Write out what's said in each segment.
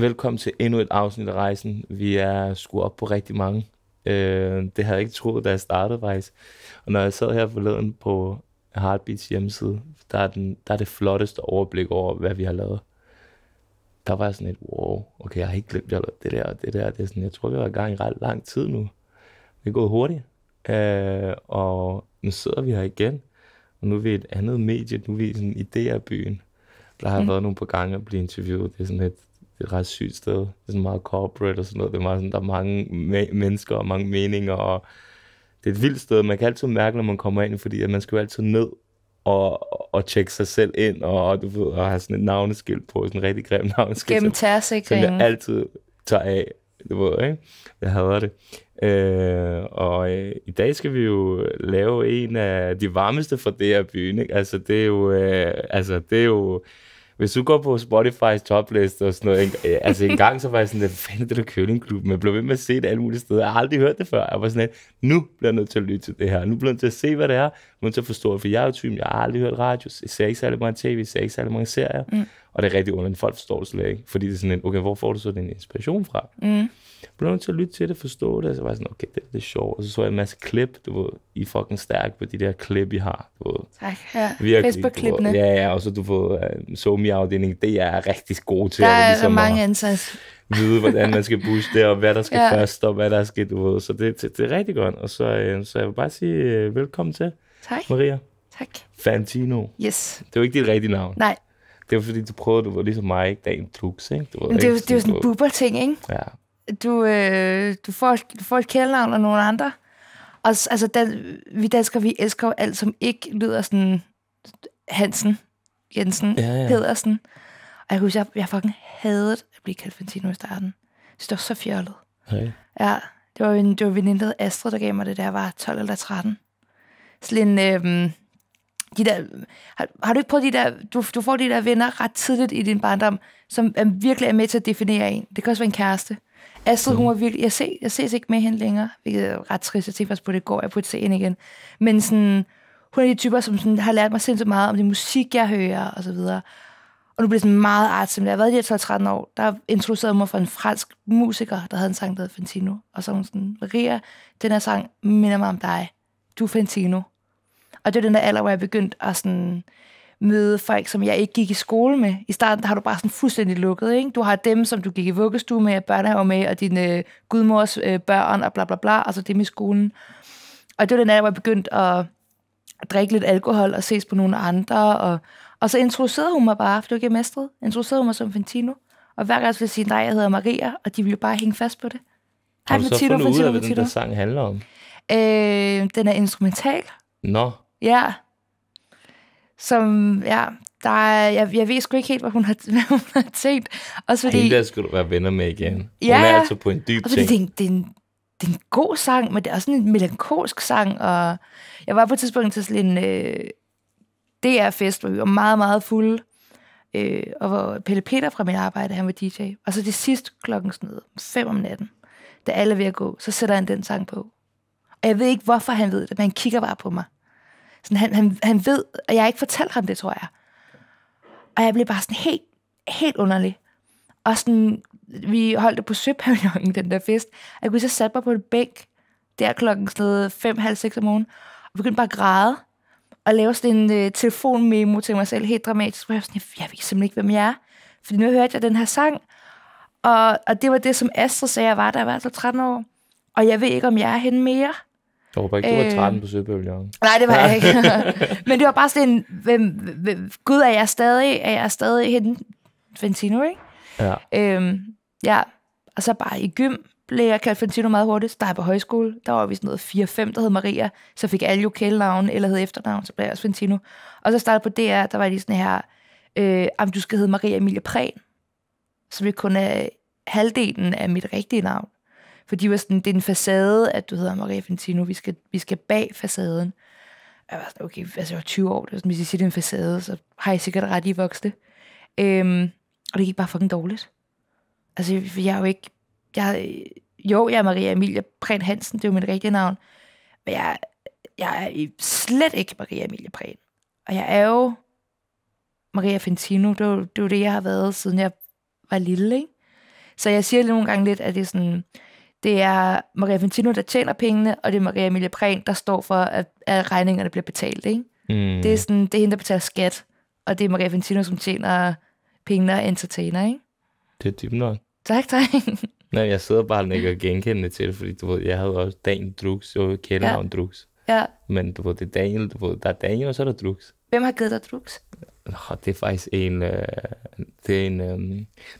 Velkommen til endnu et afsnit af rejsen. Vi er sgu op på rigtig mange. Øh, det havde jeg ikke troet, da jeg startede faktisk. Og når jeg sad her forleden på Heartbeats hjemmeside, der er, den, der er det flotteste overblik over, hvad vi har lavet. Der var jeg sådan et, wow, okay, jeg har ikke glemt, jeg det der og det der. Det er sådan, jeg tror, vi har i gang i ret lang tid nu. Det er gået hurtigt. Øh, og nu sidder vi her igen. Og nu er vi et andet medie, nu er vi sådan DR-byen. Der har mm. været nogle på gange at blive interviewet. Det er sådan et, det er et ret sygt sted. Det er sådan meget corporate og sådan noget. Det er meget sådan, der er mange me- mennesker og mange meninger, og det er et vildt sted. Man kan altid mærke, når man kommer ind, fordi at man skal jo altid ned og, og tjekke sig selv ind, og, og du ved, og have sådan et navneskilt på, sådan en rigtig grim navneskilt. Gennem tærsikringen. Som jeg altid tager af, du ved, ikke? Jeg hader det. Øh, og øh, i dag skal vi jo lave en af de varmeste fra det her byen, ikke? Altså, det er jo, øh, altså, det er jo, hvis du går på Spotify's topliste og sådan noget, en, altså en gang så var jeg sådan, hvad fanden er det der køllingklub? Men jeg blev ved med at se det alle mulige steder. Jeg har aldrig hørt det før. Jeg var sådan, at nu bliver jeg nødt til at lytte til det her. Nu bliver jeg nødt til at se, hvad det er. Nu bliver til at forstå, for jeg er jo typen. Jeg har aldrig hørt radio. Jeg ser ikke særlig mange tv. Jeg ser ikke særlig mange serier. Mm. Og det er rigtig underligt. Folk forstår det slet ikke. Fordi det er sådan en, okay, hvor får du så din inspiration fra? Mm blev nødt til at lytte til det, forstå det, og så var jeg sådan, okay, det, det er sjovt. Og så så jeg en masse klip, du ved, I er fucking stærk på de der klip, I har. Du ved. Tak, ja. Virkelig, Facebook-klippene. Ved, ja, ja, og så du får uh, øh, some afdeling det er rigtig god til. Der er ligesom, mange indsats. vide, hvordan man skal booste det, og hvad der skal ja. først, og hvad der skal, du ved. Så det, det, det er rigtig godt, og så, uh, så jeg vil bare sige uh, velkommen til, tak. Maria. Tak. Fantino. Yes. Det var ikke dit rigtige navn. Nej. Det var fordi, du prøvede, du var ligesom mig, ikke? Dagen Trux, ikke? Du var, det, er, ikke, det er jo sådan en buber-ting, ikke? Ja du, øh, du, får, du får et kælenavn af nogle andre. Og altså, dan, vi danskere, vi elsker jo alt, som ikke lyder sådan Hansen, Jensen, ja, ja. Pedersen. Og jeg husker, jeg, jeg fucking havde at blive kaldt Fantino i starten. Så det var så fjollet. Hey. Ja, det var, en, det var veninde, Astrid, der gav mig det, der var 12 eller 13. Sådan en, øh, de der, har, har, du ikke prøvet de der, du, du får de der venner ret tidligt i din barndom, som er, virkelig er med til at definere en. Det kan også være en kæreste. Astrid, hun mm. var virkelig, jeg, ses, jeg ses ikke med hende længere, hvilket er ret trist, jeg tænkte faktisk på det går, jeg burde se hende igen. Men sådan, hun er de typer, som sådan, har lært mig sindssygt meget om det musik, jeg hører, og så videre. Og nu bliver det sådan meget artsam. Jeg har været i de 12-13 år, der introducerede mig for en fransk musiker, der havde en sang, der hed Fantino. Og så hun sådan, Maria, den her sang minder mig om dig. Du er Fantino. Og det var den der alder, hvor jeg begyndte at sådan møde folk, som jeg ikke gik i skole med. I starten har du bare sådan fuldstændig lukket, ikke? Du har dem, som du gik i vuggestue med, børnehave med, og dine øh, gudmors øh, børn, og bla bla bla, og så dem i skolen. Og det var den nat, hvor jeg begyndte at drikke lidt alkohol og ses på nogle andre, og, og så introducerede hun mig bare, for det var ikke jeg mestrede, introducerede hun mig som Fentino. Og hver gang jeg ville sige, nej, jeg hedder Maria, og de ville bare hænge fast på det. Har du så fundet Fentino, ud af, hvad den der sang handler om? Øh, den er instrumental. Nå. No. Ja som, ja, der er, jeg, jeg ved sgu ikke helt, hvad hun har, hvad hun har tænkt. Også fordi, Hende der skulle du være venner med igen. Ja, hun er altså på en dyb ting. Det er, det, er en, det er en god sang, men det er også en melankolsk sang. Og jeg var på et tidspunkt til sådan en øh, DR-fest, hvor vi var meget, meget fulde. Øh, og hvor Pelle Peter fra mit arbejde, han var DJ. Og så det sidste klokken sådan noget, 5 om natten, da alle er ved at gå, så sætter han den sang på. Og jeg ved ikke, hvorfor han ved det, men han kigger bare på mig. Sådan, han, han, han ved, og jeg har ikke fortalt ham det, tror jeg. Og jeg blev bare sådan helt, helt underlig. Og sådan, vi holdt det på Søpavillonen, den der fest. Jeg kunne så sætte mig på en bænk, der klokken sådan fem, halv 6 om morgenen, og begyndte bare at græde, og lave sådan en øh, telefonmemo til mig selv, helt dramatisk, hvor jeg var sådan, jeg ved simpelthen ikke, hvem jeg er. Fordi nu hørte jeg den her sang, og, og det var det, som Astrid sagde, jeg var, da jeg var så altså 13 år. Og jeg ved ikke, om jeg er henne mere. Jeg håber ikke, du var øh, 13 på Søpavillon. Nej, det var jeg ikke. Men det var bare sådan en, hvem, hvem, gud, er jeg stadig, er jeg stadig henne? Fentino, ikke? Ja. Øhm, ja, og så bare i gym blev jeg kaldt Fentino meget hurtigt. Der er på højskole, der var vi sådan noget 4-5, der hed Maria. Så fik alle jo kælenavn eller hed efternavn, så blev jeg også Fentino. Og så startede på DR, der var lige sådan her, øh, du skal hedde Maria Emilie Prehn. Så vi kun er halvdelen af mit rigtige navn. For de var sådan, det er en facade, at du hedder Maria Fentino, vi skal, vi skal bag facaden. jeg var sådan, okay, altså jeg var 20 år, det var sådan, hvis I siger, det er en facade, så har jeg sikkert ret, I voksne. Øhm, og det gik bare fucking dårligt. Altså, jeg er jo ikke... Jeg, jo, jeg er Maria Emilia Prehn Hansen, det er jo mit rigtige navn. Men jeg, jeg er slet ikke Maria Emilia Prehn. Og jeg er jo Maria Fentino. Det er jo det, er jo det jeg har været, siden jeg var lille, ikke? Så jeg siger nogle gange lidt, at det er sådan... Det er Maria Fintino, der tjener pengene, og det er Maria Emilie Prehn, der står for, at, at regningerne bliver betalt. Ikke? Mm. Det, er sådan, det er hende, der betaler skat, og det er Maria Fintino, som tjener pengene og entertainer. Ikke? Det er dybt nok. Tak, tak. Nej, jeg sidder bare og nikker genkendende til det, fordi du ved, jeg havde også Daniel Drugs, og kender ja. Drugs. Ja. Men du ved, det er Daniel, du ved, der er Daniel, og så er der Drugs. Hvem har givet dig Drugs? det er faktisk en, øh, det er en,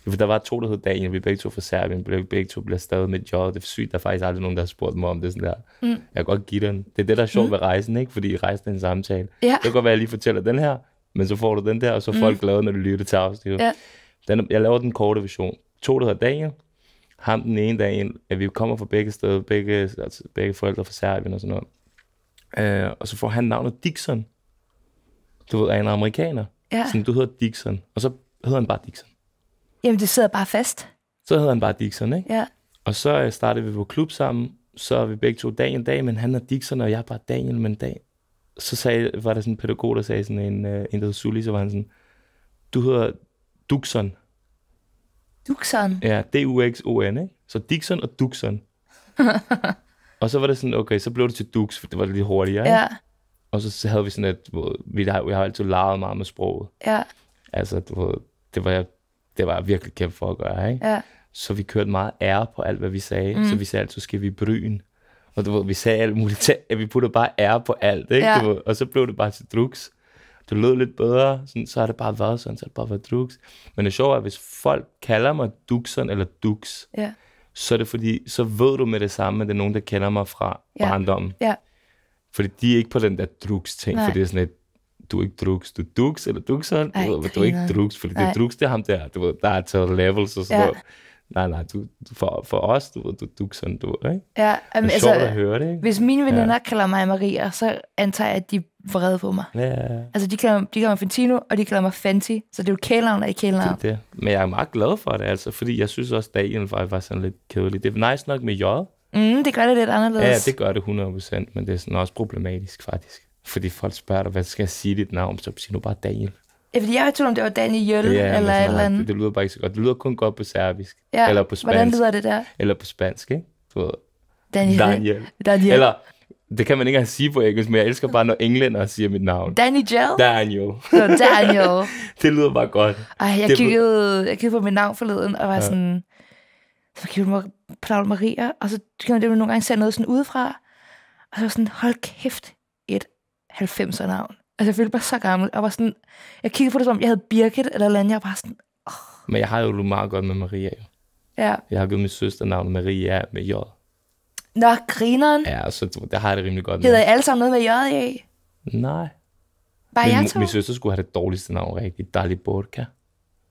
øh, der var to, der hed Daniel, og vi begge to fra Serbien, vi begge to blev stadig med job. Det er sygt, der er faktisk aldrig nogen, der har spurgt mig om det. Sådan der. Mm. Jeg kan godt give den. Det er det, der er sjovt mm. ved rejsen, ikke? fordi rejsen er en samtale. Ja. Det kan godt være, at jeg lige fortæller den her, men så får du den der, og så er mm. folk glade, når du lytter til afsnittet. Ja. Den, jeg laver den korte version. To, der hedder Daniel, ham den ene dag, at vi kommer fra begge steder, begge, altså begge forældre fra Serbien og sådan noget. Uh, og så får han navnet Dixon du ved, er en amerikaner. Ja. Sådan, du hedder Dixon, og så hedder han bare Dixon. Jamen, det sidder bare fast. Så hedder han bare Dixon, ikke? Ja. Og så øh, startede vi på klub sammen, så er vi begge to dag en dag, men han er Dixon, og jeg er bare Daniel, men dag. Så sagde, var der sådan en pædagog, der sagde sådan en, øh, en der hedder Sully, så var han sådan, du hedder Duxon. Duxon? Ja, D-U-X-O-N, ikke? Så Dixon og Duxon. og så var det sådan, okay, så blev det til Dux, for det var lidt hurtigere, ikke? Ja. Og så havde vi sådan et, hvor vi, har, vi har altid leget meget med sproget. Ja. Altså, du ved, det var jeg, det var jeg virkelig kæmpe for at gøre, ikke? Ja. Så vi kørte meget ære på alt, hvad vi sagde. Mm. Så vi sagde altid, skal vi bryn? Og du ved, vi sagde alt muligt. Vi puttede bare ære på alt, ikke? Ja. Du ved, og så blev det bare til druks. Det lød lidt bedre, sådan, så har det bare været sådan, så det bare været druks. Men det sjove er, at hvis folk kalder mig duksen eller duks, ja. så er det fordi, så ved du med det samme, at det er nogen, der kender mig fra ja. barndommen. Ja. Fordi de er ikke på den der drugs-ting, for det er sådan et, du er ikke drugs, du er duks eller du er du, ved, du er ikke drugs, fordi Nej. det er drugs, det er ham der, du ved, der er til levels og sådan ja. noget. Nej, nej, du, du, for, for os, du, du, du sådan, du, ikke? Ja, um, det er sjovt altså, at høre det, ikke? Hvis mine veninder ja. kalder mig Maria, så antager jeg, at de er vrede på mig. Ja, ja, Altså, de kalder, de kalder mig Fantino, og de kalder mig Fanti, så det er jo kælenavn og ikke kælenavn. Det, det. Men jeg er meget glad for det, altså, fordi jeg synes også, at dagen var, var sådan lidt kedelig. Det er nice nok med jod. Mm, det gør det lidt anderledes. Ja, det gør det 100%, men det er sådan også problematisk faktisk. Fordi folk spørger dig, hvad skal jeg sige dit navn? Så sig nu bare Daniel. Ja, fordi jeg tror, om, det var Daniel ja, eller sådan, et eller andet. Det, det lyder bare ikke så godt. Det lyder kun godt på serbisk. Ja, eller på spansk. Hvordan lyder det der? Eller på spansk, ikke? Du ved, Daniel. Daniel. Daniel. Eller, det kan man ikke engang sige på engelsk, men jeg elsker bare, når englænder siger mit navn. Danny Jell? Daniel. Så Daniel. det lyder bare godt. Ej, jeg, det kiggede, jeg kiggede på mit navn forleden, og var ja. sådan, så kan vi på Maria, og så kan man nogle gange se noget sådan udefra, og så var sådan, hold kæft, et 90'er navn. Altså, jeg følte mig så gammel, og var sådan, jeg kiggede på det, som om jeg havde Birgit eller noget andet, jeg var bare sådan, oh. Men jeg har jo meget godt med Maria, jo. Ja. Jeg har givet min søster navnet Maria med J. Nå, grineren. Ja, så der har jeg det rimelig godt med. Hedder I alle sammen noget med J ja? E? Nej. Bare min, jeg to? Min søster skulle have det dårligste navn rigtig. Dali Borka.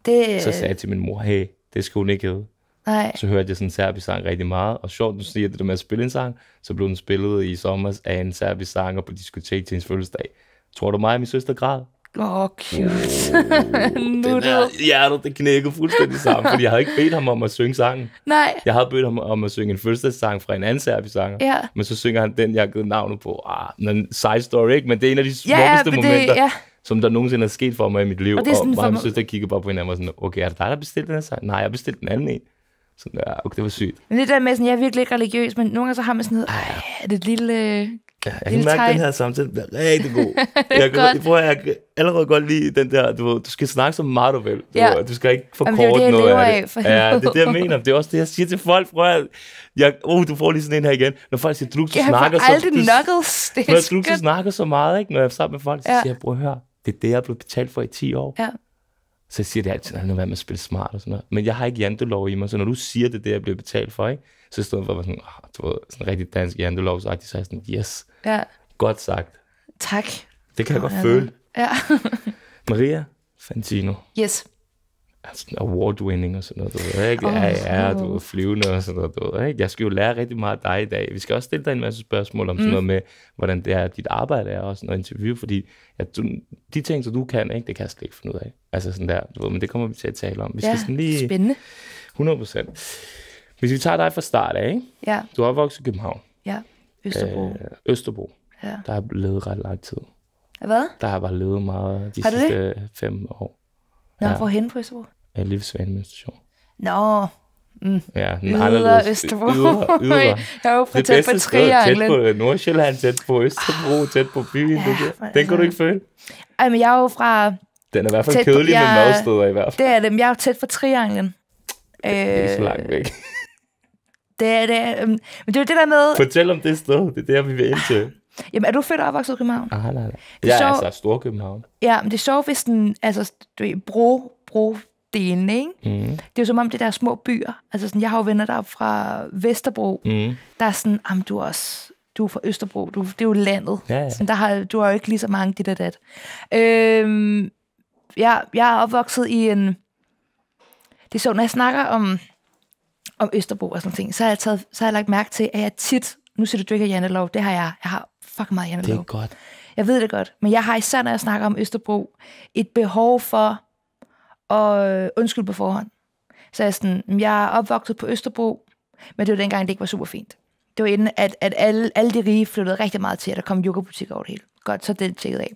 Det... Så sagde jeg til min mor, hey, det skal hun ikke hedde. Ej. Så hørte jeg sådan en serbisk sang rigtig meget. Og sjovt, du siger det der med at spille en sang, så blev den spillet i sommer af en serbisk sanger på diskotek til hendes fødselsdag. Tror du mig og min søster græd? Åh, oh, cute. Oh, nu der hjertet, det knækkede fuldstændig sammen, fordi jeg havde ikke bedt ham om at synge sangen. Nej. Jeg havde bedt ham om at synge en fødselsdagssang fra en anden serbisk sanger. Ja. Men så synger han den, jeg har givet navnet på. Ah, en side story, ikke? Men det er en af de smukkeste ja, momenter. Det, ja som der nogensinde er sket for mig i mit liv. Og, det er sådan, og mig og min søster kigger bare på hinanden og sådan, okay, er det dig, der bestilte den her sang? Nej, jeg bestilte den anden en. Sådan der, ah, okay, det var sygt. Men det der med sådan, jeg er virkelig ikke religiøs, men nogle gange så har man sådan noget, ej, det lille... Øh, ja, jeg kan mærke, at den her samtale bliver rigtig god. jeg, kan, jeg, prøver, jeg kan allerede godt lide den der, du, du skal snakke så meget, du vil. Du, ja. du skal ikke få kort det er det, noget af det. ja, det er det, jeg mener. Det er også det, jeg siger til folk. Prøv at, jeg, oh, du får lige sådan en her igen. Når folk siger, du, du snakker så... meget. Jeg knuckles. Det når du, snakker så meget, ikke? når jeg er sammen med folk, så ja. siger jeg, prøv at høre, det er det, jeg er blevet betalt for i 10 år. Ja. Så siger de altid, at nu være med at spille smart og sådan noget. Men jeg har ikke jantelov i mig, så når du siger det, det jeg bliver betalt for, ikke? så stod jeg for at sådan, oh, du ved, sådan rigtig dansk jantelov, så sagde jeg sådan, yes, ja. godt sagt. Tak. Det kan jeg godt ja. føle. Ja. Maria Fantino. Yes sådan award-winning og sådan noget, du ved, ikke? Ja, ja, du er flyvende og sådan noget, du ved, ikke? Jeg skal jo lære rigtig meget af dig i dag. Vi skal også stille dig en masse spørgsmål om mm. sådan noget med, hvordan det er, dit arbejde er og sådan noget interview, fordi at du, de ting, som du kan, ikke, det kan jeg slet ikke finde ud af. Altså sådan der, du ved, men det kommer vi til at tale om. Vi skal ja, sådan lige... spændende. 100 procent. Hvis vi tager dig fra start af, ikke? Ja. Du har vokset i København. Ja, Østerbro. Æ, øh, Østerbro. Ja. Der har levet ret lang tid. Hvad? Der har bare levet meget de har sidste det? fem år. Nå, ja. hvorhen på Østerbro? af livsadministration. Nå, Mm. Ja, den yder anderledes. Østerbro. Yder, yder. jeg er jo fra tæt på Trier. Tæt på øh, Nordsjælland, tæt på Østerbro, oh, tæt på byen. Ja, det den kan du ikke altså. føle. Ej, men jeg er jo fra... Den er i hvert fald kedelig på, jeg, med madsteder i hvert fald. Det er det, men jeg er jo tæt på Trianglen. Det er ikke så langt væk. det er det. Øhm, men det er jo det der med... Fortæl om det sted, det er det, vi vil ind til. Jamen, er du født og opvokset i København? Ah, nej, nej, nej. Jeg er, altså stor København. Ja, men det er sjovt, hvis den, altså, du ved, bro, bro, delene, ikke? Mm. Det er jo som om det der små byer. Altså sådan, jeg har jo venner der fra Vesterbro, mm. der er sådan, jamen du er også du er fra Østerbro, du, det er jo landet. Ja, ja. Sådan, der har, du har jo ikke lige så mange dit og dat. Øhm, jeg, jeg er opvokset i en... Det er sjovt, når jeg snakker om, om Østerbro og sådan ting, så har, jeg taget, så har jeg lagt mærke til, at jeg tit... Nu siger du, du ikke har Janelov. Det har jeg. Jeg har fucking meget Janelov. Det er godt. Jeg ved det godt. Men jeg har især, når jeg snakker om Østerbro, et behov for og øh, undskyld på forhånd. Så jeg sådan, jeg er opvokset på Østerbro, men det var dengang, det ikke var super fint. Det var inden, at, at alle, alle de rige flyttede rigtig meget til, at der kom yoga-butikker over det hele. Godt, så det tjekket af.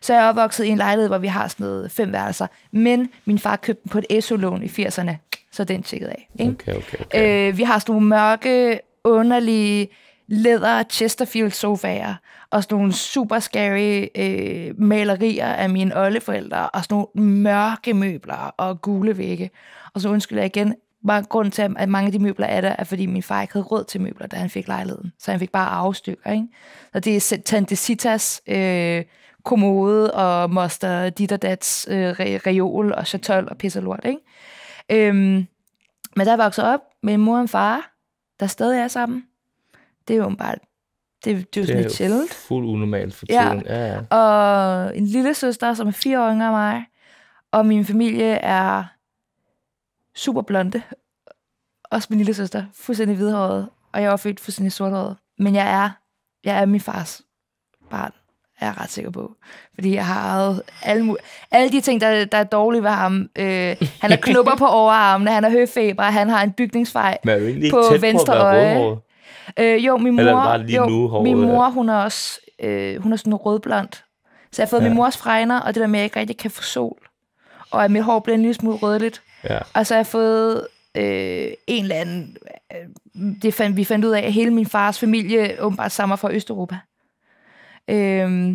Så jeg er opvokset i en lejlighed, hvor vi har sådan noget fem værelser, men min far købte den på et SU-lån i 80'erne, så den tjekkede af. Ikke? Okay, okay, okay. Øh, vi har sådan nogle mørke, underlige, læder Chesterfield sofaer, og sådan nogle super scary øh, malerier af mine oldeforældre, og sådan nogle mørke møbler og gule vægge. Og så undskyld jeg igen, bare grund til, at mange af de møbler er der, er fordi min far ikke havde råd til møbler, da han fik lejligheden. Så han fik bare arvestykker, ikke? Så det er Tante Citas øh, kommode og Moster dit og dats øh, reol og chatol og pisse lort, ikke? Øhm, men der er vokset op med en mor og en far, der stadig er sammen det er jo bare det, det er jo det sådan lidt sjældent. fuld unormalt for tiden. Ja. ja. ja. Og en lille søster, som er fire år yngre end mig, og min familie er super blonde. Også min lille søster, fuldstændig hvidhåret, og jeg er født fuldstændig sorthåret. Men jeg er, jeg er min fars barn, er jeg ret sikker på. Fordi jeg har ejet alle, alle de ting, der, der er dårlige ved ham. Øh, han har knupper på overarmene, han har høfeber, han har en bygningsfej på venstre øje. Rådhåret. Øh, jo, min mor, Eller bare lige jo, nu, min mor hun er også øh, hun er sådan rødblond. Så jeg har fået ja. min mors fregner, og det der med, at jeg ikke rigtig kan få sol. Og at mit hår bliver en lille smule rødligt. Ja. Og så har jeg fået øh, en eller anden... Øh, det fandt, vi fandt ud af, at hele min fars familie åbenbart stammer fra Østeuropa. Øh,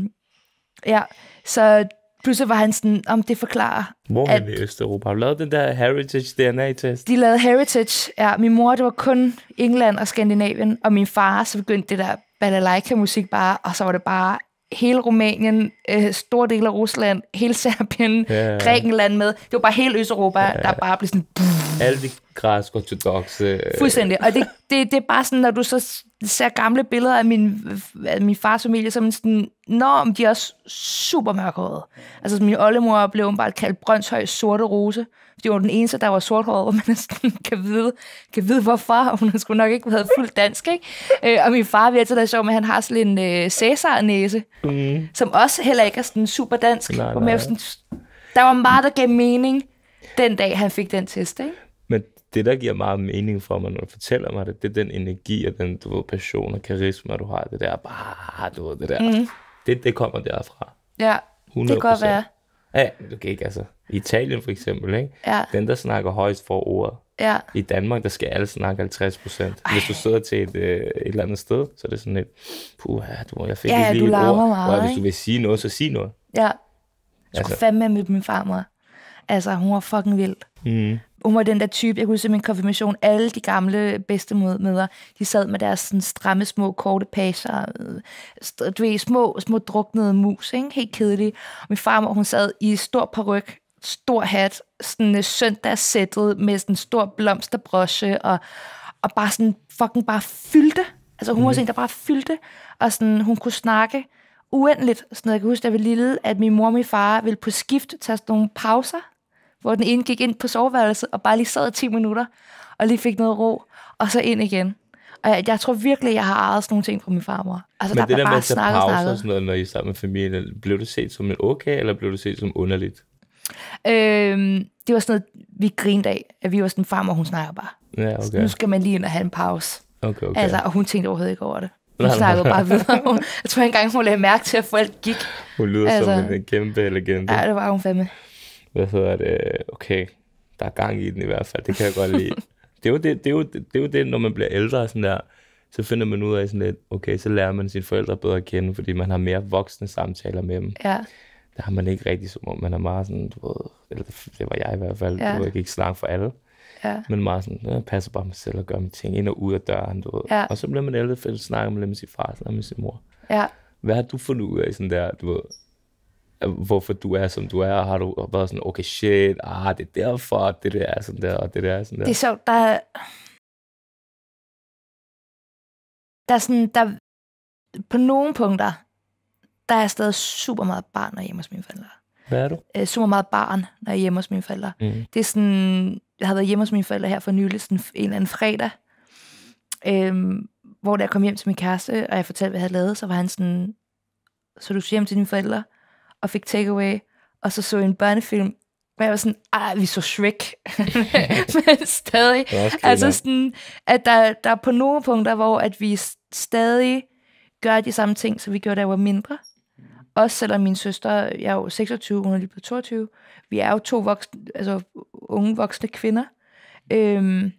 ja, så Pludselig var han sådan, om det forklarer. Hvor at, vi i Østeuropa? Har lavet den der heritage DNA-test? De lavede heritage, ja. Min mor, det var kun England og Skandinavien, og min far, så begyndte det der balalaika-musik bare, og så var det bare hele Rumænien, øh, store dele af Rusland, hele Serbien, ja. Grækenland med. Det var bare hele Østeuropa, ja. der bare blev sådan... Alle de græsk ortodoxe. Øh. Fuldstændig. Og det, det, det er bare sådan, når du så ser gamle billeder af min, af min fars familie, så er man sådan, nå, om de er også super mørkhårede. Altså, min oldemor blev bare kaldt Brøndshøj Sorte Rose, fordi hun var den eneste, der var sorthåret, og man sådan kan vide, kan vide hvorfor. Hun skulle nok ikke have fuldt dansk, ikke? Øh, og min far, vi altid der sjov med, han har sådan en øh, Cæsar-næse, mm. som også heller ikke er sådan super dansk. Nej, nej. Sådan, der var meget, der gav mening den dag, han fik den test, ikke? det, der giver meget mening for mig, når du fortæller mig det, det er den energi og den du ved, passion og karisma, du har. Det der, bare, du ved, det der. Mm. Det, det kommer derfra. Ja, 100%. det kan godt være. Ja, du kan ikke, altså. I Italien for eksempel, ikke? Ja. Den, der snakker højst for ordet. Ja. I Danmark, der skal alle snakke 50 procent. Hvis du sidder til et, øh, et eller andet sted, så er det sådan lidt, puh, du, jeg fik ja, lige du et ord. Meget, hvis du vil sige noget, så sig noget. Ja. Jeg skulle altså. fandme med min farmor. Altså, hun var fucking vild. Mm hun var den der type, jeg kunne se min konfirmation, alle de gamle bedstemøder, de sad med deres sådan, stramme, små, korte pager, du ved, små, små druknede mus, ikke? helt kedelige. Og min farmor, hun sad i stor peruk, stor hat, sådan en øh, søndagssættet med sådan en stor blomsterbrosje, og, og bare sådan fucking bare fyldte. Altså hun mm. var mhm. sådan der bare fyldte, og sådan, hun kunne snakke uendeligt. Sådan noget. Jeg kan huske, da jeg var lille, at min mor og min far ville på skift tage nogle pauser, hvor den ene gik ind på soveværelset og bare lige sad 10 minutter, og lige fik noget ro, og så ind igen. Og jeg, jeg tror virkelig, jeg har ejet sådan nogle ting fra min farmor. Altså, Men der det der bare med at tage pause og sådan noget, når I er sammen med familien, blev det set som en okay, eller blev det set som underligt? Øhm, det var sådan noget, vi grinede af, at vi var sådan, farmor, hun snakker bare. Ja, okay. Så nu skal man lige ind og have en pause. Okay, okay. Altså, og hun tænkte overhovedet ikke over det. Hun snakkede bare videre. jeg tror engang, hun lagde mærke til, at folk gik. Hun lyder altså, som en kæmpe legende. Ja, det var hun fandme hvad hedder det, okay, der er gang i den i hvert fald, det kan jeg godt lide. det, er jo det, det, er jo, det, det er jo det, når man bliver ældre, sådan der, så finder man ud af sådan lidt, okay, så lærer man sine forældre bedre at kende, fordi man har mere voksne samtaler med dem. Ja. Der har man ikke rigtig som om, man er meget sådan, du ved, eller det var jeg i hvert fald, ja. du ved, jeg ikke snakke for alle. Ja. Men meget sådan, jeg passer bare mig selv og gør mine ting ind og ud af døren, du ved. Ja. Og så bliver man ældre, for snakker man lidt med sin far, snakker med sin mor. Ja. Hvad har du fundet ud af sådan der, du ved, hvorfor du er, som du er, har du været sådan, okay, shit, ah, det er derfor, det der er sådan der, og det der er sådan der. Det er sjovt, der er, der er sådan, der, på nogle punkter, der er jeg stadig super meget barn, når jeg er hjemme hos mine forældre. Hvad er du? Æ, øh, super meget barn, når jeg er hjemme hos mine forældre. Mm. Det er sådan, jeg har været hjemme hos mine forældre her for nylig, sådan en eller anden fredag, øhm, hvor da jeg kom hjem til min kæreste, og jeg fortalte, hvad jeg havde lavet, så var han sådan, så du skal hjem til dine forældre? og fik takeaway, og så så en børnefilm, og jeg var sådan, ej, vi så Shrek. men stadig, altså sådan, at der, der er på nogle punkter, hvor at vi stadig gør de samme ting, som vi gjorde, da jeg var mindre. Også selvom min søster, jeg er jo 26, hun er lige på 22, vi er jo to voksne, altså unge voksne kvinder. Øhm,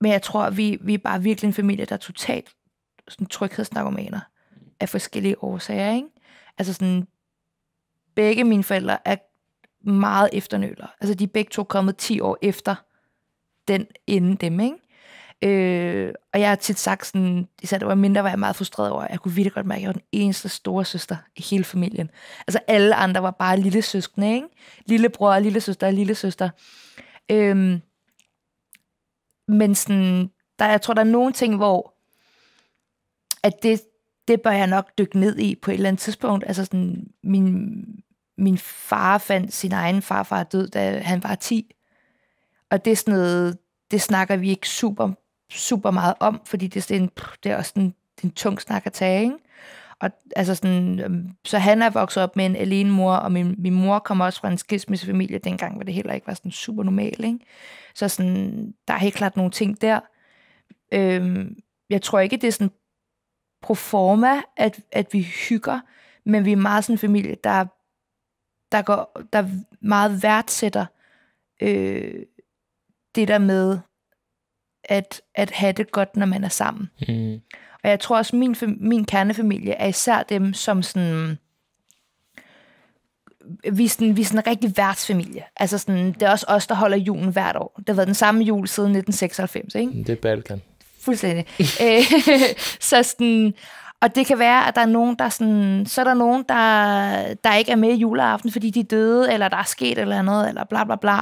men jeg tror, vi, vi er bare virkelig en familie, der er totalt sådan, tryghedsnarkomaner af forskellige årsager, ikke? Altså sådan, begge mine forældre er meget efternøler. Altså, de er begge to kommet 10 år efter den inden dem, ikke? Øh, og jeg har tit sagt sådan, især det var mindre, var jeg meget frustreret over, jeg kunne virkelig godt mærke, at jeg var den eneste store søster i hele familien. Altså alle andre var bare lille søskende, ikke? Lillebror, lille søster, lille søster. Øh, men sådan, der, jeg tror, der er nogle ting, hvor at det, det bør jeg nok dykke ned i på et eller andet tidspunkt. Altså sådan, min, min far fandt sin egen farfar død, da han var 10. Og det er sådan noget, det snakker vi ikke super, super meget om, fordi det er, sådan, det er også sådan, det er en tung snak at tage, ikke? Og, altså sådan, øhm, så han er vokset op med en alene mor, og min, min mor kom også fra en skilsmissefamilie dengang, hvor det heller ikke var sådan super normalt. Ikke? Så sådan, der er helt klart nogle ting der. Øhm, jeg tror ikke, det er sådan proforma, at, at vi hygger, men vi er meget sådan en familie, der, der, går, der meget værdsætter øh, det der med at, at have det godt, når man er sammen. Mm. Og jeg tror også, min, min kernefamilie er især dem, som sådan... Vi er, sådan, vi er sådan en rigtig værtsfamilie. Altså sådan, det er også os, der holder julen hvert år. Det har været den samme jul siden 1996, ikke? Det er Balkan fuldstændig. Øh, så sådan, og det kan være, at der er nogen, der sådan, så er der nogen, der, der ikke er med i juleaften, fordi de er døde, eller der er sket eller andet, eller bla bla bla.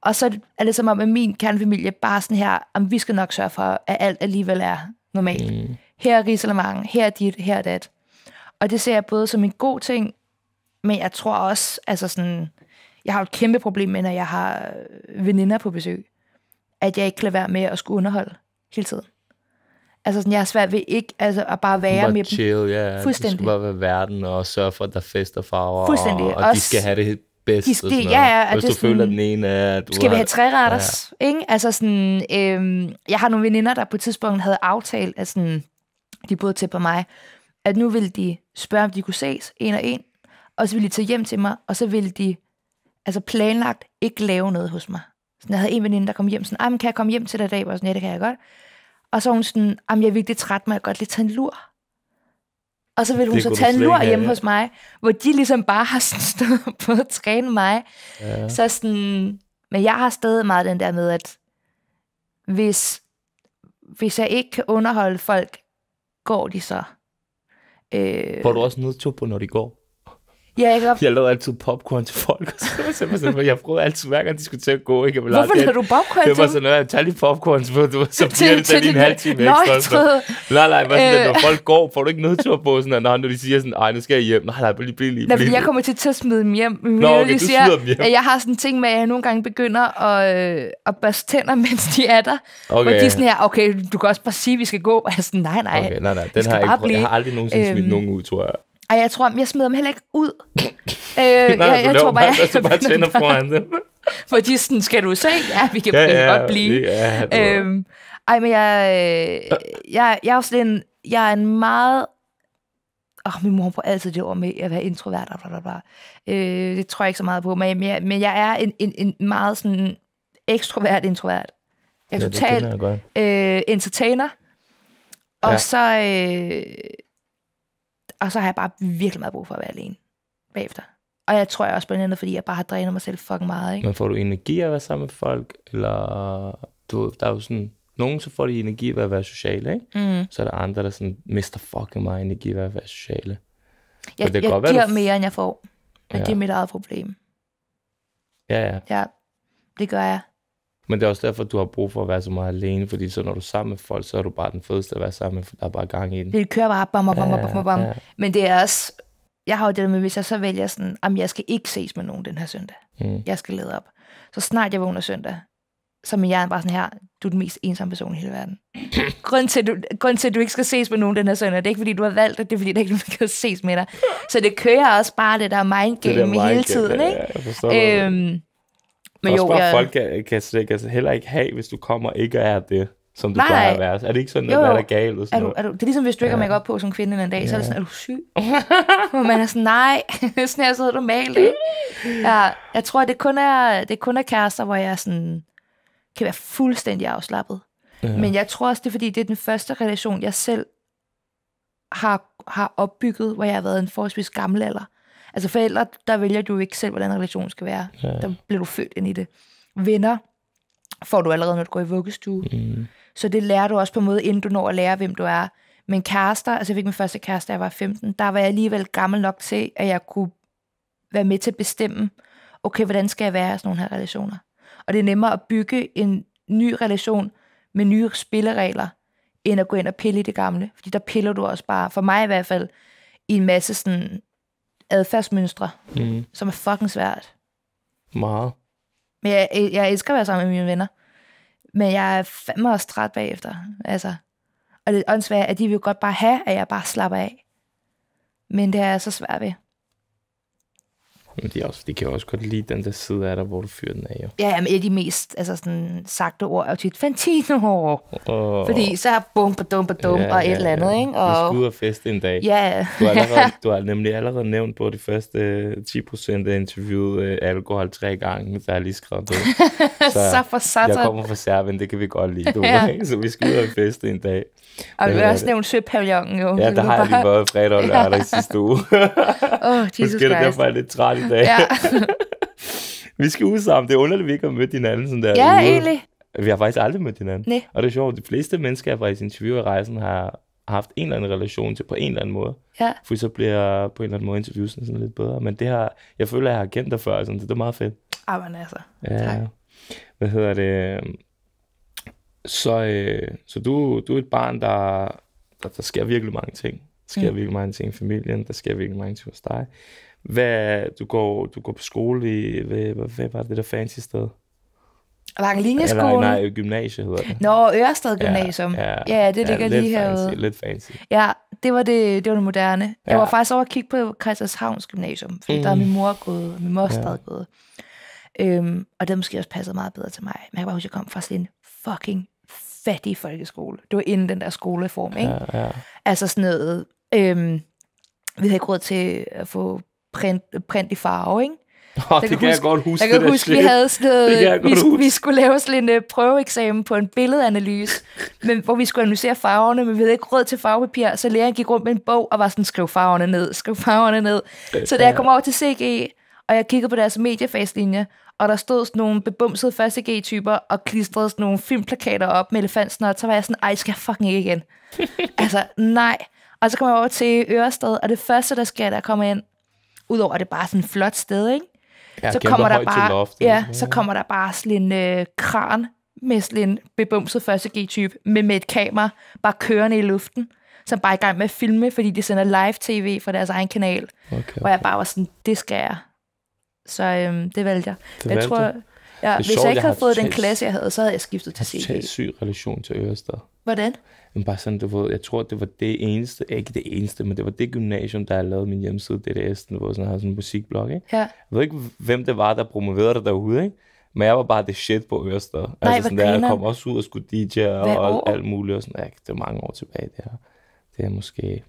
Og så er det som om, at min kernefamilie bare sådan her, om vi skal nok sørge for, at alt alligevel er normalt. Mm. Her er risalemang, her er dit, her er dat. Og det ser jeg både som en god ting, men jeg tror også, altså sådan, jeg har et kæmpe problem med, når jeg har øh, veninder på besøg, at jeg ikke kan lade være med at skulle underholde hele tiden. Altså sådan, jeg har svært ved ikke altså, at bare være bare med chill, dem. yeah. Fuldstændig. Du skal bare være verden og sørge for, at der er fest og farver. Fuldstændig. Og, og de skal have det bedst. De skal, ja, ja. Hvis det du sådan, føler, at den ene er... Du skal har, vi have tre retters? Ja. Ikke? Altså sådan, øhm, jeg har nogle veninder, der på et tidspunkt havde aftalt, at sådan, de boede til på mig, at nu ville de spørge, om de kunne ses en og en, og så ville de tage hjem til mig, og så ville de altså planlagt ikke lave noget hos mig. Sådan, jeg havde en veninde, der kom hjem, sådan, kan jeg komme hjem til dig i dag? Og sådan, ja, det kan jeg godt. Og så var hun sådan, jeg er virkelig træt, må jeg godt lige tage en lur? Og så ville hun så tage en lur hjemme ja. hos mig, hvor de ligesom bare har sådan stået på at træne mig. Ja. Så sådan, men jeg har stadig meget den der med, at hvis, hvis jeg ikke kan underholde folk, går de så. Øh, Får du også nedtur på, når de går? Ja, jeg, kan... jeg lavede altid popcorn til folk, og så var sådan, jeg prøvede altid, hver gang de skulle til at gå, ikke? Jeg Hvorfor lavede du popcorn til Det var sådan, noget, jeg tager lige popcorn, så, du, så bliver det til en halv time ekstra. Troede... Nej, nej, var sådan, øh... når folk går, får du ikke nødtur på, sådan, at, når de siger sådan, nej, nu skal jeg hjem. Nej, nej, bliv lige, Nej, jeg kommer til at smide dem hjem. Nå, okay, du siger, dem hjem. Jeg har sådan en ting med, at jeg nogle gange begynder at, øh, at børste tænder, mens de er der. Okay. Og de er sådan her, okay, du kan også bare sige, at vi skal gå. Og jeg er sådan, nej, nej. Okay, nej, nej, den har jeg, ikke, jeg har aldrig nogensinde smidt øhm, nogen ud, tror jeg. Ej, jeg tror, jeg smider dem heller ikke ud. øh, Nej, jeg, jeg, altså, tror bare, jeg, jeg, altså, bare tænder foran dem. Fordi sådan, skal du se? Ja, vi kan ja, ja, godt blive. Ja, øhm, ej, men jeg, øh, jeg, jeg er også en, jeg er en meget Åh, oh, min mor bruger altid det ord med at være introvert, bla, bla, bla. Øh, det tror jeg ikke så meget på, men jeg, men jeg er en, en, en meget sådan ekstrovert introvert. Jeg er ja, totalt øh, entertainer. Og ja. så, øh, og så har jeg bare virkelig meget brug for at være alene bagefter. Og jeg tror jeg også blandt andet, fordi jeg bare har drænet mig selv fucking meget. Ikke? Men får du energi af at være sammen med folk? Eller du, der er jo sådan... Nogen så får de energi ved at være sociale, ikke? Mm. Så er der andre, der sådan mister fucking meget energi ved at være sociale. Jeg, det jeg godt, giver du... mere, end jeg får. Men ja. det er mit eget problem. Ja, ja. Ja, det gør jeg. Men det er også derfor, du har brug for at være så meget alene, fordi så når du er sammen med folk, så er du bare den fedeste at være sammen med, for der er bare gang i den. Det kører bare bam, bam, bam, bam, bam, Ja, ja. Men det er også, jeg har jo det med, hvis jeg så vælger sådan, at jeg skal ikke ses med nogen den her søndag. Mm. Jeg skal lede op. Så snart jeg vågner søndag, så min hjerne bare sådan her, du er den mest ensomme person i hele verden. grunden, til, du, grund til, at du ikke skal ses med nogen den her søndag, det er ikke, fordi du har valgt det, det er, fordi der ikke kan ses med dig. Så det kører også bare det der mindgame, det der hele tiden. Ja, ikke? Ja, men jo, bare, jeg... folk kan, kan, kan heller ikke have, hvis du kommer ikke er det som du Nej. plejer at være. Er det ikke sådan, at jo, er galt? Og sådan er du, er du, det er ligesom, hvis du ikke ja. op makeup på som kvinde en dag, ja. så er det sådan, er du syg? og man er sådan, nej, sådan her sidder du malet, ikke? Ja, jeg tror, det kun er, det kun er kærester, hvor jeg sådan, kan være fuldstændig afslappet. Ja. Men jeg tror også, det er fordi, det er den første relation, jeg selv har, har opbygget, hvor jeg har været en forholdsvis gammel alder. Altså forældre, der vælger du ikke selv, hvordan relationen skal være. Ja. Der bliver du født ind i det. Venner får du allerede, når du går i vuggestue. Mm. Så det lærer du også på en måde, inden du når at lære, hvem du er. Men kærester, altså jeg fik min første kæreste, da jeg var 15, der var jeg alligevel gammel nok til, at jeg kunne være med til at bestemme, okay, hvordan skal jeg være i sådan nogle her relationer? Og det er nemmere at bygge en ny relation med nye spilleregler, end at gå ind og pille i det gamle. Fordi der piller du også bare, for mig i hvert fald, i en masse sådan adfærdsmønstre, mm. som er fucking svært. Meget. Men jeg, jeg, elsker at være sammen med mine venner. Men jeg er fandme også træt bagefter. Altså. Og det er åndssvagt, at de vil godt bare have, at jeg bare slapper af. Men det er så svært ved. Men de, også, de kan også godt lide den der side af dig, hvor du fyrer den af, jo. Ja, men et af de mest altså sådan, sagte ord er jo tit Fantino. Oh. Fordi så er bum, ba, dum, ba, dum, ja, og et ja, eller andet, ja. ikke? Og... Du skal ud og feste en dag. Ja. du, har allerede, du har nemlig allerede nævnt på de første 10% øh, af interviewet øh, alkohol tre gange, så har jeg lige skrevet det. Så, så for satan. Jeg kommer fra Serbien, det kan vi godt lide, du. ja. Så vi skal ud og feste en dag. Og vi har også nævnt Søpavillonen jo. Ja, der har jeg lige været fredag og lørdag ja. sidste uge. Åh, Jesus Christ. Måske er det derfor, jeg er lidt træt i dag. vi skal ud sammen. Det er underligt, at vi ikke har mødt hinanden sådan der. Ja, ude. egentlig. Vi har faktisk aldrig mødt hinanden. Nej. Og det er sjovt, de fleste mennesker, jeg har faktisk interviewet i rejsen, har haft en eller anden relation til på en eller anden måde. Ja. For så bliver på en eller anden måde interviewet sådan lidt bedre. Men det har, jeg føler, at jeg har kendt dig før, sådan, det er meget fedt. Ah, men altså. Ja. Tak. Hvad hedder det? Så, øh, så du, du er et barn, der, der, der sker virkelig mange ting. Der sker mm. virkelig mange ting i familien, der sker virkelig mange ting hos dig. Hvad, du, går, du går på skole i, hvad, hvad, hvad var det der fancy sted? Langlinjeskolen? Eller, nej, gymnasiet hedder det. Nå, Ørsted Gymnasium. Ja, ja, ja det ja, ligger lige herude. Fancy, lidt fancy. Ja, det var det, det, var det moderne. Ja. Jeg var faktisk over at kigge på Christianshavns Gymnasium, for mm. der er min mm. mor gået, og min mor ja. gået. Øhm, og det måske også passet meget bedre til mig. Men jeg kan bare huske, at jeg kom fra sådan en fucking fattige folkeskole. Det var inden den der skoleform, ikke? Ja, ja. Altså sådan noget, øhm, vi havde ikke råd til at få print, print i farve, ikke? Oh, det kan, kan huske, jeg godt huske. Jeg kan huske, vi havde sådan noget, vi, huske. vi skulle lave sådan en øh, prøveeksamen på en billedanalyse, men, hvor vi skulle analysere farverne, men vi havde ikke råd til farvepapir, så læreren gik rundt med en bog og var sådan, skriv farverne ned, skriv farverne ned. Så da jeg kom over til CG, og jeg kiggede på deres mediefaslinje, og der stod sådan nogle bebumsede første G-typer og klistrede sådan nogle filmplakater op med og så var jeg sådan, ej, skal jeg fucking ikke igen. altså, nej. Og så kom jeg over til Ørested, og det første, der sker, der kommer ind, udover at det er bare sådan et flot sted, ikke? Ja, så kommer der bare, ja, så kommer der bare sådan en øh, kran med sådan en bebumset første G-type med, med et kamera, bare kørende i luften, som bare er i gang med at filme, fordi de sender live-tv fra deres egen kanal. Okay, okay. Hvor jeg bare var sådan, det skal jeg. Så øhm, det valgte jeg. Det valgte jeg tror, ja, hvis sjovt, jeg ikke havde fået den klasse, jeg havde, så havde jeg skiftet til CG. Jeg har en syg relation til Ørestad. Hvordan? Men bare sådan, du ved, jeg tror, det var det eneste, ikke det eneste, men det var det gymnasium, der har lavet min hjemmeside, der den, hvor sådan, har sådan en musikblog, ikke? Ja. Jeg ved ikke, hvem det var, der promoverede det derude, ikke? Men jeg var bare det shit på Ørestad. Nej, altså, sådan der, jeg kom også ud og skulle DJ og, og alt, alt muligt. Og sådan, ja, det er mange år tilbage, det her. Det er måske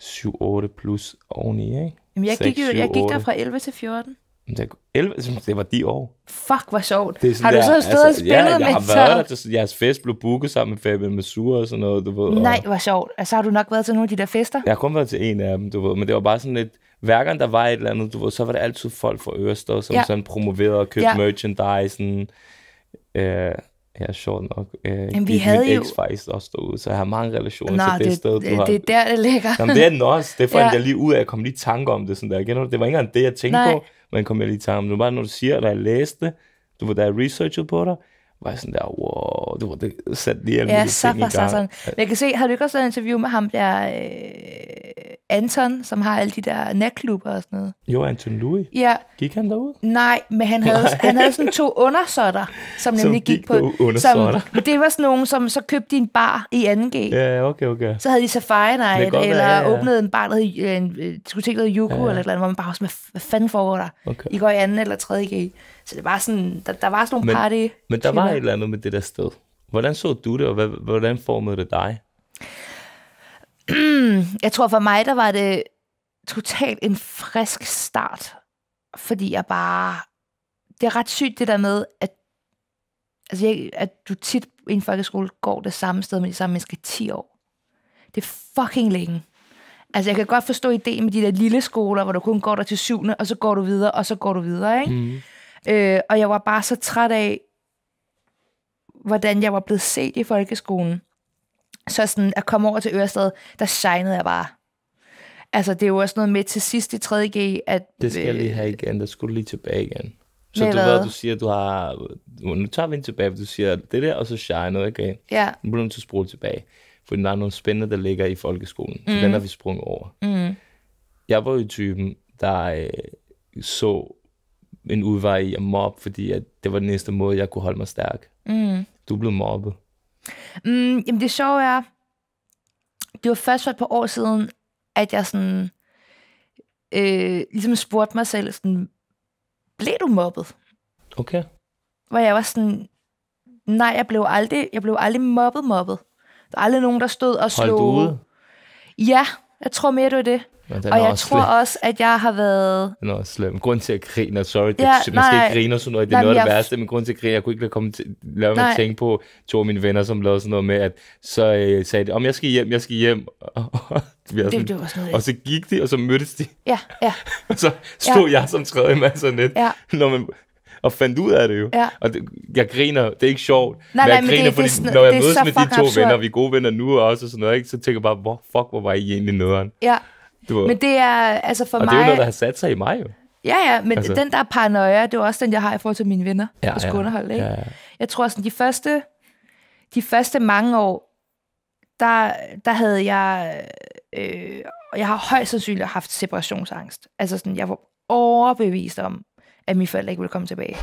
7-8 plus oveni, ikke? Jamen, jeg, 6, gik, jo, 7, jeg gik der fra 11 til 14. 11, altså, det var de år. Fuck, hvor sjovt. Det har du så stået altså, og spillet ja, jeg med har så... været der, jeres fest blev booket sammen med Fabian Masur og sådan noget, du ved. Nej, hvor sjovt. Altså, har du nok været til nogle af de der fester? Jeg har kun været til en af dem, du ved, men det var bare sådan lidt, hver gang der var et eller andet, du ved, så var det altid folk fra Ørested, som ja. sådan promoverede og købte ja. merchandisen. Øh, Ja, sjovt nok. Øh, Jamen, vi havde jo... Ex faktisk også derude, så jeg har mange relationer Nå, til det, det sted, du det, har. det er der, det ligger. Jamen, det er den også. Det fandt ja. jeg lige ud af. at komme lige i tanke om det sådan der. det var ikke engang det, jeg tænkte Nej. på, men kom jeg lige i tanke om det. Bare når du siger, at jeg læste du var der researchet på dig, var jeg sådan der, wow, det var det, sat lige alle ja, ting i gang. Men jeg kan se, har du ikke også lavet interview med ham der, øh, Anton, som har alle de der natklubber og sådan noget? Jo, Anton Louis. Ja. Gik han derud? Nej, men han havde, Nej. han havde sådan to undersøtter, som, som nemlig gik, gik på... på Som, det var sådan nogen, som så købte en bar i 2G. Ja, okay, okay. Så havde de Safari Night, godt, eller ja, ja. åbnede en bar, der hed, øh, en øh, der Yuku, ja, ja. eller et eller andet, hvor man bare var sådan, hvad fanden foregår der? Okay. I går i anden eller 3G. Så det var sådan, der, der var sådan nogle men, party. Men der var et eller andet med det der sted. Hvordan så du det, og hvad, hvordan formede det dig? Jeg tror for mig, der var det totalt en frisk start, fordi jeg bare... Det er ret sygt det der med, at, altså jeg, at du tit i en folkeskole går det samme sted med de samme mennesker i 10 år. Det er fucking længe. Altså, jeg kan godt forstå ideen med de der lille skoler, hvor du kun går der til syvende, og så går du videre, og så går du videre, ikke? Mm. Øh, og jeg var bare så træt af, hvordan jeg var blevet set i folkeskolen. Så sådan at komme over til Ørsted, der shinede jeg bare. Altså, det er jo også noget med til sidst i 3.G, at... Det skal jeg øh, lige have igen, der skulle lige tilbage igen. Så du hvad? ved, du siger, du har... Nu tager vi en tilbage, du siger det der, og så shinede, okay? Ja. Nu bliver du til at tilbage. For der er nogle spændende, der ligger i folkeskolen. Så mm. den har vi sprunget over. Mm. Jeg var jo typen, der øh, så en udvej i at mobbe, fordi at det var den eneste måde, jeg kunne holde mig stærk. Mm. Du blev mobbet. Mm, jamen det sjove er, det var først for et par år siden, at jeg sådan, øh, ligesom spurgte mig selv, sådan, blev du mobbet? Okay. Hvor jeg var sådan, nej, jeg blev aldrig, jeg blev aldrig mobbet, mobbet. Der er aldrig nogen, der stod og slog. du ude? Ja, jeg tror mere, du er det. Men den og jeg tror slem. også, at jeg har været... Den er også slem. Grunden til, at grine, griner, sorry, ja, det, man nej, skal ikke grine og sådan noget, det er noget af det værste, men grunden til, at grine, jeg kunne ikke lade, komme til, lade mig nej. tænke på to af mine venner, som lavede sådan noget med, at så øh, sagde de, om jeg skal hjem, jeg skal hjem. Og, og, det, sådan, det var sådan noget, og så gik de, og så mødtes de. Ja, ja. og så stod ja. jeg som tredje mand sådan lidt, ja. når man og fandt ud af det jo. Ja. Og det, jeg griner, det er ikke sjovt. Nej, nej, men jeg griner, det, fordi det, når jeg mødes med de to absurd. venner, vi er gode venner nu også, og sådan noget, ikke? så tænker jeg bare, hvor fuck, hvor var I egentlig nederen? Ja, du, men det er altså for og mig... Og det er jo noget, der har sat sig i mig jo. Ja, ja, men altså... den der paranoia, det er også den, jeg har i forhold til mine venner ja, på skolehold. Ja, ikke? Ja, ja. Jeg tror sådan, de første, de første mange år, der, der havde jeg... Øh, jeg har højst sandsynligt haft separationsangst. Altså sådan, jeg var overbevist om, at mine forældre ikke ville komme tilbage.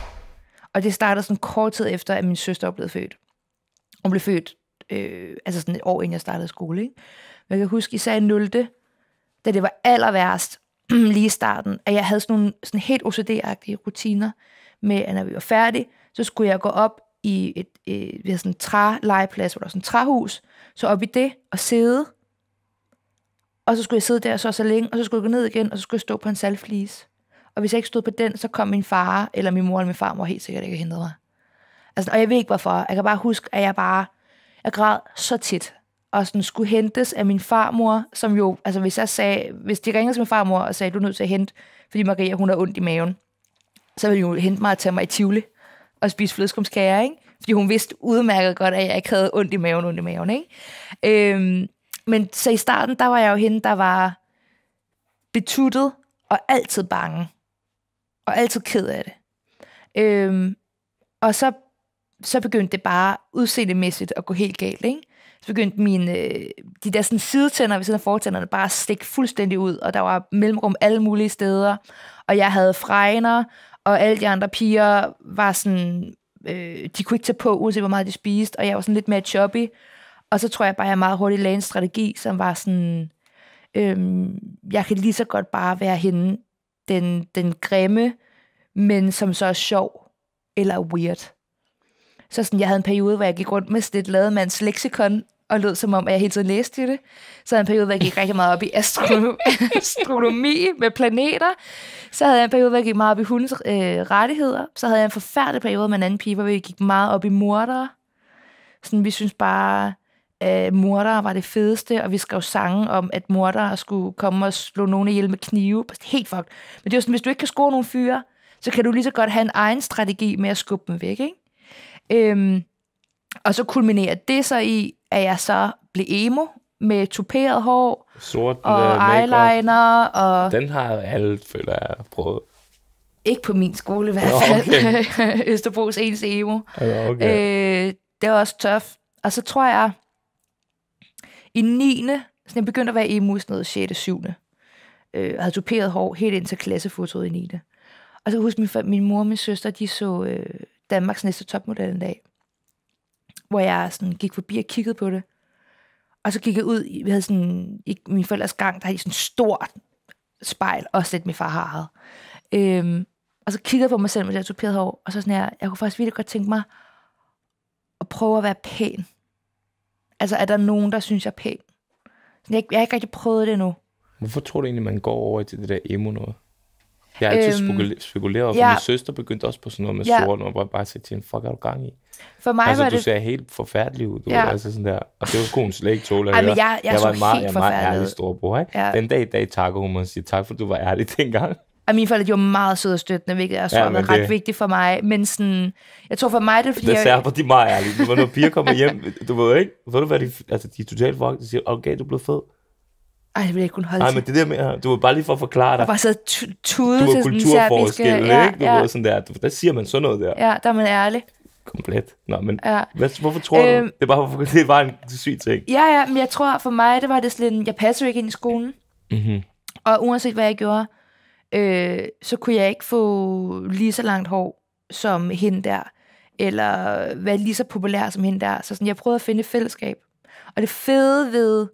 Og det startede sådan kort tid efter, at min søster blev født. Hun blev født øh, altså sådan et år, inden jeg startede skole. Ikke? Men jeg kan huske, især i 0. da det var aller værst, lige i starten, at jeg havde sådan nogle sådan helt OCD-agtige rutiner med, at når vi var færdige, så skulle jeg gå op i et, øh, et, et sådan en trælegeplads, hvor der var sådan et træhus, så op i det og sidde, og så skulle jeg sidde der så så længe, og så skulle jeg gå ned igen, og så skulle jeg stå på en salgflis. Og hvis jeg ikke stod på den, så kom min far, eller min mor eller min farmor helt sikkert ikke og mig. Altså, og jeg ved ikke hvorfor. Jeg kan bare huske, at jeg bare jeg græd så tit. Og sådan skulle hentes af min farmor, som jo, altså hvis jeg sagde, hvis de ringede til min farmor og sagde, du er nødt til at hente, fordi Maria, hun har ondt i maven, så ville hun hente mig og tage mig i Tivoli og spise flødeskumskager, ikke? Fordi hun vidste udmærket godt, at jeg ikke havde ondt i maven, ondt i maven, ikke? Øhm, men så i starten, der var jeg jo hende, der var betuttet og altid bange og altid ked af det. Øhm, og så, så begyndte det bare udseendemæssigt at gå helt galt, ikke? Så begyndte mine, øh, de der sådan sidetænder ved siden af fortænderne bare at stikke fuldstændig ud, og der var mellemrum alle mulige steder, og jeg havde fregner, og alle de andre piger var sådan, øh, de kunne ikke tage på, uanset hvor meget de spiste, og jeg var sådan lidt mere choppy, og så tror jeg bare, at jeg meget hurtigt lagde en strategi, som var sådan, øh, jeg kan lige så godt bare være hende, den, den grimme, men som så er sjov eller weird. Så sådan, jeg havde en periode, hvor jeg gik rundt med sådan et lademands leksikon, og lød som om, at jeg hele tiden læste i det. Så havde jeg en periode, hvor jeg gik rigtig meget op i astro- astronomi med planeter. Så havde jeg en periode, hvor jeg gik meget op i hundes øh, rettigheder. Så havde jeg en forfærdelig periode med en anden pige, hvor vi gik meget op i mordere. Sådan, vi synes bare, at mordere var det fedeste, og vi skrev sange om, at mordere skulle komme og slå nogen ihjel med knive. Helt fucked. Men det er jo sådan, hvis du ikke kan score nogle fyre, så kan du lige så godt have en egen strategi med at skubbe dem væk, ikke? Øhm, og så kulminerer det så i, at jeg så blev emo med tuperet hår, Sort og øh, eyeliner, og... Den har alle, føler jeg, prøvet. Ikke på min skole i hvert fald. Okay. Østerbros eneste emo. Okay. Øh, det var også tøft. Og så tror jeg, i 9. Så jeg begyndte at være emo sådan noget 6. 7. Øh, havde tuperet hår helt ind til klassefotoet i 9. Og så husker min, min mor og min søster, de så øh, Danmarks næste topmodel en dag. Hvor jeg sådan gik forbi og kiggede på det. Og så gik jeg ud, vi havde sådan, i min forældres gang, der havde sådan en stor spejl, også lidt min far har øh, Og så kiggede jeg på mig selv med det her tuperede hår, og så sådan her, jeg kunne faktisk virkelig godt tænke mig at prøve at være pæn. Altså, er der nogen, der synes, jeg er pæn? Jeg, jeg har ikke rigtig prøvet det endnu. Hvorfor tror du egentlig, man går over til det der emo noget? Jeg har altid øhm, spekuleret, for ja. min søster begyndte også på sådan noget med ja. sort, og bare sagde til hende, fuck, er du gang i? For mig altså, var du det... ser helt forfærdelig ud, du ja. Ved, altså sådan der. Og det var kun slet ikke tåle. Ej, men jeg, jeg, jeg, var en meget, jeg var meget ærlig storbror, ikke? Ja. Den dag i dag takker hun mig og siger, tak for du var ærlig dengang. Og mine forældre, de var meget søde og støttende, hvilket også ja, var ret det... vigtigt for mig. Men sådan, jeg tror for mig, det er fordi... Det er særligt, jeg... de er meget ærlige. Når, når piger kommer hjem, du ved ikke, ved du hvad, de, altså, de er totalt vokset, de siger, okay, du er blevet fed. Ej, det vil jeg ikke kunne holde Nej, men det der med, du var bare lige for at forklare dig. Jeg var så tude til sådan serbiske... Ja, ja. Ikke? Du ja. Ved, sådan der, du, der siger man sådan noget der. Ja, der er man ærlig. Komplet. Nå, men ja. hvad, hvorfor tror øhm, du? Det er bare, det var en syg ting. Ja, ja, men jeg tror for mig, det var det sådan, jeg passer ikke ind i skolen. Mm-hmm. Og uanset hvad jeg gjorde, øh, så kunne jeg ikke få lige så langt hår som hende der, eller være lige så populær som hende der. Så sådan, jeg prøvede at finde et fællesskab. Og det fede ved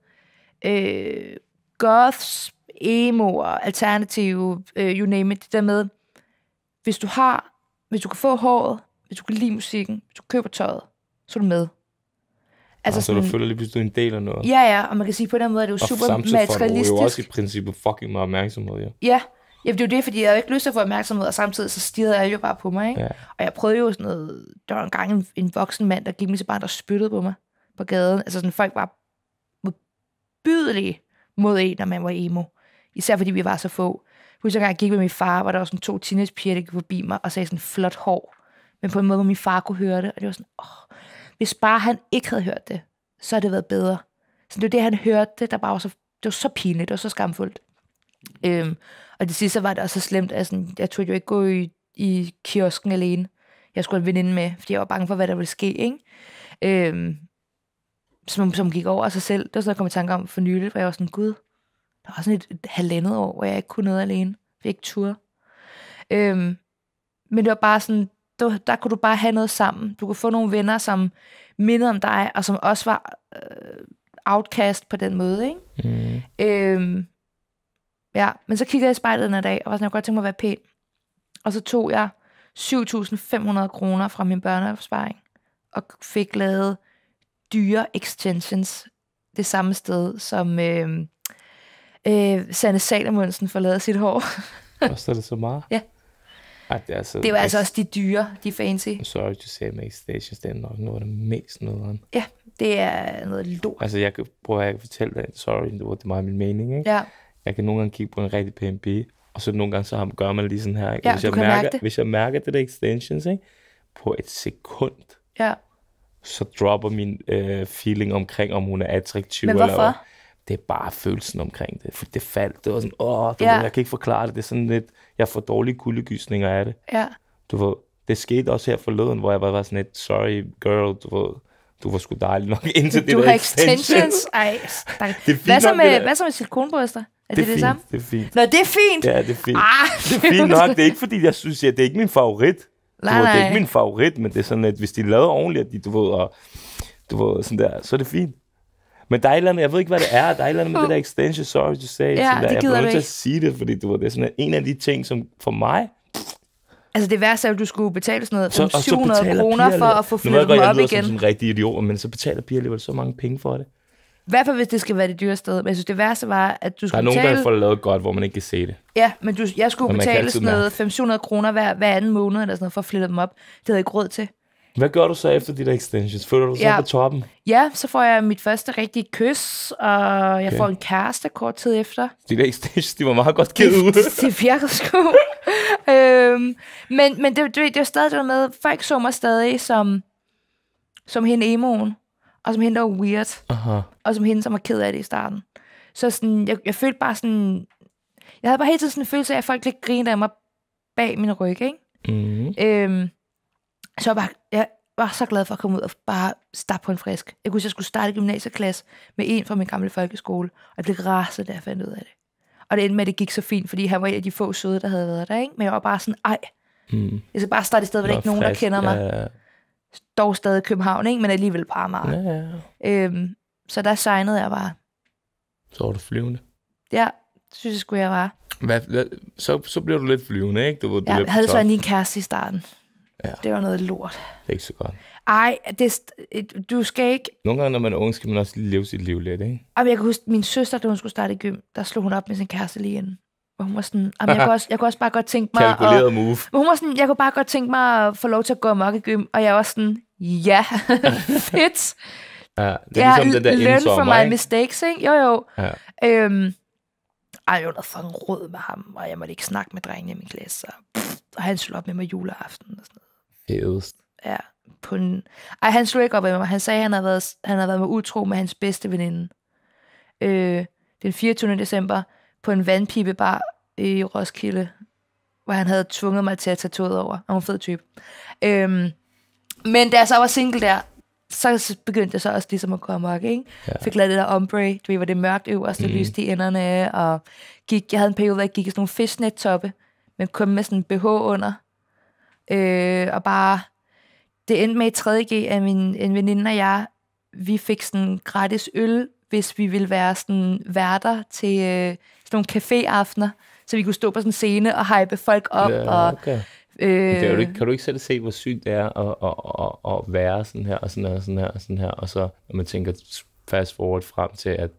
øh, goths, emoer, alternative, øh, you name it, det der med, hvis du har, hvis du kan få håret, hvis du kan lide musikken, hvis du køber tøjet, så er du med. Altså, altså så du føler lige pludselig, en del af noget. Ja, ja, og man kan sige, på den måde at det jo og super materialistisk. Og samtidig får du jo også i princippet fucking meget opmærksomhed, ja. Ja, Ja, det er jo det, fordi jeg havde ikke lyst til at få opmærksomhed, og samtidig så stirrede jeg jo bare på mig. Ikke? Ja. Og jeg prøvede jo sådan noget... Der var en gang en, en voksen mand, der gik mig til bare, der spyttede på mig på gaden. Altså sådan, folk var modbydelige mod en, når man var emo. Især fordi vi var så få. Husk, gang jeg gik med min far, var der også sådan to teenagepiger, der gik forbi mig og sagde sådan flot hår. Men på en måde, hvor min far kunne høre det. Og det var sådan, åh, hvis bare han ikke havde hørt det, så havde det været bedre. Så det var det, han hørte, det, der bare var så, det var så pinligt og så skamfuldt. Øhm, og det sidste så var det også så slemt, at sådan, jeg turde jo ikke gå i, i kiosken alene. Jeg skulle have en veninde med, fordi jeg var bange for, hvad der ville ske, ikke? Øhm, som, som gik over af sig selv. Det var sådan, jeg kom i tanke om for nylig, hvor jeg var sådan, gud, der var sådan et, et halvandet år, hvor jeg ikke kunne noget alene. Jeg ikke tur. Øhm, men det var bare sådan, der, der kunne du bare have noget sammen. Du kunne få nogle venner, som mindede om dig, og som også var øh, outcast på den måde, ikke? Mm. Øhm, Ja, men så kiggede jeg i spejlet den dag, og var sådan, jeg godt tænke mig at være pæn. Og så tog jeg 7.500 kroner fra min børneopsparing, og fik lavet dyre extensions det samme sted, som øh, øh, Sanne Salomonsen får lavet sit hår. Koster det så meget? Ja. Ej, det, er altså, det var altså også de dyre, de fancy. Sorry to say, men extensions, det er nok noget af det mest nederen. Ja, det er noget lort. Altså, jeg kan prøve at fortælle dig, sorry, det var meget min mening, ikke? Ja jeg kan nogle gange kigge på en rigtig pæn pige, og så nogle gange så gør man lige sådan her. Ikke? Ja, hvis, jeg mærker, mærke det. hvis jeg mærker det der extensions ikke? på et sekund, ja. så dropper min øh, feeling omkring, om hun er attraktiv. Men hvorfor? Eller, det er bare følelsen omkring det. For det faldt. Det var sådan, åh, det ja. Ved, jeg kan ikke forklare det. Det er sådan lidt, jeg får dårlige kuldegysninger af det. Ja. Du ved, det skete også her forleden, hvor jeg var, var sådan lidt, sorry girl, du ved, du var sgu dejlig nok indtil du det der extensions. Du har extensions. Ej, det er fint hvad, så med, det hvad så med silikonbryster? Er det det, det fint, samme? Det er fint. Nå, det er fint? Ja, det er fint. Arh, Det er fint nok. Det er ikke, fordi jeg synes, at det er ikke min favorit. Nej, du nej. Det er ikke min favorit, men det er sådan, at hvis de lavede ordentligt, at de, du ved, og, du ved, sådan der, så er det fint. Men der er et eller andet, jeg ved ikke, hvad det er, der er et eller andet med det der extension, sorry to say. Ja, det gider jeg bliver nødt til at sige det, fordi du ved, det er sådan en af de ting, som for mig, Altså det værste er, at du skulle betale sådan noget så, 700 så kroner for at få flyttet dem op igen. Jeg lyder som en rigtig idiot, men så betaler Pia alligevel så mange penge for det hvert fald hvis det skal være det dyre sted. Men jeg synes, det værste var, at du skulle betale... Der er nogen, betale... der får lavet godt, hvor man ikke kan se det. Ja, men du, jeg skulle betale sådan noget 500 kroner hver, hver anden måned, eller sådan noget, for at flytte dem op. Det havde jeg ikke råd til. Hvad gør du så efter de der extensions? Føler du så ja. på toppen? Ja, så får jeg mit første rigtige kys, og jeg okay. får en kæreste kort tid efter. De der extensions, de var meget godt givet ud. det, virker sgu. øhm, men men det, det, det var stadig noget med, folk så mig stadig som, som hende emoen og som hende, der var weird, Aha. og som hende, som var ked af det i starten. Så sådan, jeg, jeg følte bare sådan... Jeg havde bare hele tiden sådan en følelse af, at folk lidt grinede af mig bag min ryg, ikke? Mm. Øhm, så jeg, bare, jeg var så glad for at komme ud og bare starte på en frisk. Jeg kunne jeg skulle starte gymnasieklasse med en fra min gamle folkeskole, og jeg blev raset, da jeg fandt ud af det. Og det endte med, at det gik så fint, fordi han var en af de få søde, der havde været der, ikke? Men jeg var bare sådan, ej, mm. jeg skal bare starte et sted, hvor der ikke nogen, der kender mig. Ja, ja dog stadig København, ikke? men alligevel på Amager. Ja, ja, Øhm, så der signede jeg bare. Så var du flyvende? Ja, synes jeg skulle jeg var. Hvad, hvad, så, så blev du lidt flyvende, ikke? Du, var, du ja, jeg havde så en kæreste i starten. Ja. Det var noget lort. Det er ikke så godt. Ej, det, du skal ikke... Nogle gange, når man er ung, skal man også leve sit liv lidt, ikke? Jamen, jeg kan huske, min søster, da hun skulle starte i gym, der slog hun op med sin kæreste lige inden hvor hun var sådan, jeg kunne, også, jeg kunne også bare godt tænke mig... Kalkuleret og, move. hun var sådan, jeg kunne bare godt tænke mig at få lov til at gå og i gym, og jeg var sådan, ja, fedt. Ja, det er ja, ligesom den der løn for mig mistakes, ikke? Jo, jo. Ja. Øhm, ej, jeg var fucking rød med ham, og jeg måtte ikke snakke med drengene i min klasse. Og, pff, og han slog op med mig juleaften og sådan noget. Ja, på en... Ej, han slog ikke op med mig. Han sagde, at han havde været, han havde været med utro med hans bedste veninde. Øh, den 24. december på en vandpibebar i Roskilde, hvor han havde tvunget mig til at tage toget over. Han var en fed type. Øhm, men da jeg så var single der, så begyndte jeg så også ligesom at komme op, ikke? Ja. Fik lavet det der ombre, du ved, hvor det mørkt øverst, det mm. lyste i enderne, og gik, jeg havde en periode, hvor jeg gik i sådan nogle fishnet-toppe, men kun med sådan en BH under. Øh, og bare, det endte med i 3.G, at min en veninde og jeg, vi fik sådan gratis øl, hvis vi ville være sådan værter til, øh, sådan nogle caféaftener, så vi kunne stå på sådan en scene og hype folk op. Ja, okay. og, øh, er jo ikke, kan du ikke selv se, hvor sygt det er at, at, at, at være sådan her, og sådan her, og sådan her, og sådan her, og så når man tænker fast forward frem til, at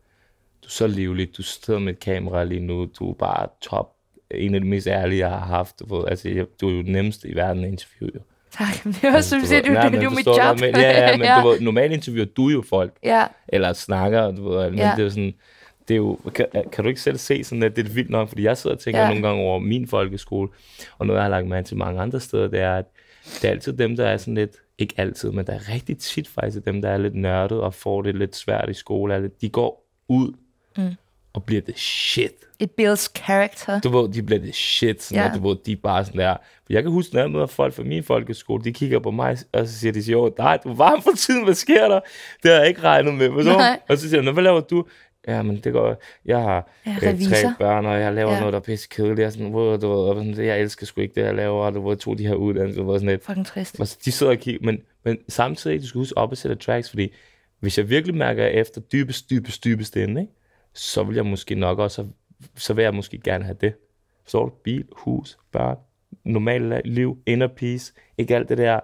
du er så livlig, du sidder med et kamera lige nu, du er bare top, en af de mest ærlige, jeg har haft. Du, altså, du er jo nemmest i verden at interviewe. Tak, men det var altså, sådan du, nej, du, du mit job. Med, ja, ja, men ja. du normalt interviewer du jo folk, ja. eller snakker, du ved, men ja. det er sådan, det er jo, kan, kan du ikke selv se sådan, at det er vildt nok, fordi jeg sidder og tænker ja. nogle gange over min folkeskole, og noget jeg har lagt mig til mange andre steder, det er, at det er altid dem, der er sådan lidt, ikke altid, men der er rigtig tit faktisk dem, der er lidt nørdet og får det lidt svært i skole, eller de går ud mm. og bliver det shit. It builds character. Du ved, de bliver det shit, sådan yeah. at, du ved, de er bare sådan der. Jeg kan huske, når jeg møder folk fra min folkeskole, de kigger på mig, og så siger de, jo, du var varm for tiden, hvad sker der? Det har jeg ikke regnet med. Forstår? Og så siger de, hvad laver du? ja, men det går, jeg har ja, øh, tre børn, og jeg laver ja. noget, der er pisse kedeligt, jeg, sådan, wow, du, og sådan, jeg elsker sgu ikke det, jeg laver, og du wow, tog de her uddannelser, og sådan lidt. Fucking trist. Og så de sidder og kigger, men, men samtidig, du skal huske opposite tracks, fordi hvis jeg virkelig mærker efter dybest, dybest, dybest inde, ikke? så vil jeg måske nok også, så vil jeg måske gerne have det. Så du? Bil, hus, børn, normalt liv, inner peace, ikke alt det der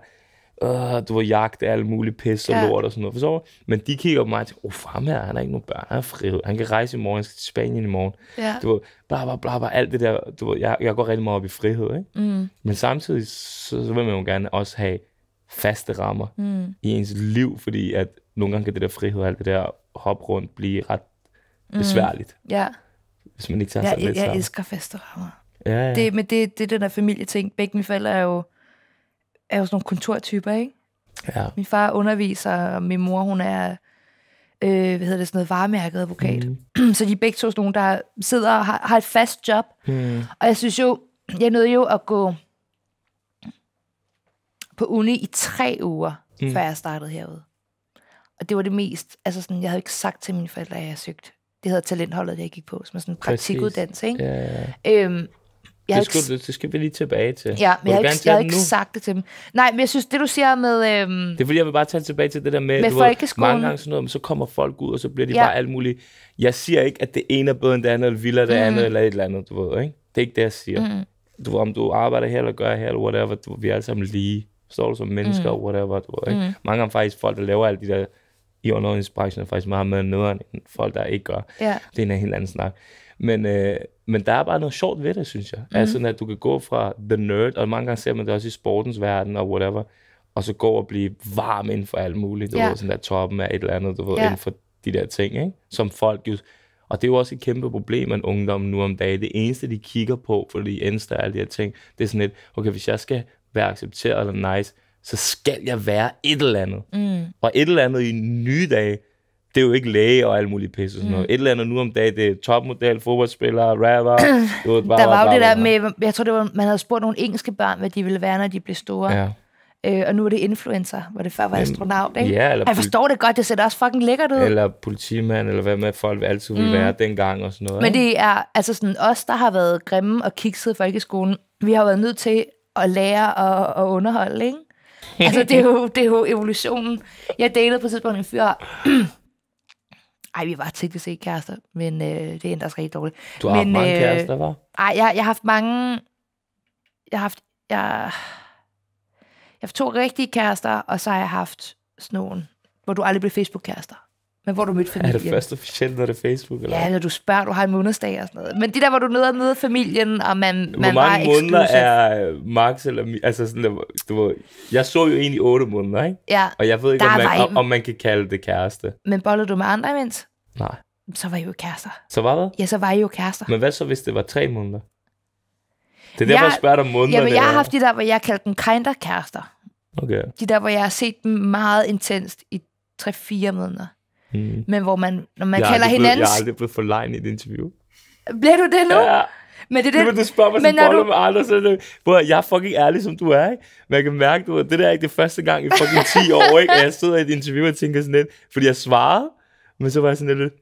øh, du var jagt af alle mulige pisse og ja. lort og sådan noget. så, Men de kigger på mig og tænker, åh, far med, han har ikke nogen børn, han er fri, han kan rejse i morgen, han skal til Spanien i morgen. Ja. Du ved, bla, bla, bla, bla, alt det der. Du ved, jeg, jeg går rigtig meget op i frihed, ikke? Mm. Men samtidig, så, så vil man jo gerne også have faste rammer mm. i ens liv, fordi at nogle gange kan det der frihed og alt det der hop rundt blive ret mm. besværligt. Ja. Hvis man ikke tager ja, sig jeg, lidt jeg elsker faste rammer. Ja, ja. Det, men det, det er den der familieting. Begge mine forældre er jo er jo sådan nogle kontortyper, ikke? Ja. Min far underviser, og min mor, hun er øh, hvad hedder det, sådan noget varemærket advokat. Mm. så de er begge to sådan nogle, der sidder og har, har et fast job. Mm. Og jeg synes jo, jeg nåede jo at gå på uni i tre uger, mm. før jeg startede herude. Og det var det mest, altså sådan, jeg havde ikke sagt til mine forældre, at jeg havde søgt. Det hedder talentholdet, jeg gik på, som er sådan en praktikuddannelse, ikke? Ja, ja. Øhm, jeg det, skal, ikke... det skal vi lige tilbage til. Ja, men jeg har ikke, jeg ikke nu? sagt det til dem. Nej, men jeg synes, det du siger med... Øhm, det er fordi, jeg vil bare tage tilbage til det der med, med du ved, mange gange sådan noget, men så kommer folk ud, og så bliver de ja. bare alt muligt. Jeg siger ikke, at det ene er bedre end det andet, eller vildere det mm. andet, eller et eller andet, du ved, ikke? Det er ikke det, jeg siger. Mm. Du, om du arbejder her, eller gør her, eller whatever, du, vi er alle sammen lige. Står du som mennesker, mm. whatever, du ved, ikke? Mm. Mange gange faktisk folk, der laver alt de der i underholdningsbranchen, er faktisk meget mere nederen end folk, der ikke gør. Ja. Det er en helt anden snak. Men, øh, men der er bare noget sjovt ved det, synes jeg. Mm. Altså, at du kan gå fra the nerd, og mange gange ser man det også i sportens verden og whatever, og så gå og blive varm inden for alt muligt. Du yeah. ved, sådan der toppen af et eller andet, du ved, yeah. inden for de der ting, ikke? som folk jo... Og det er jo også et kæmpe problem, at ungdommen nu om dagen, det eneste, de kigger på, fordi Insta og alle de her ting, det er sådan lidt, okay, hvis jeg skal være accepteret eller nice, så skal jeg være et eller andet. Mm. Og et eller andet i nye dage, det er jo ikke læge og alt muligt pisse. Sådan noget. Mm. Et eller andet nu om dagen, det er topmodel, fodboldspiller, rapper. du ved, bare, der var jo det der med, jeg tror, det var, man havde spurgt nogle engelske børn, hvad de ville være, når de blev store. Ja. Øh, og nu er det influencer, hvor det før var astronaut, ikke? Ja, eller jeg forstår det godt, det ser da også fucking lækkert ud. Eller politimand, eller hvad med folk altid ville mm. være dengang og sådan noget. Men det er, altså sådan, os, der har været grimme og kiksede i folkeskolen, vi har været nødt til at lære og, og underholde, ikke? altså, det er, jo, det er jo evolutionen. Jeg datede på et tidspunkt en fyr, Ej, vi var teknisk set kærester, men øh, det endte også rigtig dårligt. Du har men, haft mange øh, kærester, var? Nej, jeg, jeg har haft mange... Jeg har haft... Jeg, jeg har haft to rigtige kærester, og så har jeg haft sådan nogle, hvor du aldrig blev Facebook-kærester. Men hvor du mødte familien. Er det først officielt, når det er Facebook? Eller? Ja, når du spørger, du har en månedsdag og sådan noget. Men det der, hvor du nede med familien, og man, man Hvor mange måneder er øh, Max eller... Altså sådan, der, øh, du ved, jeg så jo egentlig otte måneder, ikke? Ja, Og jeg ved ikke, om man, om, om man kan kalde det kæreste. Men bollede du med andre imens? Nej. Så var I jo kærester. Så var det? Ja, så var I jo kærester. Men hvad så, hvis det var tre måneder? Det er derfor, jeg, spørger dig om måneder. Jamen, jeg har haft de der, hvor jeg kaldte dem kinder kærester. Okay. De der, hvor jeg har set dem meget intenst i 3-4 måneder. Mm. Men hvor man, når man jeg kalder hinanden... Jeg har aldrig blevet for i et interview. Bliver du det nu? Ja. Men det er det... Nu vil du spørge mig men bolle du... med andre, så det... Bro, jeg er fucking ærlig, som du er, ikke? jeg kan mærke, du, det der er ikke det første gang i fucking 10 år, ikke? At jeg sidder i et interview og tænker sådan lidt... Fordi jeg svarede, men så var jeg sådan lidt...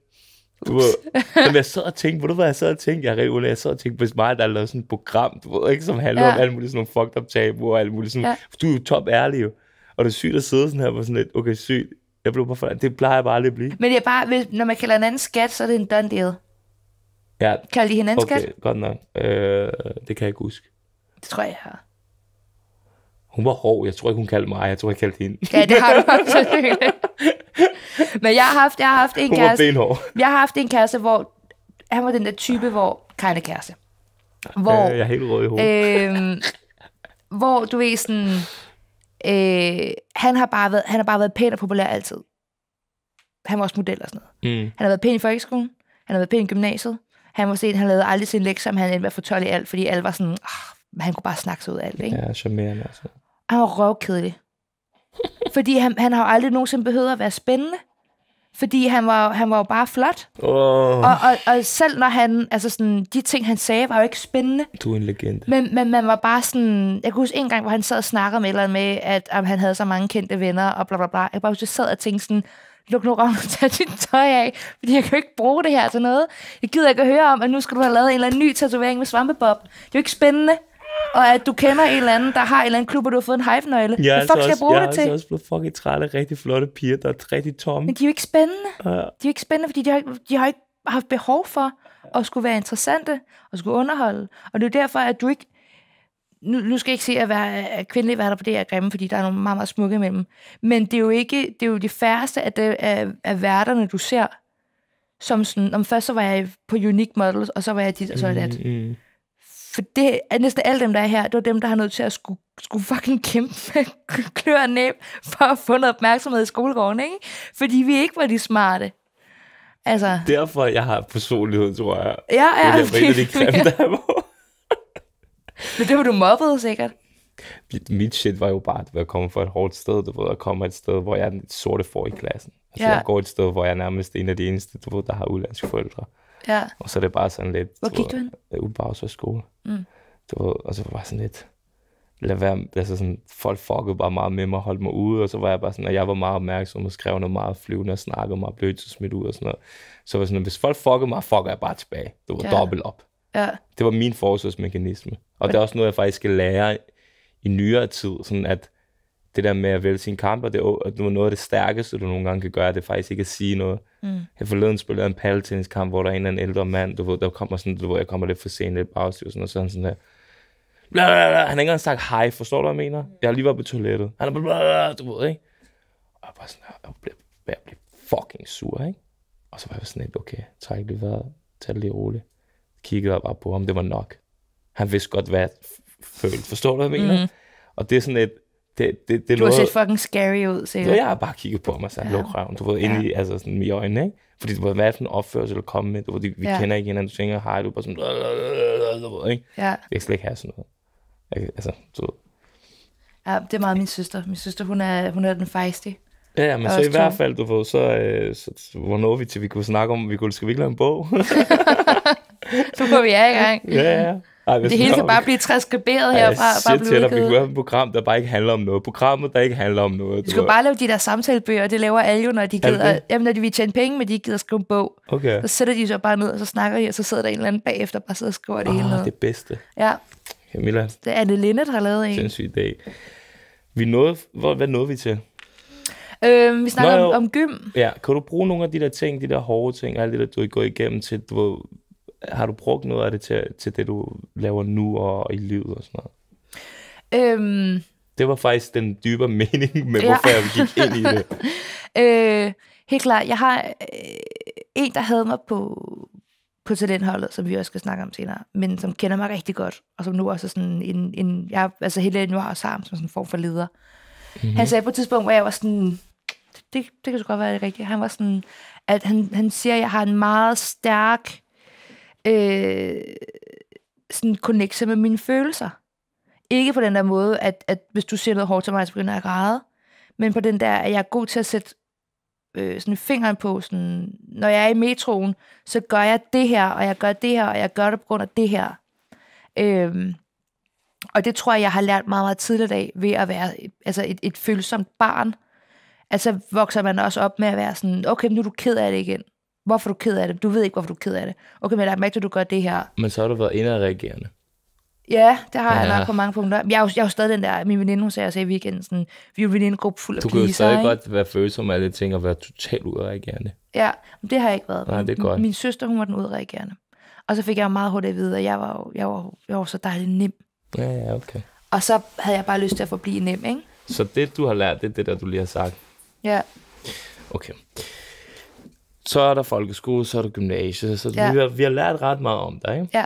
Du jeg sad og tænkte, ved du hvad jeg sad og tænkte? Jeg er rigtig jeg sad og tænkte, hvis mig, der lavet sådan et program, du ved, ikke, som handler ja. om alle mulige sådan nogle fucked up tabu og alt muligt sådan. Ja. Du er jo top ærlig jo. Og det er sygt at sidde sådan her på sådan lidt, okay, sygt, jeg blev for, det plejer jeg bare aldrig at blive. Men jeg bare, hvis, når man kalder en anden skat, så er det en done deal. Ja. Kalder de hinanden okay, skat? godt nok. Øh, det kan jeg ikke huske. Det tror jeg, jeg har. Hun var hård. Jeg tror ikke, hun kaldte mig. Jeg tror, jeg kaldte hende. Ja, det har du absolut. Men jeg har haft, jeg har haft en hun kæreste. benhård. Jeg har haft en kæreste, hvor han var den der type, hvor keine kæreste. Hvor, øh, jeg er helt rød i hovedet. Øh, hvor du ved sådan, Øh, han, har bare været, han har bare været pæn og populær altid. Han var også model og sådan noget. Mm. Han har været pæn i folkeskolen, han har været pæn i gymnasiet, han var set, han lavede aldrig sin lektie, som han endte med at få 12 i alt, fordi alle var sådan, oh, han kunne bare snakke sig ud af alt, ikke? Ja, charmerende altså. Han var røvkedelig. fordi han, han har jo aldrig nogensinde behøvet at være spændende. Fordi han var, han var jo bare flot. Oh. Og, og, og selv når han, altså sådan, de ting, han sagde, var jo ikke spændende. Du er en legende. Men, men man var bare sådan, jeg kunne huske en gang, hvor han sad og snakkede med eller med, at om han havde så mange kendte venner, og bla bla bla. Jeg bare sad og tænkte sådan, luk nu røven og tag dit tøj af, fordi jeg kan jo ikke bruge det her til noget. Jeg gider ikke at høre om, at nu skal du have lavet en eller anden ny tatovering med svampebob. Det er jo ikke spændende og at du kender en eller anden, der har en eller anden klub, og du har fået en hive-nøgle. Ja, Hvad altså fuck skal jeg bruge jeg det til? Jeg altså er også blevet fucking træt af rigtig flotte piger, der er rigtig tomme. Men de er jo ikke spændende. Ja. De er jo ikke spændende, fordi de har, de har ikke haft behov for at skulle være interessante og skulle underholde. Og det er derfor, at du ikke... Nu, nu skal jeg ikke se, at, være, at kvindelige værter på det er grimme, fordi der er nogle meget, meget smukke imellem. Men det er jo ikke det er jo de færreste af, det, af, af værterne, du ser, som sådan, om først så var jeg på Unique Models, og så var jeg dit, og så er det. Mm, mm for det er næsten alle dem, der er her, det var dem, der har nødt til at skulle, skulle fucking kæmpe med klør næb for at få noget opmærksomhed i skolegården, ikke? Fordi vi ikke var de smarte. Altså. Derfor jeg har personlighed, tror jeg. Ja, ja. Det er de grimme, der Men det var du mobbet, sikkert. Mit, mit shit var jo bare at komme fra et hårdt sted, du ved, at komme et sted, hvor jeg er den sorte for i klassen. Altså, ja. jeg går et sted, hvor jeg er nærmest en af de eneste, du ved, der har udlandske forældre. Ja. Og så er det bare sådan lidt... Hvor gik du hen? Øh, Ubagsvær skole. Mm. Det var, og så var bare sådan lidt... Lad være, altså sådan, folk fuckede bare meget med mig, holdt mig ude, og så var jeg bare sådan, at jeg var meget opmærksom og skrev noget meget flyvende og snakkede meget blødt og smidt ud og sådan noget. Så var sådan, at hvis folk fuckede mig, fucker jeg bare tilbage. Det var ja. dobbelt op. Ja. Det var min forsvarsmekanisme. Og ja. det er også noget, jeg faktisk skal lære i nyere tid, sådan at det der med at vælge sine kampe, det er noget af det stærkeste, du nogle gange kan gøre, det er faktisk ikke at sige noget. Mm. Jeg forleden spillede en paddeltenniskamp, hvor der er en eller anden ældre mand, du ved, der kommer sådan, du ved, jeg kommer lidt for sent, lidt bagstyr, sådan, og sådan sådan der. Bla, bla, bla. Han har ikke engang sagt hej, forstår du, hvad jeg mener? Jeg har lige været på toilettet. Han er bla, bla, bla, du ved, ikke? Og jeg bare sådan, jeg blev, jeg blev fucking sur, ikke? Og så var jeg sådan lidt, okay, træk lige vejret, tag det lige roligt. Kiggede bare på ham, det var nok. Han vidste godt, hvad jeg følte, forstår du, hvad jeg mener? Mm. Og det er sådan et, det, det, det du har set fucking scary ud, siger sikkert. Ja, jeg har bare kigget på mig, så ja. luk røven, du ved, ind i, ja. altså sådan i øjnene, ikke? Fordi det var hvad for en opførsel at komme med? Du ved, vi ja. kender ikke hinanden, du tænker, hej, du er bare sådan, du ved, ikke? Ja. Jeg kan slet ikke have sådan noget. Jeg, altså, du Ja, det er meget min søster. Min søster, hun er, hun er den fejste. Ja, ja, men og så i tror. hvert fald, du ved, så, øh, så, så hvornår vi til, vi kunne snakke om, vi kunne, skal vi ikke lave en bog? så går vi af i gang. Ja, ja. Ej, det, det hele skal bare blive transkriberet herfra. Ej, bare blive til, at vi kunne have et program, der bare ikke handler om noget. Programmet, der ikke handler om noget. Du skal bare lave de der samtalebøger, det laver alle jo, når de gider, jamen, når de vil tjene penge, men de ikke gider skrive en bog. Okay. Så sætter de så bare ned, og så snakker de, og så sidder der en eller anden bagefter, bare sidder og skriver det oh, hele ah, det bedste. Ja. Camilla. Det er Anne der har lavet en. Sindssyg dag. Vi nåede, hvor, hvad nåede vi til? Øh, vi snakker Nå, om, om gym. Ja, kan du bruge nogle af de der ting, de der hårde ting, og alt det der, du går igennem til, du, har du brugt noget af det til, til det, du laver nu og, og i livet og sådan noget? Øhm, det var faktisk den dybere mening med, ja. jeg gik ind i det. øh, helt klart. Jeg har øh, en, der havde mig på, på talentholdet, som vi også skal snakke om senere, men som kender mig rigtig godt, og som nu også er sådan en... en jeg, altså hele nu har sammen som sådan en form for leder. Mm-hmm. Han sagde på et tidspunkt, hvor jeg var sådan... Det, det kan så godt være det rigtige. Han var sådan, at han, han siger, at jeg har en meget stærk øh, sådan connecte med mine følelser. Ikke på den der måde, at, at hvis du siger noget hårdt til mig, så begynder jeg at græde. Men på den der, at jeg er god til at sætte øh, sådan fingeren på, sådan, når jeg er i metroen, så gør jeg det her, og jeg gør det her, og jeg gør det på grund af det her. Øhm, og det tror jeg, jeg har lært meget, meget tidligt af, ved at være altså et, et følsomt barn. Altså vokser man også op med at være sådan, okay, nu er du ked af det igen. Hvorfor er du ked af det? Du ved ikke, hvorfor du er ked af det. Okay, men jeg mærke, at du gør det her. Men så har du været indadreagerende. Ja, det har ja. jeg nok på mange punkter. Jeg er, jo, jeg er jo stadig den der, min veninde, hun sagde også i weekenden, sådan, vi er jo venindegruppe fuld af du Du kan jo stadig ikke? godt være følsom af alle ting og være totalt udreagerende. Ja, men det har jeg ikke været. Nej, det er godt. Min søster, hun var den udreagerende. Og så fik jeg jo meget hurtigt at vide, at jeg var, jo, jeg var, jeg var så dejlig nem. Ja, ja, okay. Og så havde jeg bare lyst til at forblive nem, ikke? Så det, du har lært, det er det, der du lige har sagt? Ja. Okay så er der folkeskole, så er der gymnasie, så ja. vi, har, vi har lært ret meget om dig. Ikke? Ja.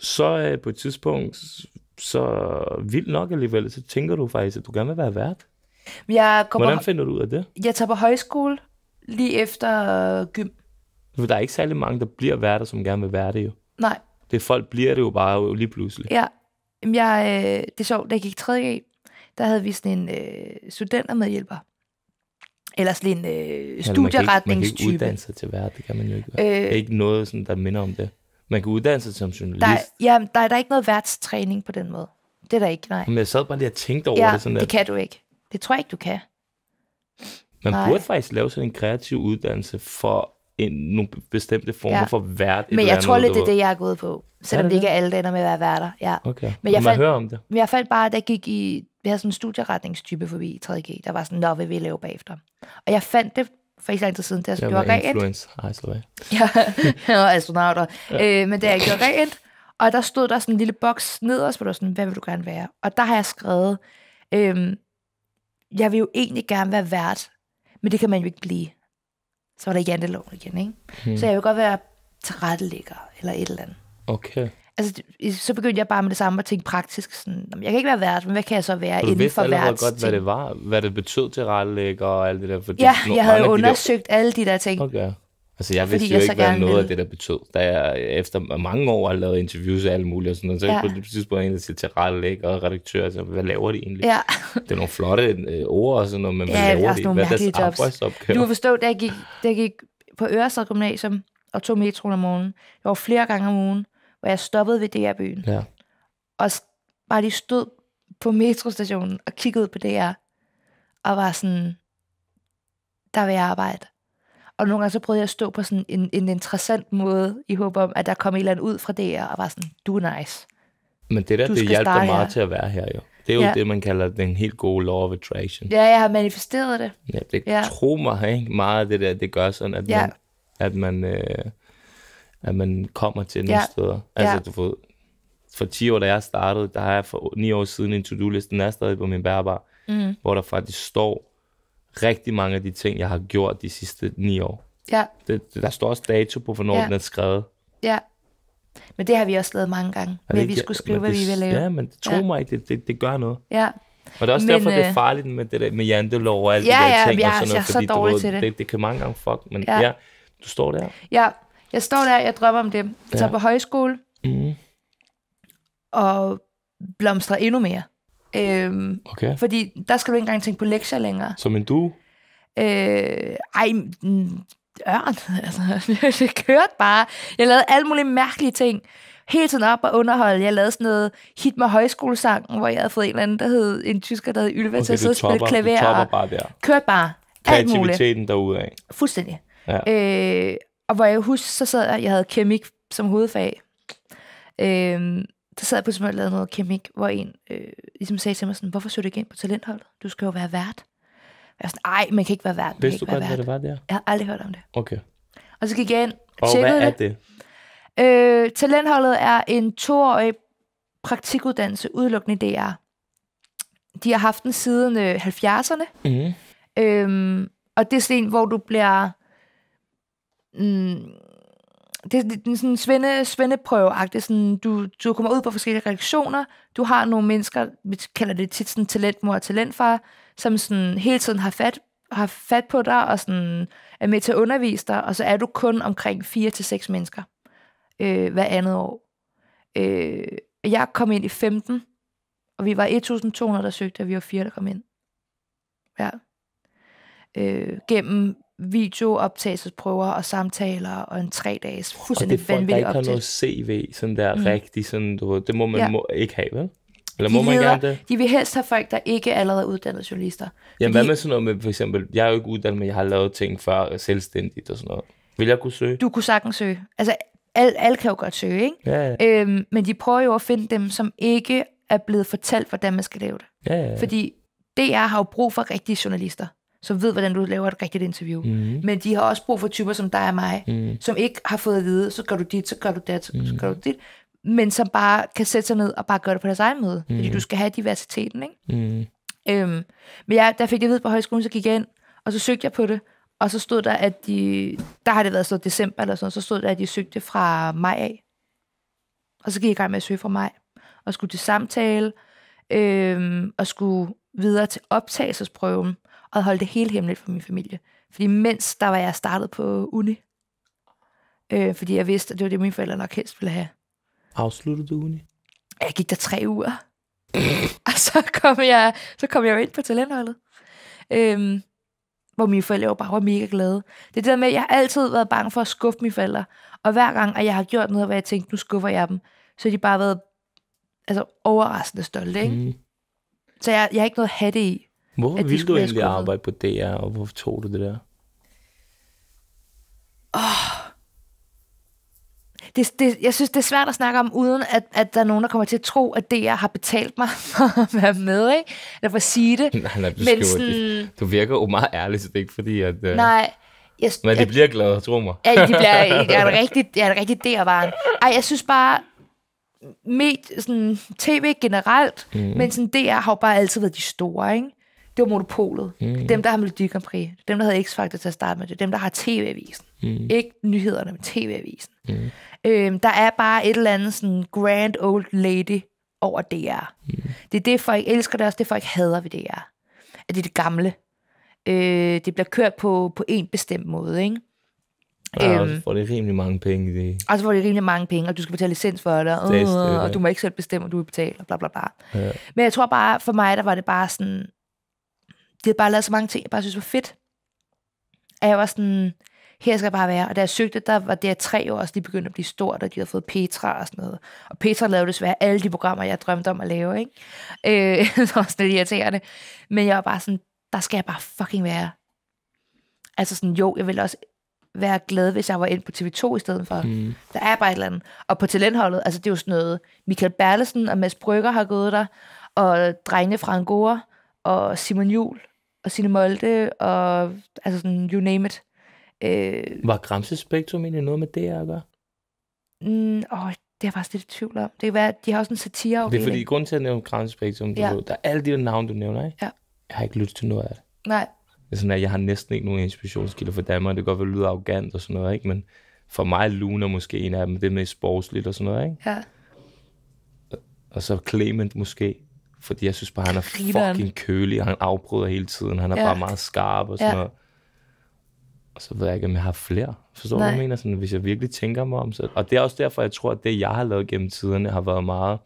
Så øh, på et tidspunkt, så vildt nok alligevel, så tænker du faktisk, at du gerne vil være vært. Jeg kommer Hvordan finder du ud af det? Jeg tager på højskole lige efter øh, gym. For der er ikke særlig mange, der bliver værter, som gerne vil være det jo. Nej. Det folk bliver det jo bare jo lige pludselig. Ja. Jeg, øh, det er sjovt, da jeg gik 3G, der havde vi sådan en øh, studentermedhjælper, eller sådan en øh, studieretningstype. Man kan, ikke, man kan ikke uddanne sig til hvad, det kan man jo ikke. Øh, det er ikke noget, sådan, der minder om det. Man kan uddanne sig som journalist. Der, ja, der, er, der er ikke noget værtstræning på den måde. Det er der ikke, nej. Men jeg sad bare lige og tænkte over ja, det. Sådan, det kan du ikke. Det tror jeg ikke, du kan. Man nej. burde faktisk lave sådan en kreativ uddannelse for en, nogle bestemte former ja. for vært. Men jeg tror lidt, det er det, jeg er gået på. Selvom ja, det, det ikke er alle, der ender med at være værter. Ja. Okay. Men, men jeg man hører om det. Men jeg faldt bare, der gik i... Vi havde sådan en studieretningstype forbi i 3G, der var sådan, noget, vi vil lave bagefter? Og jeg fandt det for ikke så lang tid siden, da jeg, jeg gjorde rent. Influence. Ej, Ja, jeg astronauter. Ja. Øh, men er jeg gjorde rent, og der stod der sådan en lille boks nederst, hvor der var sådan, hvad vil du gerne være? Og der har jeg skrevet, øhm, jeg vil jo egentlig gerne være vært, men det kan man jo ikke blive. Så var der janteloven igen, ikke? Hmm. Så jeg vil godt være tilrettelægger, eller et eller andet. Okay altså, så begyndte jeg bare med det samme at tænke praktisk. Sådan, jeg kan ikke være vært, men hvad kan jeg så være så inden for værts? Du vidste godt, hvad det var, hvad det betød til rettelæg og alt det der. For ja, det, jeg havde undersøgt de der... alle de der ting. Okay. Altså, jeg vidste jo jeg ikke, hvad noget ville. af det der betød. Da jeg efter mange år har lavet interviews og alt muligt, og sådan noget, så ja. på det tidspunkt egentlig til rettelæg og redaktør, altså, hvad laver de egentlig? Ja. Det er nogle flotte øh, ord og sådan noget, men ja, hvad laver de? Hvad er deres jobs. arbejdsopgave? Du kan forstå, da jeg gik, da jeg gik på Ørested Gymnasium og tog metroen om morgenen, jeg var flere gange om ugen, hvor jeg stoppede ved DR-byen. Ja. Og bare lige stod på metrostationen og kiggede på DR, og var sådan, der vil jeg arbejde. Og nogle gange så prøvede jeg at stå på sådan en, en interessant måde, i håb om, at der kom en eller anden ud fra DR, og var sådan, du er nice. Men det der, du det hjalp dig meget her. til at være her jo. Det er jo ja. det, man kalder den helt gode law of attraction. Ja, jeg har manifesteret det. Ja, det ja. tro mig, ikke? Meget af det der, det gør sådan, at ja. man, at man øh, at man kommer til nogle ja. steder. Altså, ja. du får, for 10 år, da jeg startede, der har jeg for 9 år siden en to do list den er stadig på min bærbar, mm. hvor der faktisk står rigtig mange af de ting, jeg har gjort de sidste 9 år. Ja. Det, der står også dato på, hvornår ja. den er skrevet. Ja. Men det har vi også lavet mange gange, med at vi skulle skrive, det, hvad vi vil lave. Ja, men tro ja. mig ikke, det, det, det gør noget. Ja. Og det er også men, derfor, det er øh, farligt med, det der, med jantelov og alt ja, det der ja, ting. Ja, og sådan altså noget, jeg er så dårlig du, til det. det. Det kan mange gange fuck, men ja. ja, du står der. Ja, jeg står der, jeg drømmer om det. Jeg ja. tager på højskole. Mm. Og blomstrer endnu mere. Øhm, okay. Fordi der skal du ikke engang tænke på lektier længere. Som en du? Øh, ej, mm, ørn. Altså, det kørte bare. Jeg lavede alle mulige mærkelige ting. Hele tiden op og underholde. Jeg lavede sådan noget hit med højskolesangen, hvor jeg havde fået en eller anden, der hed, en tysker, der hed Ylva, okay, til at sidde og spille klaver. Du bare der. Kørte bare. Alt Kreativiteten derude af. Fuldstændig. Ja. Øh, og hvor jeg husker, så sad jeg, jeg havde kemik som hovedfag. Øhm, der sad jeg på et og lavede noget kemik, hvor en øh, ligesom sagde til mig sådan, hvorfor søger du ikke ind på talentholdet? Du skal jo være vært. Jeg var sådan, ej, man kan ikke være vært. Vidste du godt, hvad det var der? Jeg har aldrig hørt om det. Okay. Og så gik jeg ind og, og hvad er det? det. Øh, talentholdet er en toårig praktikuddannelse udelukkende i DR. De har haft den siden øh, 70'erne. Mm. Øhm, og det er sådan en, hvor du bliver mm, det, er sådan svende, svendeprøveagtig. Sådan, du, du kommer ud på forskellige reaktioner. Du har nogle mennesker, vi kalder det tit sådan talentmor og talentfar, som sådan hele tiden har fat, har fat på dig og sådan er med til at undervise dig, og så er du kun omkring fire til seks mennesker øh, hver andet år. Øh, jeg kom ind i 15, og vi var 1.200, der søgte, og vi var fire, der kom ind. Ja. Øh, gennem videooptagelsesprøver og samtaler og en tre dages fuldstændig oh, vanvittig optagelse. Og det er folk, der ikke har noget CV, sådan der mm. rigtig sådan, du, det må man ja. må ikke have, vel? Eller de må man gerne det? De vil helst have folk, der ikke allerede er uddannede journalister. Jamen, fordi... hvad med sådan noget med, for eksempel, jeg er jo ikke uddannet, men jeg har lavet ting før øh, selvstændigt og sådan noget. Vil jeg kunne søge? Du kunne sagtens søge. Altså, alle, alle kan jo godt søge, ikke? Ja, ja. Øhm, men de prøver jo at finde dem, som ikke er blevet fortalt, hvordan man skal lave det. Ja, ja, ja. Fordi DR har jo brug for rigtige journalister som ved, hvordan du laver et rigtigt interview. Mm. Men de har også brug for typer som dig og mig, mm. som ikke har fået at vide, så gør du dit, så gør du det, så, mm. så mhm. gør du dit, men som bare kan sætte sig ned og bare gøre det på deres egen måde, mm. fordi mhm. du skal have diversiteten, ikke? Mm. Øhm, men jeg, der fik jeg ved på højskolen, så gik jeg ind, og så søgte jeg på det, og så stod der, at de, der har det været så december eller sådan så stod der, at de søgte fra maj af. Og så gik jeg i gang med at søge fra maj, og skulle til samtale, øhm, og skulle videre til optagelsesprøven og holde det helt hemmeligt for min familie. Fordi mens der var jeg startet på uni, øh, fordi jeg vidste, at det var det, mine forældre nok helst ville have. Afsluttede du uni? Jeg gik der tre uger. og så kom, jeg, så kom jeg jo ind på talentholdet. Øhm, hvor mine forældre jo bare var mega glade. Det er det der med, at jeg har altid været bange for at skuffe mine forældre. Og hver gang, at jeg har gjort noget, hvor jeg tænkte, nu skuffer jeg dem, så har de bare været altså, overraskende stolte. Ikke? Mm. Så jeg, jeg har ikke noget at have det i. Hvorfor at ville du egentlig arbejde på DR, og hvorfor tog du det der? Oh. Det, det, jeg synes, det er svært at snakke om, uden at, at der er nogen, der kommer til at tro, at DR har betalt mig for at være med, ikke? Eller for at sige det. Nej, nej, du, Men skriver, sådan, det. du virker jo meget ærlig, så det er ikke fordi, at... Øh... Nej, jeg, Men de jeg, bliver glade, tro mig. Ja, de bliver, jeg er en rigtig, jeg er en rigtig DR-varen. Ej, jeg synes bare, med, sådan, tv generelt, mm. men sådan, DR har jo bare altid været de store, ikke? Mm det var monopolet. Mm. Dem, der har Melodi Grand Prix. Dem, der havde X-Factor til at starte med. Det dem, der har TV-avisen. Mm. Ikke nyhederne, men TV-avisen. Mm. Øhm, der er bare et eller andet sådan grand old lady over DR. Mm. Det er det, folk elsker det også. Det folk hader ved DR. At det er det gamle. Øh, det bliver kørt på, på en bestemt måde, ikke? Ja, øhm, så får det rimelig mange penge. Det. Og så får det rimelig mange penge, og du skal betale licens for det, og, det, det, det. og du må ikke selv bestemme, om du vil betale, og bla bla bla. Ja. Men jeg tror bare, for mig, der var det bare sådan, de havde bare lavet så mange ting, jeg bare synes var fedt. Og jeg var sådan, her skal jeg bare være. Og da jeg søgte, der var det tre år også de begyndte at blive stort, og de havde fået Petra og sådan noget. Og Petra lavede desværre alle de programmer, jeg drømte om at lave, ikke? Øh, det var sådan lidt irriterende. Men jeg var bare sådan, der skal jeg bare fucking være. Altså sådan, jo, jeg ville også være glad, hvis jeg var ind på TV2 i stedet for. Mm. Der er bare et eller andet. Og på talentholdet, altså det er jo sådan noget, Michael Berlesen og Mads Brygger har gået der, og drengene fra Angora, og Simon Jul og sine Molde, og altså sådan, you name it. Øh, var Gramses Spektrum egentlig noget med det at gøre? Mm, åh, det er jeg faktisk lidt i tvivl om. Det kan være, at de har også en satire Det er fordi, grunden til at nævne Gramses Spektrum, ja. der er alle de navne, du nævner, ikke? Ja. Jeg har ikke lyttet til noget af det. Nej. Det er sådan, at jeg har næsten ikke nogen inspirationskilder for Danmark. Det kan godt være, lyder arrogant og sådan noget, ikke? Men for mig Luna måske en af dem. Det er mest sportsligt og sådan noget, ikke? Ja. Og så Clement måske. Fordi jeg synes bare, han er Grineren. fucking kølig, og han afbryder hele tiden. Han er ja. bare meget skarp og sådan ja. noget. Og så ved jeg ikke, om jeg har flere. Forstår du, hvad jeg mener? Sådan, hvis jeg virkelig tænker mig om så... Og det er også derfor, jeg tror, at det, jeg har lavet gennem tiderne, har været meget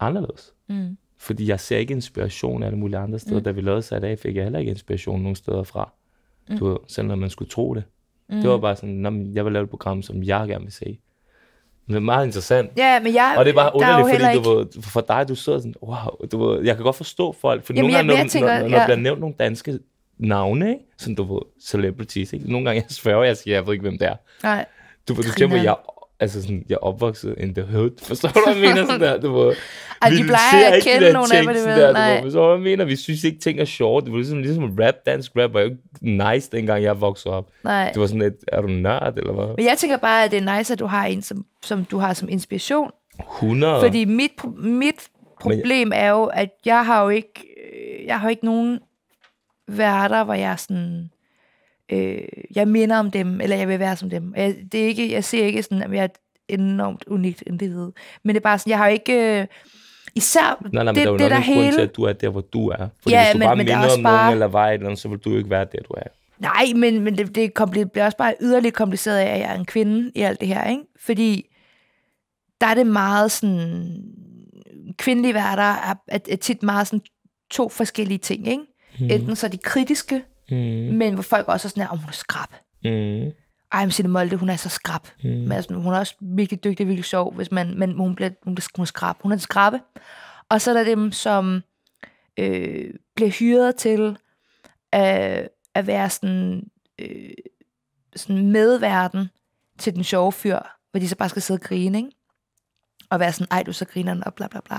anderledes. Mm. Fordi jeg ser ikke inspiration af alle mulige andre steder. Mm. Da vi lavede sig i dag, fik jeg heller ikke inspiration nogen steder fra. Mm. Du ved, selvom man skulle tro det. Mm. Det var bare sådan, jeg vil lave et program, som jeg gerne vil se. Det er meget interessant. Ja, men jeg, og det er bare underligt, er fordi ikke... du, ikke... for dig, du sidder sådan, wow, du, jeg kan godt forstå folk, for Jamen, nogle gange, når, tænker, når, når, ja. bliver nævnt nogle danske navne, ikke? sådan du ved, celebrities, ikke? nogle gange jeg sværger, jeg siger, jeg ved ikke, hvem det er. Nej. Du, du tænker, jeg altså sådan, jeg er opvokset in the hood, forstår du, hvad jeg mener? Sådan der, du må, vi de plejer at kende nogen ting, af dem, der, nej. Du må, forstår du, hvad jeg mener? Vi synes ikke, ting er sjovt. Det var ligesom, ligesom rap, dansk rap var jo ikke nice, dengang jeg voksede op. Nej. Det var sådan et, er du nørd, eller hvad? Men jeg tænker bare, at det er nice, at du har en, som, som du har som inspiration. 100. Fordi mit, mit problem jeg... er jo, at jeg har jo ikke, øh, jeg har ikke nogen værter, hvor jeg sådan øh, jeg minder om dem, eller jeg vil være som dem. Jeg, det er ikke, jeg ser ikke sådan, at jeg er et enormt unikt individ. Men det er bare sådan, jeg har ikke... Øh, Især nej, nej, det, der, det, der, hele... til, at du er der, hvor du er. Fordi ja, hvis du men, bare men minder om bare... nogen eller vej, eller så vil du ikke være der, du er. Nej, men, men det, det bliver også bare yderligt kompliceret af, at jeg er en kvinde i alt det her, ikke? Fordi der er det meget sådan... Kvindelige værter er, er, er tit meget sådan to forskellige ting, ikke? Mm. Enten så er de kritiske, Mm. Men hvor folk også er sådan her, om hun er skrab. Mm. Ej, men Signe Molde, hun er så skrab. Mm. Men altså, hun er også virkelig dygtig, virkelig sjov, hvis man, men hun, bliver, hun, bliver, hun er skrab. Hun er en skrabe. Og så er der dem, som øh, bliver hyret til øh, at være sådan, øh, sådan medverden til den sjove fyr, hvor de så bare skal sidde og grine, ikke? Og være sådan, ej, du så grineren, og bla bla bla.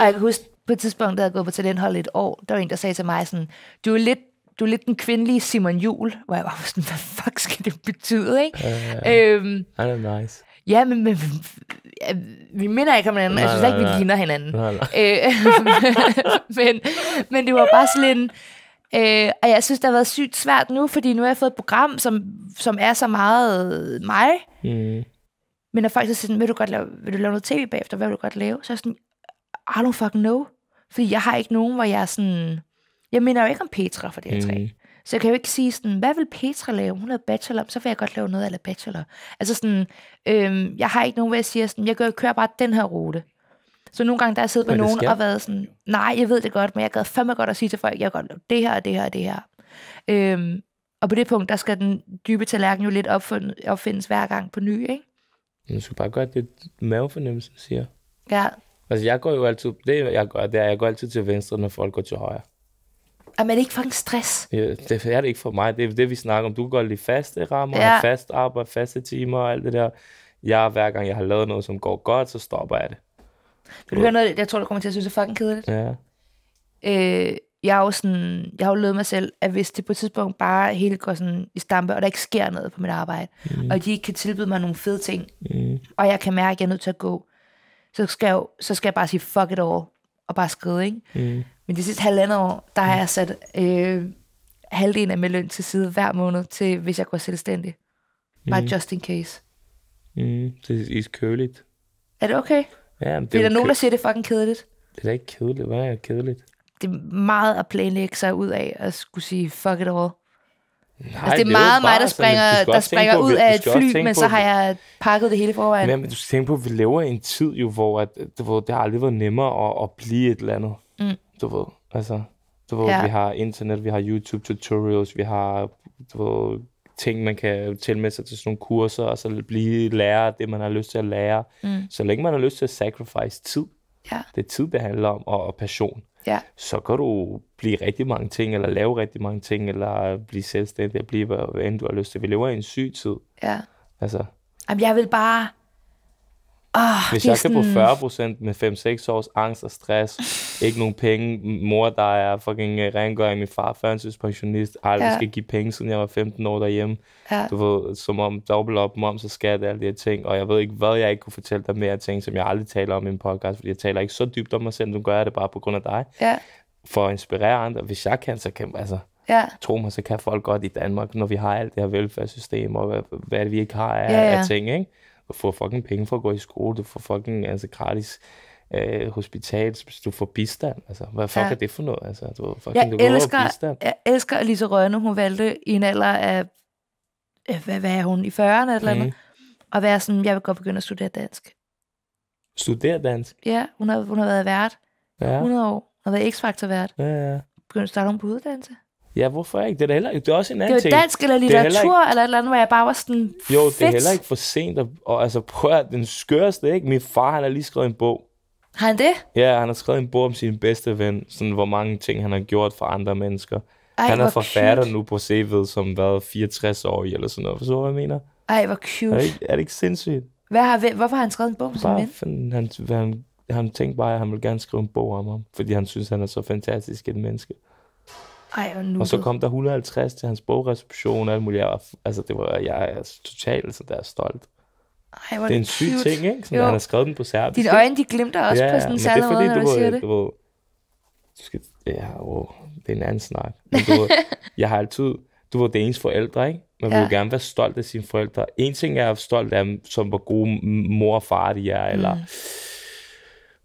og jeg kan huske, på et tidspunkt, der jeg havde gået på talentholdet et år, der var en, der sagde til mig sådan, du er lidt du er lidt den kvindelige Simon Jul, hvor jeg var sådan, hvad fuck skal det betyde, ikke? Uh, øhm, don't er nice. Ja, men, men vi minder ikke om hinanden. Nej, jeg synes nej, ikke, vi ligner hinanden. Nej, nej. Øh, men, men det var bare sådan en... Øh, og jeg synes, det har været sygt svært nu, fordi nu har jeg fået et program, som, som er så meget mig. Mm. Men når folk så siger, vil du godt lave, vil du lave noget tv bagefter? Hvad vil du godt lave? Så er jeg sådan, I don't fucking know. Fordi jeg har ikke nogen, hvor jeg er sådan jeg mener jo ikke om Petra for det her mm. træ. Så jeg kan jo ikke sige sådan, hvad vil Petra lave? Hun er bachelor, så vil jeg godt lave noget af bachelor. Altså sådan, øhm, jeg har ikke nogen, hvad jeg siger sådan, jeg kører bare den her rute. Så nogle gange, der er siddet med nogen skal. og været sådan, nej, jeg ved det godt, men jeg gad fandme godt at sige til folk, jeg kan godt lave det her, det her, det her. Øhm, og på det punkt, der skal den dybe tallerken jo lidt opfind, opfindes hver gang på ny, ikke? du skal bare gøre det, mavefornemmelsen siger. Ja. Altså, jeg går jo altid, det jeg gør, det er, jeg går altid til venstre, når folk går til højre er det ikke en stress? Ja, det er det ikke for mig. Det er det, vi snakker om. Du kan godt lide faste rammer, ja. fast arbejde, faste timer og alt det der. Jeg, hver gang jeg har lavet noget, som går godt, så stopper jeg det. Vil du høre noget, jeg tror, du kommer til at synes er fucking kedeligt? Ja. Øh, jeg er jo sådan, jeg har jo lovet mig selv, at hvis det på et tidspunkt bare hele går sådan i stampe, og der ikke sker noget på mit arbejde, mm. og de ikke kan tilbyde mig nogle fede ting, mm. og jeg kan mærke, at jeg er nødt til at gå, så skal jeg, så skal jeg bare sige fuck it all, og bare skride, ikke? Mm. Men de sidste halvandet år, der har mm. jeg sat øh, halvdelen af min løn til side hver måned, til hvis jeg går selvstændig. Bare mm. just in case. Mm, det er køligt. Er det okay? Ja, men det er, er der nogen, der siger, det er fucking kedeligt? Det er da ikke kedeligt. Hvad er kedeligt? Det er meget at planlægge sig ud af at skulle sige fuck it all. Nej, altså, det er meget mig, der springer, sådan, der springer på, ud af et fly, men på, så har jeg pakket det hele forvejen. Men, men du skal tænke på, at vi lever i en tid, jo, hvor, at, hvor det har aldrig været nemmere at, at blive et eller andet. Mm du ved, altså, du ved, ja. vi har internet, vi har YouTube tutorials, vi har, du ved, ting, man kan tilmelde sig til sådan nogle kurser, og så blive lærer det, man har lyst til at lære. Mm. Så længe man har lyst til at sacrifice tid, ja. det er tid, det handler om, og, og passion, ja. så kan du blive rigtig mange ting, eller lave rigtig mange ting, eller blive selvstændig, og blive, hvad, end du har lyst til. Vi lever i en syg tid. Ja. Altså. Jamen, jeg vil bare Oh, Hvis jeg sådan... kan på 40% med 5-6 års angst og stress, ikke nogen penge, mor, der er fucking øh, rengør i min far, førensøgspensionist, aldrig ja. skal give penge, siden jeg var 15 år derhjemme. Ja. Du ved, som om dobbelt op, moms og skat og alle de her ting, og jeg ved ikke, hvad jeg ikke kunne fortælle dig mere ting, som jeg aldrig taler om i en podcast, fordi jeg taler ikke så dybt om mig selv, du gør det bare på grund af dig. Ja. For at inspirere andre. Hvis jeg kan, så kan altså, Ja. Tro mig, så kan folk godt i Danmark, når vi har alt det her velfærdssystem, og hvad, hvad vi ikke har af, ja, ja. af ting, ikke? Du får fucking penge for at gå i skole, du får fucking altså, gratis øh, hospital, du får bistand. Altså, hvad fuck ja. er det for noget? Altså, du, fucking, jeg, du elsker, bistand. jeg elsker Lise Rønne, hun valgte i en alder af, hvad, hvad er hun, i 40'erne eller mm. eller andet, mhm. at være sådan, jeg vil godt begynde at studere dansk. Studere dansk? Ja, hun har, hun har været vært ja. 100 år, hun har været x faktor vært. Ja, ja. Begyndte at starte hun på uddannelse. Ja, hvorfor ikke? Det er, heller, det er også en anden ting. Det er jo dansk eller litteratur ikke, eller et eller andet, hvor jeg bare var sådan, Jo, fedt. det er heller ikke for sent. At, og altså, prøv at den skørste, ikke? Min far, han har lige skrevet en bog. Har han det? Ja, han har skrevet en bog om sin bedste ven. Sådan, hvor mange ting, han har gjort for andre mennesker. Ej, han er forfatter cute. nu på CV'et, som været 64 år eller sådan noget. Forstår du, hvad jeg mener? Ej, hvor cute. Er det ikke, er det ikke sindssygt? Hvad har, hvorfor har han skrevet en bog om sin ven? Han, han, han, han tænkte bare, at han ville gerne skrive en bog om ham, fordi han synes, han er så fantastisk et menneske. Ej, og, nu og så kom der 150 til hans bogreception og alt muligt. Altså, det var, jeg er altså, totalt sådan der er stolt. Ej, det er en syg cute. ting, ikke? Sådan, han har skrevet den på serbisk. Dine øjne, de glimter også ja, på sådan en særlig måde, når du, du siger det. Du, du, skal, ja, oh, det er en anden snak. Men du, jeg har altid, du var det ens forældre, ikke? Man ja. vil jo gerne være stolt af sine forældre. En ting er at være stolt af dem, som hvor gode mor og far de er, eller mm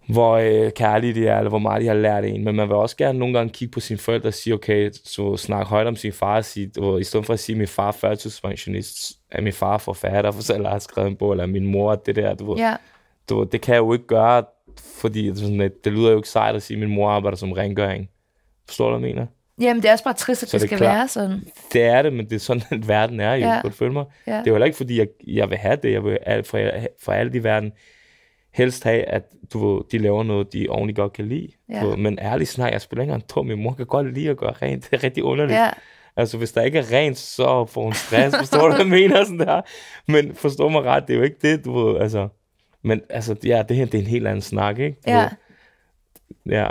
hvor øh, kærlige de er, eller hvor meget de har lært en. Men man vil også gerne nogle gange kigge på sine forældre og sige, okay, så snak højt om sin far, og sige, og i stedet for at sige, min far er førtidspensionist, er min far forfatter, for selv har skrevet en bog, eller min mor, det der, du, ja. du det kan jeg jo ikke gøre, fordi sådan, det, det lyder jo ikke sejt at sige, min mor arbejder som rengøring. Forstår du, hvad jeg mener? Jamen, det er også bare trist, at så det, det skal klar. være sådan. Det er det, men det er sådan, at verden er, jo, ja. godt følge mig. Ja. Det er jo heller ikke, fordi jeg, jeg vil have det, jeg vil for, for alt i verden helst have, at du, ved, de laver noget, de ordentligt godt kan lide. Ja. Ved, men ærligt snak, jeg spiller ikke en tom. Min mor kan godt lide at gøre rent. Det er rigtig underligt. Ja. Altså, hvis der ikke er rent, så får hun stress. Forstår du, hvad jeg mener? Sådan der. Men forstår mig ret, det er jo ikke det, du ved, altså. Men altså, ja, det her, det er en helt anden snak, ikke? Du, ja. Ved, ja,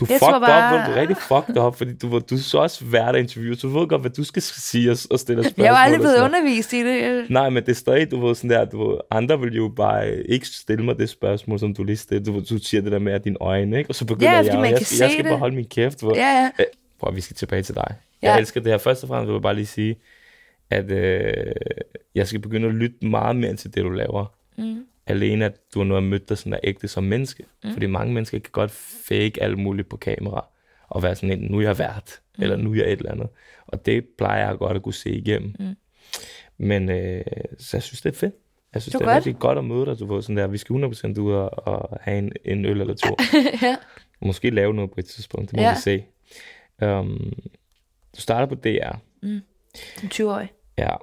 du jeg fucked bare... up, du er rigtig fucked up, fordi du, du så også hver interview, så du ved godt, hvad du skal sige og, og stille spørgsmål. Jeg har aldrig blevet undervist i det. Nej, men det er stadig, du ved, sådan der, du andre vil jo bare ikke stille mig det spørgsmål, som du lige stillede. Du, du siger det der med, at dine øjne, ikke? Og så begynder ja, jeg, man jeg, jeg, jeg skal det. bare holde min kæft. Du ved. Ja, ja. Øh, prøv, vi skal tilbage til dig. Ja. Jeg elsker det her. Først og fremmest vil jeg bare lige sige, at øh, jeg skal begynde at lytte meget mere til det, du laver. Mm alene, at du har mødt dig sådan er ægte som menneske. Mm. Fordi mange mennesker kan godt fake alt muligt på kamera, og være sådan en, nu er jeg vært, mm. eller nu er jeg et eller andet. Og det plejer jeg godt at kunne se igennem. Mm. Men øh, så jeg synes, det er fedt. Jeg synes, det, det er godt. rigtig godt at møde dig. Du ved, sådan der, vi skal 100% ud og, og have en, en øl eller to. ja. Måske lave noget på et tidspunkt, det må ja. vi se. Um, du starter på DR. Mm. Som 20-årig. Ja,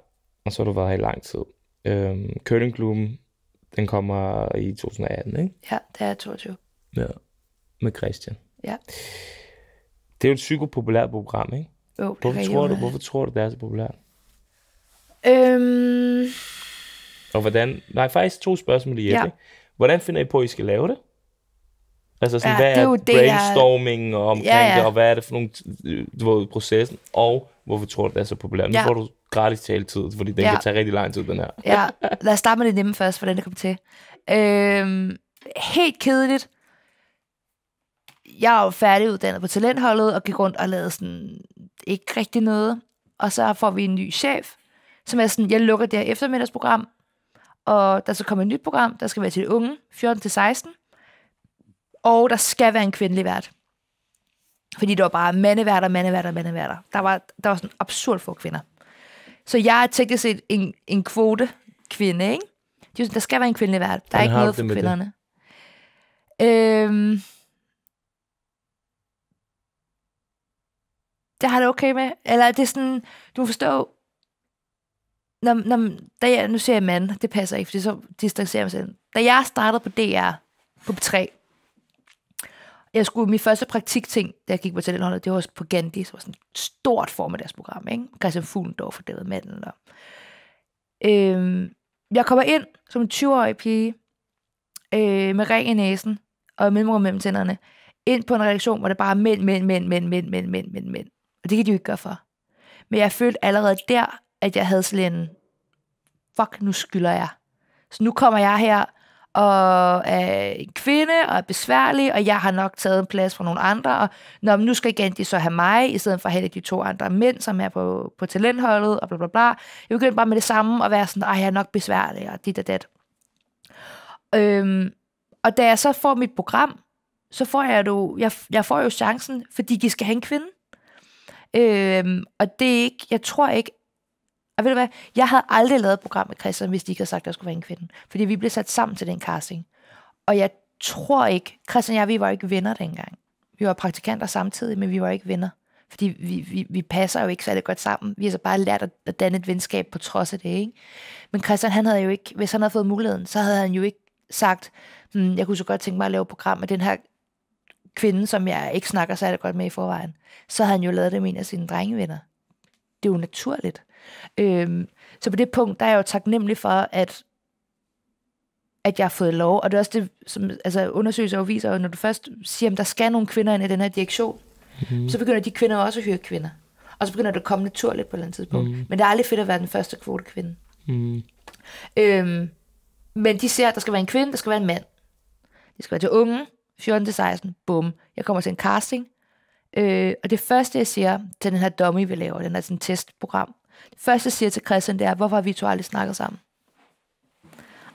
og så har du været her i lang tid. Um, Curlingklubben den kommer i 2018, ikke? Ja, det er 22. Ja, med Christian. Ja. Det er jo et psykopopulært program, ikke? Jo, det hvorfor, tror du, hvorfor tror du, det er så populært? Øhm... Og hvordan... Nej, faktisk to spørgsmål i ja. Hvordan finder I på, at I skal lave det? Altså sådan, ja, hvad det er, det, brainstorming jeg... omkring ja, ja. det, og hvad er det for nogle, øh, du processen, og hvorfor tror du, det er så populært? Nu får du gratis taletid, fordi den ja. kan tage rigtig lang tid, den her. ja, lad os starte med det nemme først, hvordan det kom til. Øhm, helt kedeligt. Jeg er jo færdiguddannet på talentholdet, og gik rundt og lavede sådan ikke rigtig noget. Og så får vi en ny chef, som er sådan, jeg lukker det her eftermiddagsprogram, og der så kommer et nyt program, der skal være til de unge, 14-16, og der skal være en kvindelig vært. Fordi det var bare mandeværter, mandeværter, mandeværter. Der var, der var sådan absurd få kvinder. Så jeg er teknisk set en, en kvote kvinde, ikke? De sådan, der skal være en kvinde i verden. Der er ikke noget for kvinderne. Det? Øhm, det har det okay med. Eller det er sådan, du forstår, når, når, da jeg, nu ser jeg mand, det passer ikke, fordi så distancerer jeg mig selv. Da jeg startede på DR, på 3, jeg skulle, min første praktikting, da jeg gik på talentholdet, det var også på Gandhi, som var sådan et stort formiddagsprogram, ikke? Christian Fuglendorf og David Mandel. Og, øh, jeg kommer ind som en 20-årig pige, øh, med ring i næsen, og mellemrum mellem tænderne, ind på en redaktion, hvor det bare er mænd, mænd, mænd, mænd, mænd, mænd, mænd, mænd, mænd. Og det kan de jo ikke gøre for. Men jeg følte allerede der, at jeg havde sådan en, fuck, nu skylder jeg. Så nu kommer jeg her og er en kvinde, og er besværlig, og jeg har nok taget en plads fra nogle andre, og Nå, men nu skal Gandhi så have mig, i stedet for at have de to andre mænd, som er på, på talentholdet, og bla bla bla. Jeg begyndte bare med det samme, og være sådan, ej, jeg er nok besværlig, og dit og dat. Øhm, og da jeg så får mit program, så får jeg jo, jeg, jeg får jo chancen, fordi de skal have en kvinde. Øhm, og det er ikke, jeg tror ikke, og ved du hvad, jeg havde aldrig lavet et program med Christian, hvis de ikke havde sagt, at jeg skulle være en kvinde. Fordi vi blev sat sammen til den casting. Og jeg tror ikke, Christian og jeg, vi var ikke venner dengang. Vi var praktikanter samtidig, men vi var ikke venner. Fordi vi, vi, vi passer jo ikke særlig godt sammen. Vi har så bare lært at, at danne et venskab på trods af det, ikke? Men Christian, han havde jo ikke, hvis han havde fået muligheden, så havde han jo ikke sagt, hmm, jeg kunne så godt tænke mig at lave et program med den her kvinde, som jeg ikke snakker særlig godt med i forvejen. Så havde han jo lavet det med en af sine drengevenner. Det er jo naturligt. Øhm, så på det punkt, der er jeg jo taknemmelig for, at, at jeg har fået lov. Og det er også det, som altså, undersøgelser viser, at når du først siger, at der skal nogle kvinder ind i den her direktion, mm. så begynder de kvinder også at høre kvinder. Og så begynder det at komme naturligt på et eller andet tidspunkt. Mm. Men det er aldrig fedt at være den første kvote kvinde. Mm. Øhm, men de ser, at der skal være en kvinde, der skal være en mand. De skal være til unge, 14-16, bum. Jeg kommer til en casting. Øh, og det første, jeg siger til den her dummy, vi laver, den her sådan testprogram, det første, jeg siger til Christian, det er, hvorfor har vi to aldrig snakket sammen?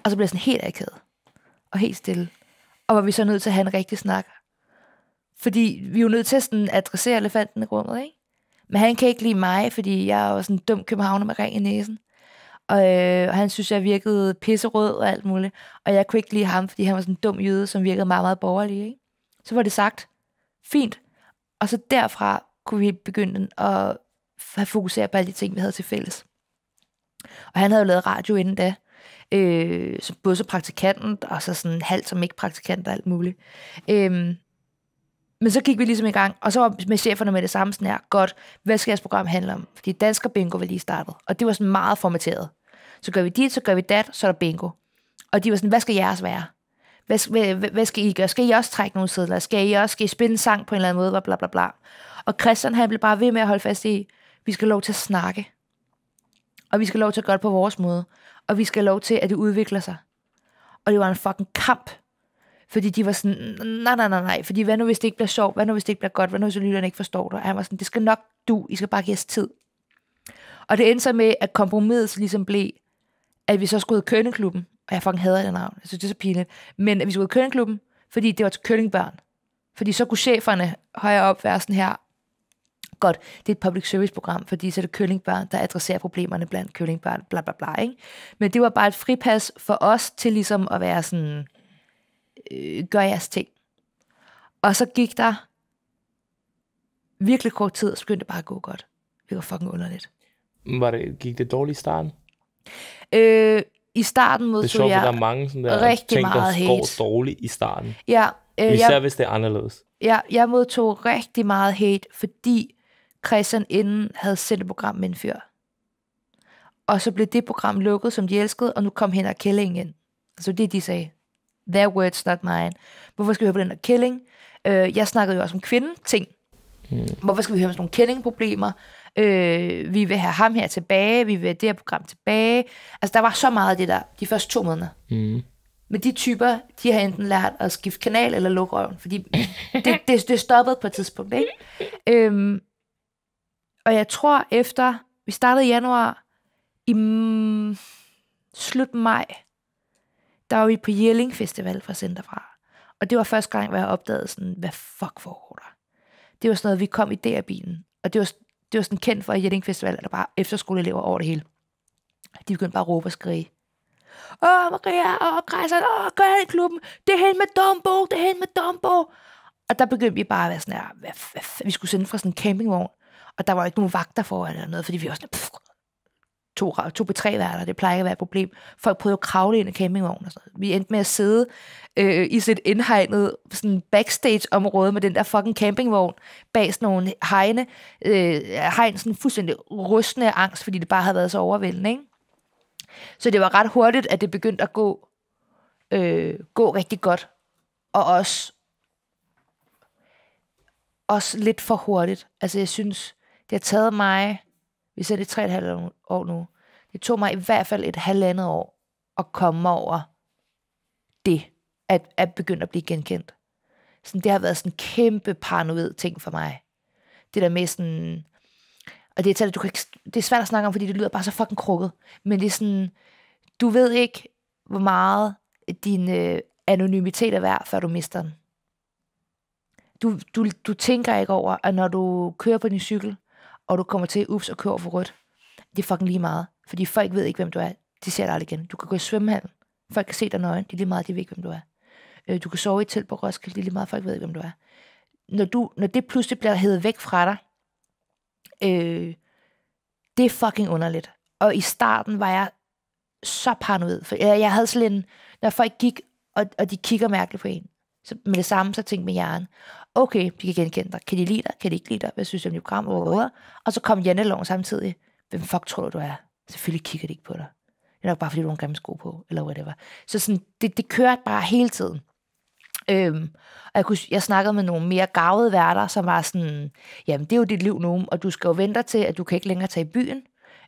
Og så bliver jeg sådan helt akavet. Og helt stille. Og var vi så nødt til at have en rigtig snak. Fordi vi er jo nødt til sådan at adressere elefanten i rummet, ikke? Men han kan ikke lide mig, fordi jeg er jo sådan en dum københavner med ring i næsen. Og, øh, og han synes, jeg virkede pisserød og alt muligt. Og jeg kunne ikke lide ham, fordi han var sådan en dum jøde, som virkede meget, meget borgerlig. Ikke? Så var det sagt. Fint. Og så derfra kunne vi begynde at have fokuseret på alle de ting, vi havde til fælles. Og han havde jo lavet radio inden da, øh, som både så praktikant, og så sådan halvt som ikke praktikant og alt muligt. Øh, men så gik vi ligesom i gang, og så var med cheferne med det samme sådan her, godt, hvad skal jeres program handle om? Fordi Dansker Bingo var lige startet, og det var sådan meget formateret. Så gør vi dit, så gør vi dat, så er der bingo. Og de var sådan, hvad skal jeres være? Hvad, hvad, hvad skal I gøre? Skal I også trække nogle sædler? Skal I også skal I spille en sang på en eller anden måde? Bla, bla, bla. Og Christian, han blev bare ved med at holde fast i, vi skal have lov til at snakke. Og vi skal have lov til at gøre det på vores måde. Og vi skal have lov til, at det udvikler sig. Og det var en fucking kamp. Fordi de var sådan, nej, nej, nej, nej. Fordi hvad nu, hvis det ikke bliver sjovt? Hvad nu, hvis det ikke bliver godt? Hvad nu, hvis lytterne ikke forstår dig? Og han var sådan, det skal nok du. I skal bare give os tid. Og det endte så med, at kompromiset ligesom blev, at vi så skulle ud af Og jeg fucking hader det navn. Jeg synes, det er så pinligt. Men at vi skulle ud af fordi det var til kønningbørn. Fordi så kunne cheferne højere op være sådan her, Godt, det er et public service program, fordi så er det køllingbørn, der adresserer problemerne blandt køllingbørn, bla bla bla. Ikke? Men det var bare et fripas for os til ligesom at være sådan, øh, gør jeres ting. Og så gik der virkelig kort tid, og så begyndte det bare at gå godt. Det var fucking underligt. Var det, gik det dårligt i starten? Øh, I starten mod jeg... Det er sjovt, jeg der er mange sådan der rigtig ting, meget der går dårligt i starten. Ja. Øh, Især jeg, hvis det er anderledes. Ja, jeg modtog rigtig meget hate, fordi Christian inden havde sendt et program med en fyr. Og så blev det program lukket, som de elskede, og nu kom hen og Killing ind. Så det, de sagde. Their words, not mine. Hvorfor skal vi høre på den her Killing? Øh, jeg snakkede jo også om kvindeting. ting Mm. Hvorfor skal vi høre om sådan nogle Killing-problemer? Øh, vi vil have ham her tilbage, vi vil have det her program tilbage. Altså der var så meget af det der, de første to måneder. Mm. Men de typer, de har enten lært at skifte kanal eller lukke røven, fordi det, det, det stoppede på et tidspunkt, ikke? Øh, og jeg tror efter, vi startede i januar, i mm, slut maj, der var vi på Jelling Festival fra Centerfra. Og det var første gang, hvor jeg opdagede sådan, hvad fuck foregår der? Det var sådan noget, vi kom i der bilen og det var, det var sådan kendt for, at Jelling Festival er der bare efterskoleelever over det hele. De begyndte bare at råbe og skrige. Åh, Maria, åh, Græsser, åh, klubben. det er hen med Dumbo, det er hen med Dumbo. Og der begyndte vi bare at være sådan her, hvad, hvad, vi skulle sende fra sådan en campingvogn, og der var ikke nogen vagter foran eller noget, fordi vi var sådan, pff, to, to på tre værter, det plejer ikke at være et problem. Folk prøvede at kravle ind i campingvognen og sådan noget. Vi endte med at sidde øh, i sit indhegnet sådan backstage-område med den der fucking campingvogn bag sådan nogle hegne. Øh, hegn sådan fuldstændig rystende af angst, fordi det bare havde været så overvældende, ikke? Så det var ret hurtigt, at det begyndte at gå, øh, gå rigtig godt. Og også, også lidt for hurtigt. Altså jeg synes, det har taget mig, vi ser det tre et halvt år nu, det tog mig i hvert fald et halvandet år at komme over det, at, at begynde at blive genkendt. Sådan, det har været sådan en kæmpe paranoid ting for mig. Det der med sådan, og det er, du kan ikke, det er svært at snakke om, fordi det lyder bare så fucking krukket. Men det er sådan, du ved ikke, hvor meget din øh, anonymitet er værd, før du mister den. Du, du, du tænker ikke over, at når du kører på din cykel, og du kommer til, ups, og kører for rødt, det er fucking lige meget. Fordi folk ved ikke, hvem du er. De ser dig aldrig igen. Du kan gå i svømmehallen. Folk kan se dig nøgen. Det er lige meget, de ved ikke, hvem du er. Øh, du kan sove i telt på Roskilde. Det er lige meget, folk ved ikke, hvem du er. Når, du, når det pludselig bliver hævet væk fra dig, øh, det er fucking underligt. Og i starten var jeg så paranoid. For jeg, jeg havde sådan en, når folk gik, og, og de kigger mærkeligt på en, så med det samme, så tænkte min hjerne, okay, de kan genkende dig. Kan de lide dig? Kan de ikke lide dig? Hvad synes du om dit program? Blablabla. Og så kom janteloven samtidig. Hvem fuck tror du, du er? Selvfølgelig kigger de ikke på dig. Det er nok bare, fordi du har en gammel sko på, eller whatever. Så sådan, det, det kørte bare hele tiden. Øhm, og jeg, kunne, jeg snakkede med nogle mere gavede værter, som var sådan, jamen det er jo dit liv nu, og du skal jo vente til, at du kan ikke længere tage i byen,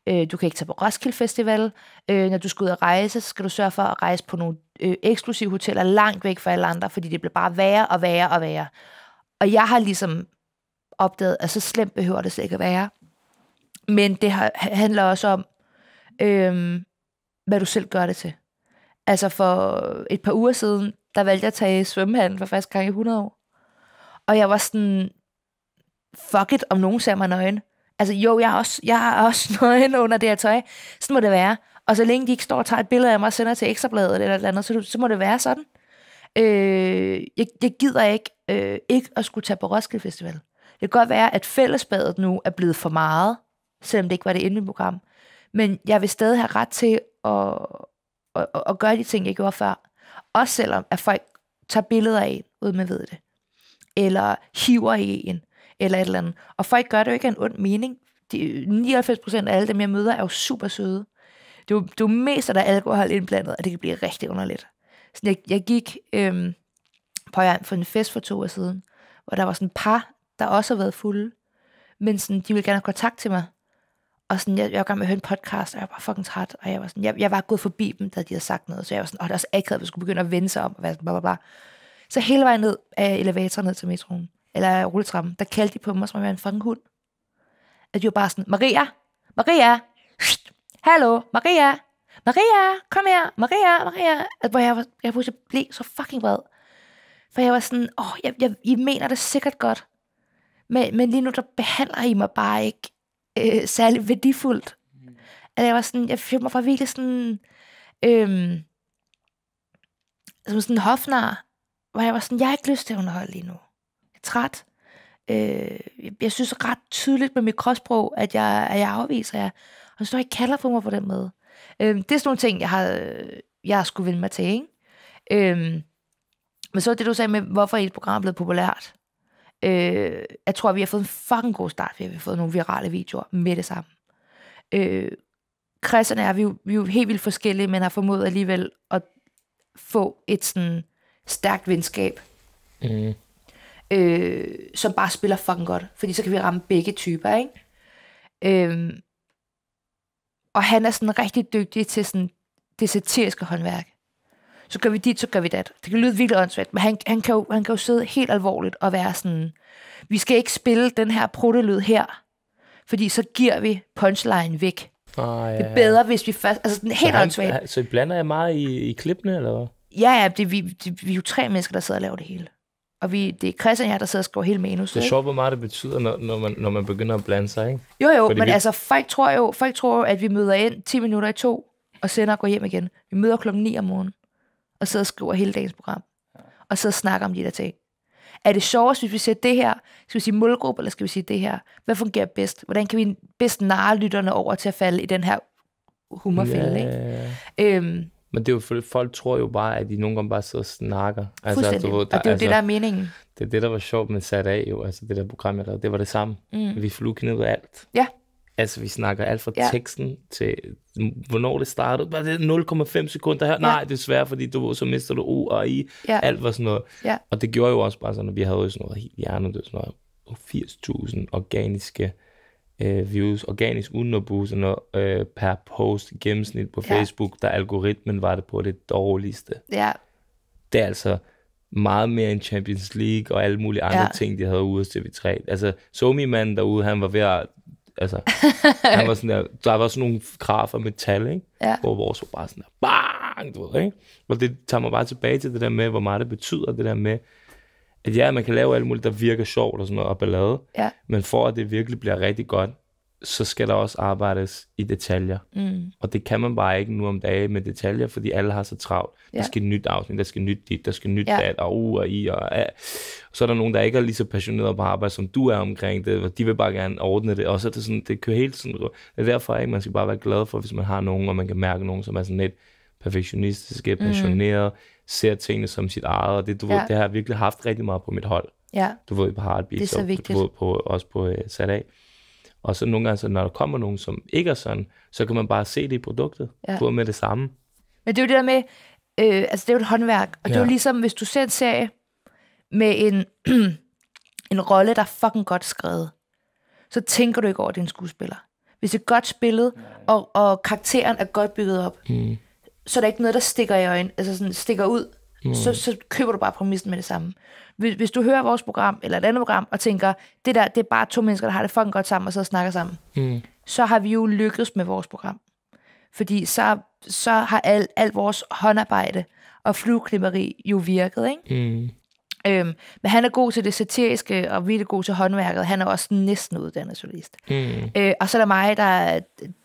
øh, du kan ikke tage på Roskilde Festival, øh, når du skal ud og rejse, så skal du sørge for at rejse på nogle øh, eksklusive hoteller langt væk fra alle andre, fordi det bliver bare værre og værre og værre. Og jeg har ligesom opdaget, at så slemt behøver det sikkert være. Men det har, handler også om, øhm, hvad du selv gør det til. Altså for et par uger siden, der valgte jeg at tage svømmehallen for første gang i 100 år. Og jeg var sådan, fuck it, om nogen ser mig nøgen. Altså jo, jeg er også, jeg er også nøgen under det her tøj. Sådan må det være. Og så længe de ikke står og tager et billede af mig og sender til Ekstrabladet eller et eller andet, så, så må det være sådan. Øh, jeg, jeg gider ikke, øh, ikke at skulle tage på Roskilde Festival. Det kan godt være, at fællesbadet nu er blevet for meget, selvom det ikke var det endelige program. Men jeg vil stadig have ret til at, at, at, at gøre de ting, jeg gjorde før. Også selvom at folk tager billeder af en, uden man ved det. Eller hiver i en, eller et eller andet. Og folk gør det jo ikke af en ond mening. De, 99% af alle dem, jeg møder, er jo super søde. Det er jo, det er jo mest, at der er alkohol indblandet, og det kan blive rigtig underligt. Sådan, jeg, jeg gik øhm, på jeg for en fest for to år siden, hvor der var sådan et par, der også har været fulde, men sådan, de ville gerne have kontakt til mig. Og sådan, jeg, jeg var gang med at høre en podcast, og jeg var fucking træt, og jeg var sådan, jeg, jeg var gået forbi dem, da de havde sagt noget, så jeg var sådan, og det er også akavet, at vi skulle begynde at vende sig om, og være sådan, bla, bla, bla. Så hele vejen ned af elevatoren ned til metroen, eller rulletrappen, der kaldte de på mig, som om jeg var en fucking hund. At de var bare sådan, Maria, Maria, Hallo, Maria, Maria, kom her, Maria, Maria. Altså, hvor jeg, var, jeg pludselig blev så fucking vred. For jeg var sådan, åh, oh, jeg, jeg, I mener det sikkert godt. Men, men lige nu, der behandler I mig bare ikke øh, særlig værdifuldt. Mm. Altså, jeg var sådan, jeg følte mig for virkelig sådan, øhm, som sådan en hofnar, hvor jeg var sådan, jeg har ikke lyst til at underholde lige nu. Jeg er træt. Øh, jeg, jeg synes ret tydeligt med mit krossprog, at jeg, at jeg afviser jer. Og så står jeg kalder på mig på den måde. Øhm, det er sådan nogle ting, jeg har, jeg har skulle vende mig til, ikke? Øhm, men så det, du sagde med, hvorfor et program er blevet populært. Øh, jeg tror, vi har fået en fucking god start, vi har fået nogle virale videoer med det samme. Øh, Christian er, vi, jo, vi er jo helt vildt forskellige, men har formået alligevel at få et sådan stærkt venskab. Mm. Øh, som bare spiller fucking godt, fordi så kan vi ramme begge typer, ikke? Øh, og han er sådan rigtig dygtig til sådan det satiriske håndværk. Så gør vi dit, så gør vi dat. Det kan lyde virkelig åndssvagt, men han, han, kan jo, han kan jo sidde helt alvorligt og være sådan, vi skal ikke spille den her pruttelyd her, fordi så giver vi punchline væk. Oh, ja, det er bedre, hvis vi først... Altså, sådan helt så, han, åndssvagt. så I blander jeg meget i, i klippene, eller hvad? Ja, ja, det, vi, det, vi er jo tre mennesker, der sidder og laver det hele. Og vi, det er Christian og jeg, der sidder og skriver hele manus. Det er sjovt, hvor meget det betyder, når, når, man, når man begynder at blande sig, ikke? Jo, jo, Fordi men vi... altså, folk tror jo, folk tror jo, at vi møder ind 10 minutter i to, og sender og går hjem igen. Vi møder klokken 9 om morgenen, og sidder og skriver hele dagens program. Og sidder og snakker om de der ting. Er det sjovest, hvis vi siger det her? Skal vi sige målgruppe, eller skal vi sige det her? Hvad fungerer bedst? Hvordan kan vi bedst narre lytterne over til at falde i den her humorfælde? Yeah. Ikke? Øhm, men det er jo, folk tror jo bare, at de nogle gange bare sidder og snakker. Altså, du, der, og det er jo altså, det, der er meningen. Det er det, der var sjovt med sat af jo, altså det der program, jeg lavede, det var det samme. Mm. Vi fluknede alt. Ja. Altså, vi snakker alt fra ja. teksten til, hvornår det startede. Var det 0,5 sekunder her? Ja. Nej, desværre, fordi du, så mister du O og I. Ja. Alt var sådan noget. Ja. Og det gjorde jo også bare sådan, at vi havde jo sådan noget helt hjernedød, sådan noget 80.000 organiske øh, views organisk uden at bruge sådan noget øh, per post gennemsnit på ja. Facebook, der algoritmen var det på det dårligste. Ja. Det er altså meget mere end Champions League og alle mulige andre ja. ting, de havde ude til TV3. Altså, Somi-manden derude, han var ved at... Altså, han var sådan der, der var sådan nogle grafer med tal, ikke? Ja. Hvor vores var bare sådan der, bang, du ved, ikke? Og det tager mig bare tilbage til det der med, hvor meget det betyder, det der med, at ja, man kan lave alt muligt, der virker sjovt og sådan noget, og ballade, ja. men for at det virkelig bliver rigtig godt, så skal der også arbejdes i detaljer. Mm. Og det kan man bare ikke nu om dage med detaljer, fordi alle har så travlt. Ja. Der skal nyt afsnit, der skal nyt dit, der skal nyt ja. dat, og u uh, og i og a. Så er der nogen, der ikke er lige så passionerede på arbejde, som du er omkring det, og de vil bare gerne ordne det. Og så er det sådan, det kører helt sådan. Det er derfor, ikke? man skal bare være glad for, hvis man har nogen, og man kan mærke nogen, som er sådan lidt, perfektionistiske, mm. passionerede, mm. ser tingene som sit eget, og det, du ja. ved, det har jeg virkelig haft rigtig meget på mit hold. Ja. Du ved, på Heartbeat, det er så og, vigtigt. Du ved, på, også på uh, sat af. Og så nogle gange, så når der kommer nogen, som ikke er sådan, så kan man bare se det i produktet, ja. både med det samme. Men det er jo det der med, øh, altså det er jo et håndværk, og ja. det er jo ligesom, hvis du ser en serie med en, en rolle, der er fucking godt skrevet, så tænker du ikke over, at det er en skuespiller. Hvis det er godt spillet, og, og karakteren er godt bygget op, mm så er der ikke noget, der stikker i øjnene, altså sådan stikker ud. Mm. Så, så køber du bare præmissen med det samme. Hvis, hvis du hører vores program, eller et andet program, og tænker, det der, det er bare to mennesker, der har det fucking godt sammen, og sidder og snakker sammen, mm. så har vi jo lykkedes med vores program. Fordi så, så har alt al vores håndarbejde og flueklipperi jo virket, ikke? Mm. Øhm, men han er god til det satiriske, og vi er god til håndværket. Han er også næsten uddannet journalist. Mm. Øh, og så er der mig, der er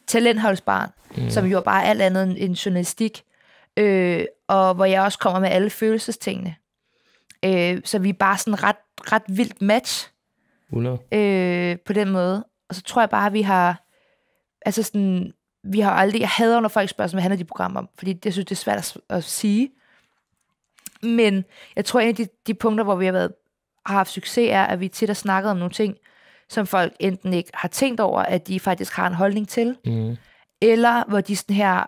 talentholdsbarn, mm. som jo er bare alt andet end journalistik. Øh, og hvor jeg også kommer med alle følelsestingene. Øh, så vi er bare sådan ret, ret vildt match. 100. Øh, på den måde. Og så tror jeg bare, at vi har... Altså sådan, vi har aldrig... Jeg hader, når folk spørger, hvad handler de program om, fordi jeg synes, det er svært at, at sige. Men jeg tror, en af de, de punkter, hvor vi har, været, har haft succes, er, at vi tit har snakket om nogle ting, som folk enten ikke har tænkt over, at de faktisk har en holdning til, mm. eller hvor de sådan her,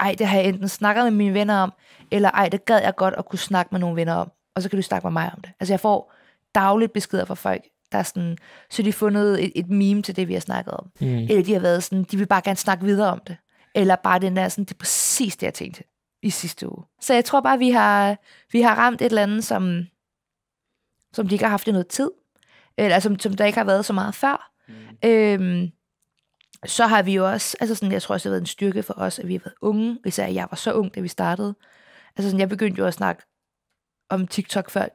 ej, det har jeg enten snakket med mine venner om, eller ej, det gad jeg godt at kunne snakke med nogle venner om, og så kan du snakke med mig om det. Altså jeg får dagligt beskeder fra folk, der er sådan, så de har fundet et, et meme til det, vi har snakket om. Mm. Eller de har været sådan, de vil bare gerne snakke videre om det. Eller bare den der sådan, det er præcis det, jeg tænkte i sidste uge. Så jeg tror bare, vi har, vi har ramt et eller andet, som, som de ikke har haft i noget tid, eller som, som der ikke har været så meget før. Mm. Øhm, så har vi jo også, altså sådan, jeg tror også, det har været en styrke for os, at vi har været unge, især jeg var så ung, da vi startede. Altså sådan, jeg begyndte jo at snakke om TikTok, før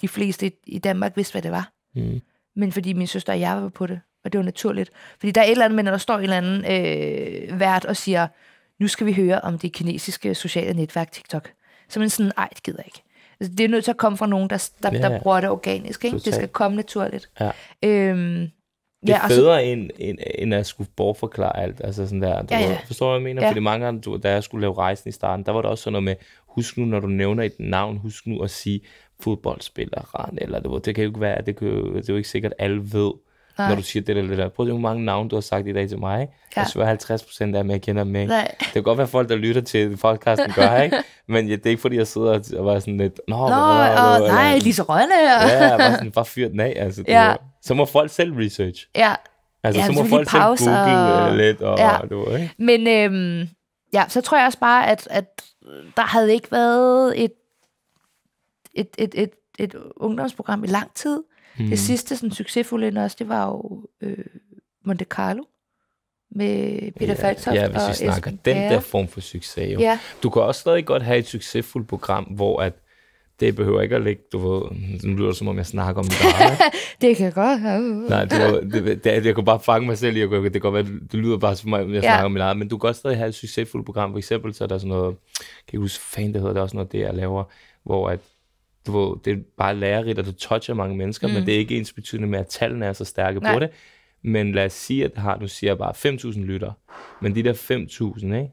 de fleste i Danmark vidste, hvad det var. Mm. Men fordi min søster og jeg var på det, og det var naturligt. Fordi der er et eller andet men når der står en eller anden øh, vært og siger, nu skal vi høre om det kinesiske sociale netværk TikTok. Så man sådan, ej, det gider ikke. Altså, det er nødt til at komme fra nogen, der, der, ja, der bruger det organisk. Ikke? Det skal komme naturligt. Ja. Øhm, det er ja, federe, så... end, end, end at skulle bortforklare alt. Altså sådan der, der ja, ja. Forstår du, hvad jeg mener? Ja. Fordi mange gange, da jeg skulle lave rejsen i starten, der var der også sådan noget med, husk nu, når du nævner et navn, husk nu at sige fodboldspilleren, eller det, det kan jo ikke være, det, kan, det er jo ikke sikkert, at alle ved, Nej. når du siger det eller det der. Prøv at se, hvor mange navne du har sagt i dag til mig. Ja. Jeg svær 50 procent af dem, jeg kender dem ikke. Nej. Det kan godt være folk, der lytter til podcasten, gør ikke? Men ja, det er ikke, fordi jeg sidder og var sådan lidt, Nå, Nå hvad, og, øh, nej, Lise Rønne. ja, jeg sådan, bare fyr den af. Altså, ja. Var, så må folk selv research. Ja. Altså, ja, så må så folk selv google og... Øh, lidt. Og, ja. du, ikke? Men øhm, ja, så tror jeg også bare, at, at der havde ikke været et, et, et, et, et, et ungdomsprogram i lang tid. Mm. Det sidste sådan, succesfulde ind også, det var jo øh, Monte Carlo med Peter yeah. Falktoft Ja, hvis vi snakker Esben den der form for succes. Jo. Ja. Du kan også stadig godt have et succesfuldt program, hvor at det behøver ikke at ligge, du ved, nu lyder det, som om jeg snakker om dig. det kan godt have. Nej, du det, det, jeg kunne bare fange mig selv i, det kan godt være, det lyder bare som om jeg ja. snakker om det. men du kan godt stadig have et succesfuldt program, for eksempel, så er der sådan noget, kan jeg huske, fan, det hedder, der også noget, det jeg laver, hvor at du ved, det er bare lærerigt, og det toucher mange mennesker, mm. men det er ikke ens betydende med, at tallene er så stærke Nej. på det. Men lad os sige, at det har, nu siger jeg bare 5.000 lyttere, men de der 5.000, ikke?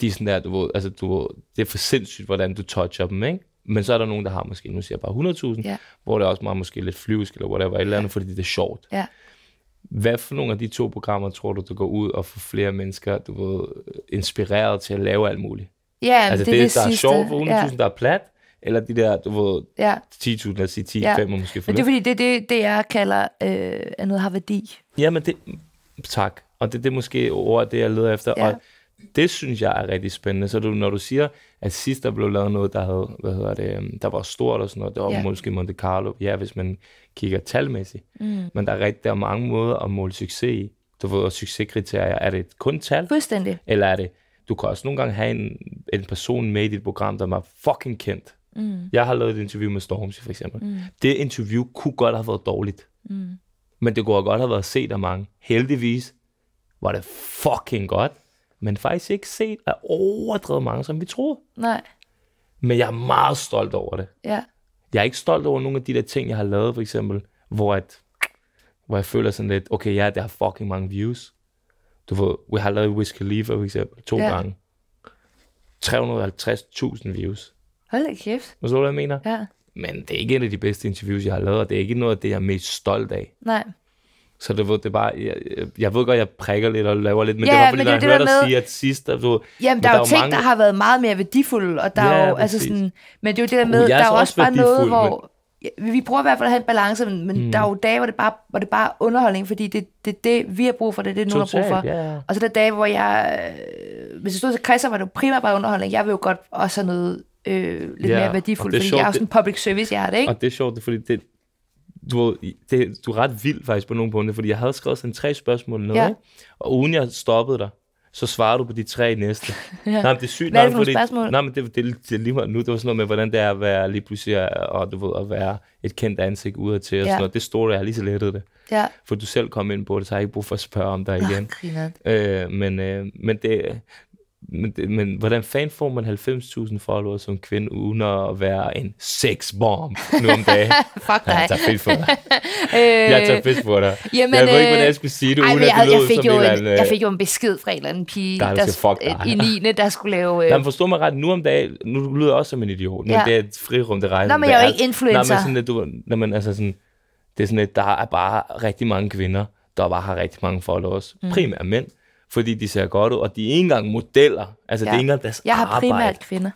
de er sådan der, du ved, altså, du ved, det er for sindssygt, hvordan du toucher dem, ikke? Men så er der nogen, der har måske, nu siger jeg bare 100.000, yeah. hvor det er også meget måske lidt flyvisk eller whatever, et eller andet, fordi det er sjovt. Ja. Hvad for nogle af de to programmer tror du, du går ud og får flere mennesker, du ved, inspireret til at lave alt muligt? Ja, altså det, det, det der sidste. er sjovt for 100.000, yeah. der er plat, eller de der, du ved, ja. 10.000, lad os sige 10, ja. 5 måske. men det er fordi, det er det, det, jeg kalder, øh, at noget har værdi. Ja, men det, tak. Og det, det er måske ord, det jeg leder efter. Ja. Og det synes jeg er rigtig spændende. Så du, når du siger, at sidst der blev lavet noget, der, havde, hvad hedder det, øhm, der var stort og sådan noget, det var ja. måske Monte Carlo, ja, hvis man kigger talmæssigt. Mm. Men der er, rigtig, der er mange måder at måle succes i. Du ved, succeskriterier, er det kun tal? Fuldstændig. Eller er det, du kan også nogle gange have en, en person med i dit program, der var fucking kendt. Mm. Jeg har lavet et interview med Stormzy for eksempel. Mm. Det interview kunne godt have været dårligt. Mm. Men det kunne godt have været set af mange. Heldigvis var det fucking godt. Men faktisk ikke set af overdrevet mange, som vi troede. Nej. Men jeg er meget stolt over det. Ja. Jeg er ikke stolt over nogle af de der ting, jeg har lavet, for eksempel, hvor, at, hvor jeg føler sådan lidt, okay, ja, det har fucking mange views. Du ved, vi har lavet Whiskey Leaf, for eksempel, to ja. gange. 350.000 views. Hold da kæft. Forstår så hvad jeg mener? Ja. Men det er ikke en af de bedste interviews, jeg har lavet, og det er ikke noget af det, jeg er mest stolt af. Nej. Så det, det er bare, jeg, jeg ved godt, jeg prikker lidt og laver lidt, men ja, det var fordi, men jeg hørte dig sige, at sidst... Der, du, jamen, der, der er jo ting, mange... der har været meget mere værdifulde, og der ja, er jo, altså sådan, men det er jo det der med, oh, der er, er også bare noget, hvor... Men... Vi prøver i hvert fald at have en balance, men, men mm. der er mm. jo dage, hvor det bare, hvor det bare er underholdning, fordi det er det, det, vi har brug for, det er det, nogen har brug for. Yeah. Og så der dage, hvor jeg... Øh, hvis jeg stod til Christian, var det jo primært bare underholdning. Jeg vil jo godt også have noget øh, lidt ja, mere værdifuldt, fordi sjovt, jeg er også en public service hjerte, ikke? Og det er sjovt, fordi det, du, det, du er ret vild faktisk på nogle punkter, fordi jeg havde skrevet sådan tre spørgsmål ned, ja. og uden jeg stoppede dig, så svarer du på de tre næste. ja. Nej, men det er sygt. Hvad er det for fordi, spørgsmål? Nej, men det, det, det, er lige nu. Det var sådan noget med, hvordan det er at være lige pludselig og, du ved, at være et kendt ansigt udadtil. til, Og sådan noget. Det stod er lige så lettet det. Ja. For du selv kom ind på det, så har jeg ikke brug for at spørge om dig igen. Øh, men øh, men det, men, men hvordan fan får man 90.000 followers som kvinde, uden at være en sexbomb nu om dagen? Fuck dig. Jeg tager fedt for dig. jeg tager fedt øh, for dig. Jamen, jeg ved ikke, øh, hvordan jeg skulle sige det, uden at det lød som jo en, en, Jeg øh, fik jo en besked fra en eller anden pige der, der, der, der i 9. der skulle lave... Øh... Jamen, forstår mig ret, nu om dagen, nu lyder jeg også som en idiot, men ja. det er et frirum, det regner. Nå, men jeg er jo ikke influencer. Nej, men sådan, at du, når man, altså sådan, det er sådan, at der er bare rigtig mange kvinder, der bare har rigtig mange followers. Mm. Primært mænd fordi de ser godt ud, og de er ikke engang modeller. Altså, ja. det er ikke engang deres Jeg har arbejde. primært kvinder.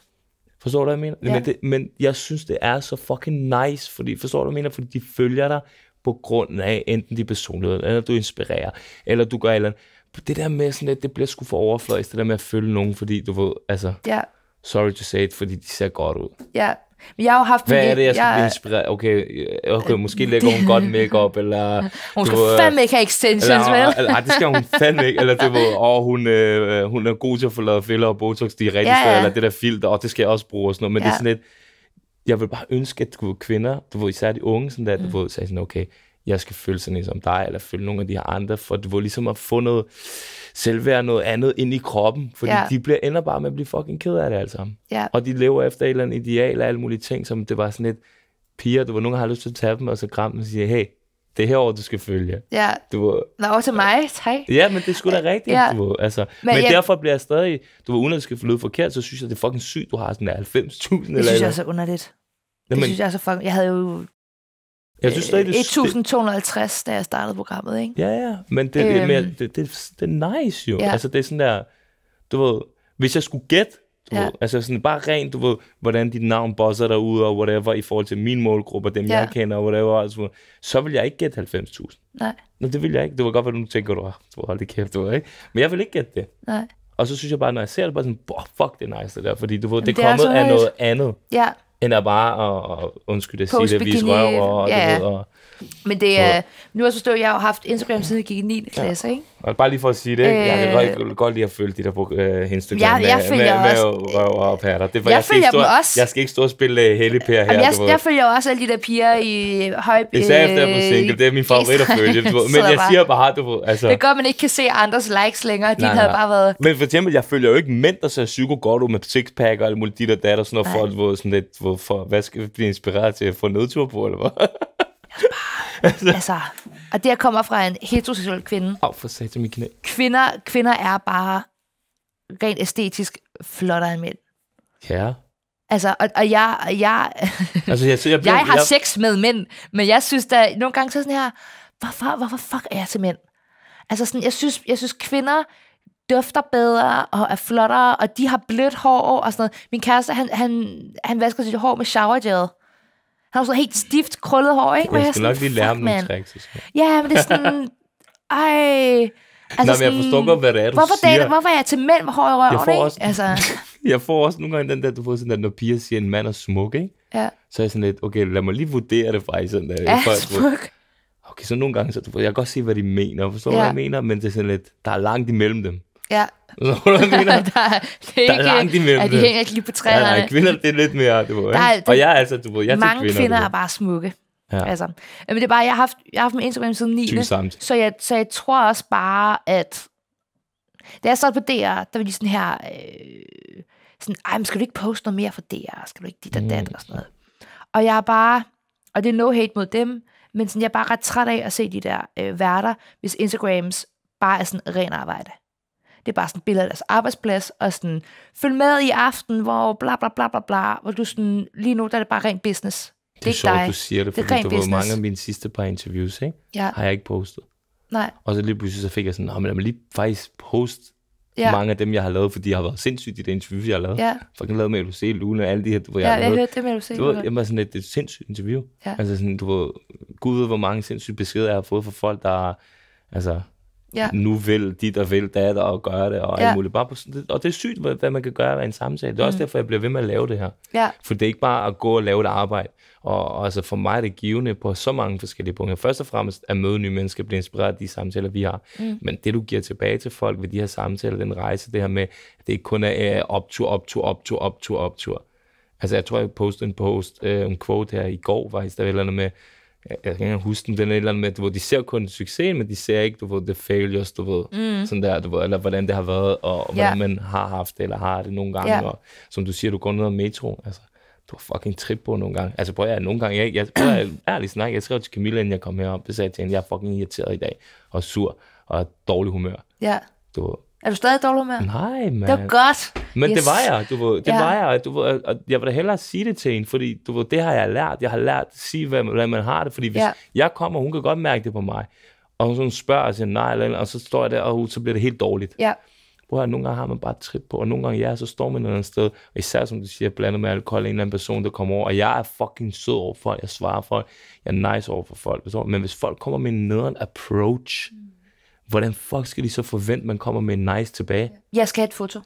Forstår du, hvad jeg mener? Ja. Men, det, men jeg synes, det er så fucking nice, fordi, forstår du, hvad jeg mener? Fordi de følger dig på grund af enten de personlighed, eller du inspirerer, eller du gør et eller andet. Det der med sådan lidt, det bliver sgu for overfløjst, det der med at følge nogen, fordi du ved, altså... Ja. Sorry to say it, fordi de ser godt ud. Ja, men jeg har jo haft Hvad er det, jeg skal jeg... blive inspireret? Okay, øh, okay, øh, måske lægger hun godt makeup eller... Hun skal du, fandme ikke have extensions, eller, vel? Nej, det skal hun fandme ikke. Eller det var, åh, hun, øh, hun er god til at få lavet filler og botox de rigtig ja, ja. eller det der filter, og det skal jeg også bruge og sådan noget. Men ja. det er sådan lidt... Jeg vil bare ønske, at du kvinder, du var især de unge, sådan der, du mm. var, sagde sådan, okay, jeg skal føle sådan som dig, eller føle nogle af de her andre, for du var ligesom at få noget selvværd noget andet ind i kroppen, fordi ja. de bliver, ender bare med at blive fucking ked af det altså. Ja. Og de lever efter et eller andet ideal af alle mulige ting, som det var sådan et, piger, du var nogen har lyst til at tage dem, og så kram dem og sige, hey, det er herover du skal følge. Ja. Du, var, Nå, også mig, tak. Ja, men det skulle sgu da rigtigt. Ja. Du, var, altså. Men, men jeg, derfor bliver jeg stadig, du var uden at skal lyde forkert, så synes jeg, det er fucking sygt, du har sådan 90.000 eller Det synes jeg er så underligt. Jamen, det synes jeg er så fucking, jeg havde jo jeg synes det det 1250, da jeg startede programmet, ikke? Ja, ja, men det, øhm. det, mere, det, det, det er nice jo. Ja. Altså, det er sådan der, du ved, hvis jeg skulle gætte, du ja. ved, altså sådan bare rent, du ved, hvordan dit navn bosser derude, og whatever, i forhold til min målgruppe, dem ja. jeg kender, og whatever, altså, så vil jeg ikke gætte 90.000. Nej. Nå, det vil jeg ikke. Det var godt, hvad du tænker, du har, du hold det kæft, du ved, ikke? Men jeg vil ikke gætte det. Nej. Og så synes jeg bare, når jeg ser det, bare sådan, fuck, det er nice det der, fordi du ved, Jamen, det, det er kommet altså af noget andet. Ja end at bare og, og undskyld at sige det, vise røv og, ja, ja. Og, men det er, nu har jeg forstået, at jeg har haft Instagram siden jeg gik i 9. klasse, ja. ikke? Og bare lige for at sige det, øh, jeg kan øh. godt, godt lide at følge de der på øh, Instagram jeg, jeg med, med, også, med røv og patter. Det var, jeg, jeg, følger stå, dem også. Jeg skal ikke stå og spille øh, Helle Per her. jeg, jeg, følger også alle de der piger i høj... Især efter jeg på øh, single, det er min favorit at følge. men jeg siger bare, du altså... Det er godt, man ikke kan se andres likes længere. De nej, havde nej. bare været... Men for eksempel, jeg følger jo ikke mænd, der ser psyko godt ud med sixpack og alle mulige dit og dat og sådan noget. Folk, hvor sådan lidt, for, hvad skal vi blive inspireret til at få nedtur på, eller hvad? Altså. altså, og det her kommer fra en heteroseksuel kvinde. Åh, oh, for satan, min knæ. Kvinder, kvinder er bare rent æstetisk flottere end mænd. Ja. Altså, og, og jeg, jeg, altså, jeg, jeg, bliver, jeg har jeg... sex med mænd, men jeg synes da nogle gange så sådan her, hvorfor, hvorfor fuck er jeg til mænd? Altså sådan, jeg synes, jeg synes kvinder dufter bedre og er flottere, og de har blødt hår og sådan noget. Min kæreste, han, han, han vasker sit hår med shower gel. Han har sådan helt stift krøllet hår, ikke? Jeg skal jeg sådan, nok lige lære ham nogle tricks. Ja, men det er sådan... ej... Altså Nej, men jeg forstår godt, hvad det er, du hvorfor siger. Det, hvorfor er jeg til mænd med hår i røven, jeg får også, ikke? Altså. jeg får også nogle gange den der, du får sådan der, når piger siger, en mand er smuk, ikke? Ja. Så er jeg sådan lidt, okay, lad mig lige vurdere det faktisk. Sådan der, ja, folk, smuk. Okay, så nogle gange, så, du, jeg kan godt se, hvad de mener, forstår ja. hvad jeg mener, men det er sådan lidt, der er langt imellem dem. Ja. Så, der, er, det er ikke, der er langt imellem ja, de hænger ikke lige på træerne. Ja, nej, kvinder, det er lidt mere, du ved. Der er, det, og jeg, altså, du ved, jeg mange kvinder, kvinder er bare smukke. Ja. Altså, men det er bare, jeg har haft, jeg har haft min Instagram siden 9. Så jeg, så jeg tror også bare, at da jeg sad på DR, der var lige sådan her, øh, sådan, ej, men skal du ikke poste noget mere for DR? Skal du ikke dit og mm. dat mm. og sådan noget? Og jeg er bare, og det er no hate mod dem, men sådan, jeg er bare ret træt af at se de der øh, værter, hvis Instagrams bare er sådan ren arbejde. Det er bare sådan et billede af deres arbejdsplads, og sådan, følg med i aften, hvor bla bla bla bla bla, hvor du sådan, lige nu der er det bare ren business. Det, det er, sjovt, dig. du siger det, det fordi du var mange af mine sidste par interviews, ikke? Ja. har jeg ikke postet. Nej. Og så lige pludselig så fik jeg sådan, lad mig lige faktisk post ja. mange af dem, jeg har lavet, fordi jeg har været sindssygt i det interview, jeg har lavet. Ja. For jeg lavet med LUC, Luna og alle de her, hvor jeg ja, jeg hørte lavet. det med LUC. Det var, jeg var sådan et, et sindssygt interview. Ja. Altså sådan, du ved, gud ved, hvor mange sindssyge beskeder, jeg har fået fra folk, der altså, ja. nu vil dit og vil datter og gøre det og ja. alt muligt. Bare på, og det er sygt, hvad, hvad man kan gøre i en samtale. Det er mm. også derfor, jeg bliver ved med at lave det her. Ja. For det er ikke bare at gå og lave et arbejde. Og, og altså for mig er det givende på så mange forskellige punkter. Først og fremmest at møde nye mennesker, blive inspireret af de samtaler, vi har. Mm. Men det, du giver tilbage til folk ved de her samtaler, den rejse, det her med, at det ikke kun er uh, optur, optur, optur, optur, optur. Altså jeg tror, jeg postede en post, øh, en quote her i går faktisk, der var et eller andet med, jeg, jeg kan ikke huske den, den er et eller andet med, du ved, de ser kun succesen, men de ser ikke, du ved, the failures, du ved, mm. sådan der, du ved, eller hvordan det har været, og, hvordan yeah. man har haft det, eller har det nogle gange, yeah. og som du siger, du går ned ad metro, altså, du har fucking trip på nogle gange. Altså prøv at nogle gange, jeg, jeg prøv at ærligt snakke, jeg skrev til Camilla, inden jeg kom herop, det sagde jeg til hende, jeg er fucking irriteret i dag, og sur, og dårlig humør. Ja. Yeah. Du, er du stadig dårlig med? Nej, mand. Det var godt. Men yes. det var jeg, du var, Det ja. var jeg, du var, Og jeg vil da hellere sige det til hende, fordi du ved, det har jeg lært. Jeg har lært at sige, hvad, hvad man har det. Fordi hvis ja. jeg kommer, hun kan godt mærke det på mig. Og hun sådan spørger og siger nej, eller, og så står jeg der, og så bliver det helt dårligt. Ja. Prøv at nogle gange har man bare trip på, og nogle gange, ja, så står man et eller andet sted, og især som du siger, blandet med alkohol, en eller anden person, der kommer over, og jeg er fucking sød over for folk, jeg svarer for folk, jeg er nice over for folk, men hvis folk kommer med en nederen approach, mm hvordan fuck skal de så forvente, man kommer med en nice tilbage? Jeg skal have et foto.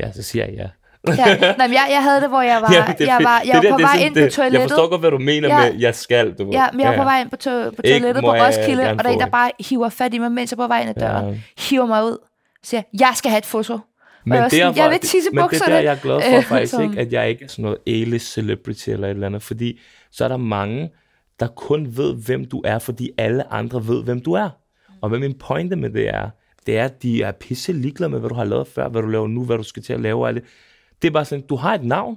Ja, så siger jeg ja. ja. Nej, men jeg, jeg havde det, hvor jeg var, ja, det, jeg var, jeg det, var på det, vej ind det, på toilettet. Jeg forstår godt, hvad du mener ja. med, jeg skal. Du ved. Ja, men jeg var ja. på vej ind på, to, på toilettet på Roskilde, og der er en, der bare hiver fat i mig, mens jeg på vej ind ad døren. Ja. Hiver mig ud og siger, jeg skal have et foto. Men, jeg, sådan, var, jeg vil men det er der, jeg er glad for faktisk, som... ikke, at jeg ikke er sådan noget A-list celebrity eller et eller andet, fordi så er der mange, der kun ved, hvem du er, fordi alle andre ved, hvem du er. Og hvad min pointe med det er, det er, at de er pisse ligeglade med, hvad du har lavet før, hvad du laver nu, hvad du skal til at lave det. Det er bare sådan, du har et navn,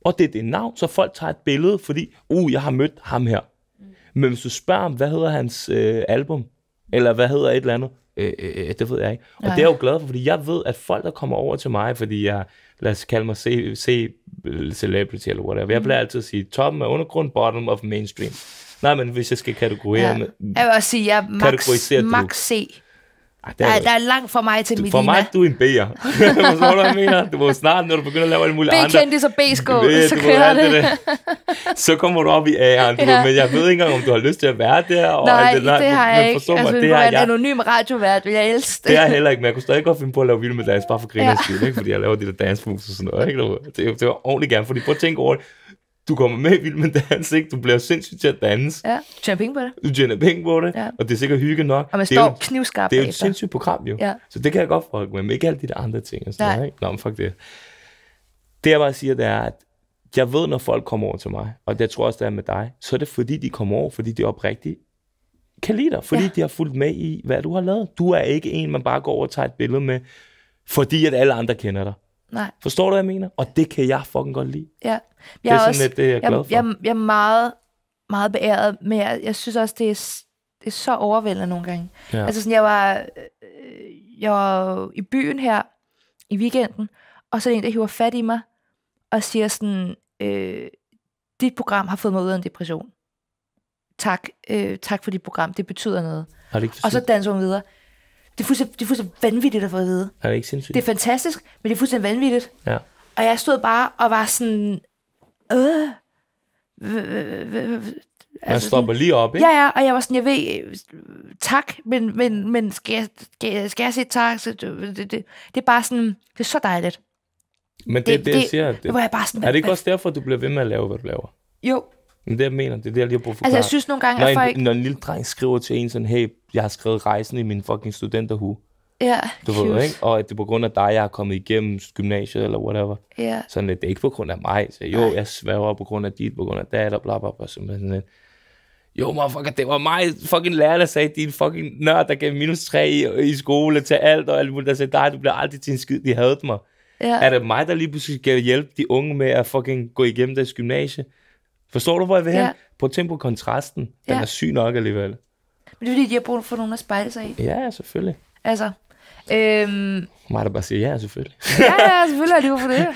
og det er dit navn, så folk tager et billede, fordi, uh, jeg har mødt ham her. Mm. Men hvis du spørger ham, hvad hedder hans øh, album, eller hvad hedder et eller andet, øh, øh, øh det ved jeg ikke. Og Ej. det er jeg jo glad for, fordi jeg ved, at folk, der kommer over til mig, fordi jeg, lad os kalde mig C, C øh, celebrity eller whatever, jeg mm. plejer altid at sige, toppen af undergrund, bottom of mainstream. Nej, men hvis jeg skal kategorisere... Ja. Med, jeg vil også sige, jeg er max, max C. Ej, der, er, der, er langt for mig til Medina. For mig, du er en B'er. Forstår du, hvad jeg mener? Du må snart, når du begynder at lave alle mulige andre... B-kendis og B-sko, så kører det. det. Så kommer du op i A'eren, ja. men jeg ved ikke engang, om du har lyst til at være der. Og Nej, alt det, der. det har jeg men, ikke. Mig, altså, det er en anonym radiovært, vil jeg elske det. Det har heller ikke, men jeg kunne stadig godt finde på at lave vild med dans, bare for grinerens ja. skyld, ikke? fordi jeg laver de der dance moves og sådan noget. Ikke? Det, det var ordentligt gerne, fordi prøv at tænke over det du kommer med i Vild med Dans, ikke? Du bliver sindssygt til at danse. Ja, du tjener penge på det. Du tjener penge på det, ja. og det er sikkert hygge nok. Og man det står jo, knivskarpt Det er jo et sindssygt program, jo. Ja. Så det kan jeg godt forholde med, men ikke alle de der andre ting. Og sådan Nej. Noget, ikke? Nå, men fuck det. Det jeg bare siger, det er, at jeg ved, når folk kommer over til mig, og det tror jeg også, det er med dig, så er det fordi, de kommer over, fordi de er oprigtigt kan lide dig, fordi ja. de har fulgt med i, hvad du har lavet. Du er ikke en, man bare går over og tager et billede med, fordi at alle andre kender dig. Nej. Forstår du, hvad jeg mener? Og det kan jeg fucking godt lide. Ja. Jeg det er, er sådan også, lidt det, jeg er glad for. Jeg, jeg, jeg er meget, meget beæret, men jeg, jeg synes også, det er, det er så overvældende nogle gange. Ja. Altså sådan, jeg var, øh, jeg var i byen her i weekenden, og så er det en, der hiver fat i mig, og siger sådan, øh, dit program har fået mig ud af en depression. Tak, øh, tak for dit program, det betyder noget. Og så danser hun videre. Det er fuldstændig, det er fuldstændig vanvittigt at få at vide. Er det ikke sindssygt? Det er fantastisk, men det er fuldstændig vanvittigt. Ja. Og jeg stod bare og var sådan... Øh, Altså, man stopper lige op, ikke? Ja, ja, og jeg var sådan, jeg ved, tak, men, men, men skal, jeg, skal, jeg, skal jeg sige tak? Så det, det, det, er bare sådan, det er så dejligt. Men det, det, det, det jeg siger, det, det var jeg bare sådan, er det ikke også derfor, du bliver ved med at lave, hvad du laver? Jo, men det, jeg mener, det er det, jeg lige har brug for. Altså, jeg synes nogle gange, når at folk... En, når en lille dreng skriver til en sådan, hey, jeg har skrevet rejsen i min fucking studenterhue. Ja, du ved, ikke? Og at det er på grund af dig, jeg har kommet igennem gymnasiet eller whatever. Ja. Sådan lidt, det er ikke på grund af mig. Så jo, Ej. jeg sværger på grund af dit, på grund af dat og bla bla bla. Sådan lidt. Jo, motherfucker, det var mig, fucking lærer, der sagde, din fucking nørd, der gav minus 3 i, i skole til alt og alt muligt. Der sagde, dig, du bliver aldrig til en skid, de havde mig. Ja. Er det mig, der lige pludselig skal hjælpe de unge med at fucking gå igennem deres gymnasie? Forstår du, hvor jeg vil hen? Ja. Prøv at tænke på kontrasten. Den ja. er syg nok alligevel. Men det er fordi, de har brug for nogen at spejle sig i. Ja, selvfølgelig. Altså, Øhm... Mig, der bare siger, ja, selvfølgelig. ja, ja, selvfølgelig er det jo for det.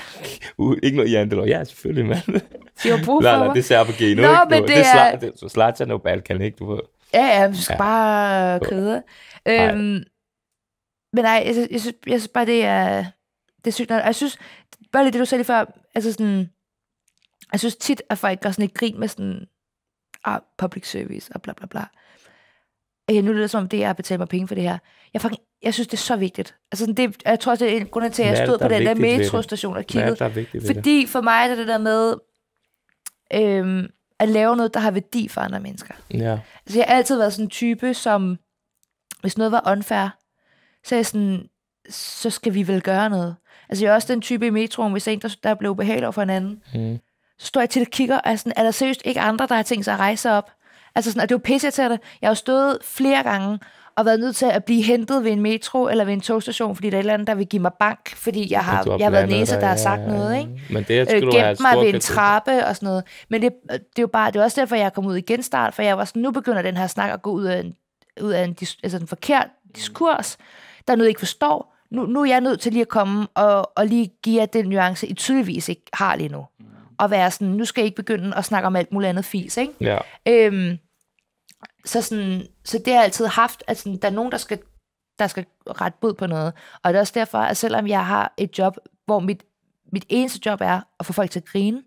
uh, ikke noget i andet var, ja, selvfølgelig, mand. De har brug for nej, nej, det ser på Geno, Nå, ikke? men du, det, det, er... Det, så slart jeg noget balkan, ikke? Du ved. Ja, ja, men du skal ja. bare kride. Øhm, men nej, jeg, jeg, synes, jeg synes bare, det er... Det er sygt, jeg synes, bare lige det, du sagde lige før, altså sådan, jeg synes tit, at folk gør sådan et grin med sådan, ah, public service og bla bla bla. ja, øh, nu lyder det som om, det er at betale mig penge for det her. Jeg, fucking, jeg synes, det er så vigtigt. Altså, sådan, det, jeg tror også, det er en grund til, at jeg stod på den der metrostation og kiggede. Hvad er der fordi det? for mig er det der med, øhm, at lave noget, der har værdi for andre mennesker. Ja. Altså, jeg har altid været sådan en type, som hvis noget var unfair, så er jeg sådan, så skal vi vel gøre noget. Altså, jeg er også den type i metroen, hvis en, der, der blev behagelig over for en anden, mm så står jeg til og kigger, og er, sådan, er der seriøst ikke andre, der har tænkt sig at rejse op? Altså sådan, og det er jo pisse jeg det. Jeg har jo stået flere gange og været nødt til at blive hentet ved en metro eller ved en togstation, fordi der er et eller andet, der vil give mig bank, fordi jeg har, har jeg har været næse, der, har sagt ja, ja. noget, ikke? Men det er, øh, gemt mig ved en trappe og sådan noget. Men det, det er jo bare, det er også derfor, jeg kommet ud i genstart, for jeg var sådan, nu begynder den her snak at gå ud af en, ud af en, altså en forkert diskurs, der er noget, jeg ikke forstår. Nu, nu er jeg nødt til lige at komme og, og lige give jer den nuance, I tydeligvis ikke har lige nu. Mm og være sådan, nu skal jeg ikke begynde at snakke om alt muligt andet fis, ikke? Ja. Øhm, så, sådan, så det har jeg altid haft, at sådan, der er nogen, der skal, der skal rette bud på noget. Og det er også derfor, at selvom jeg har et job, hvor mit, mit eneste job er at få folk til at grine,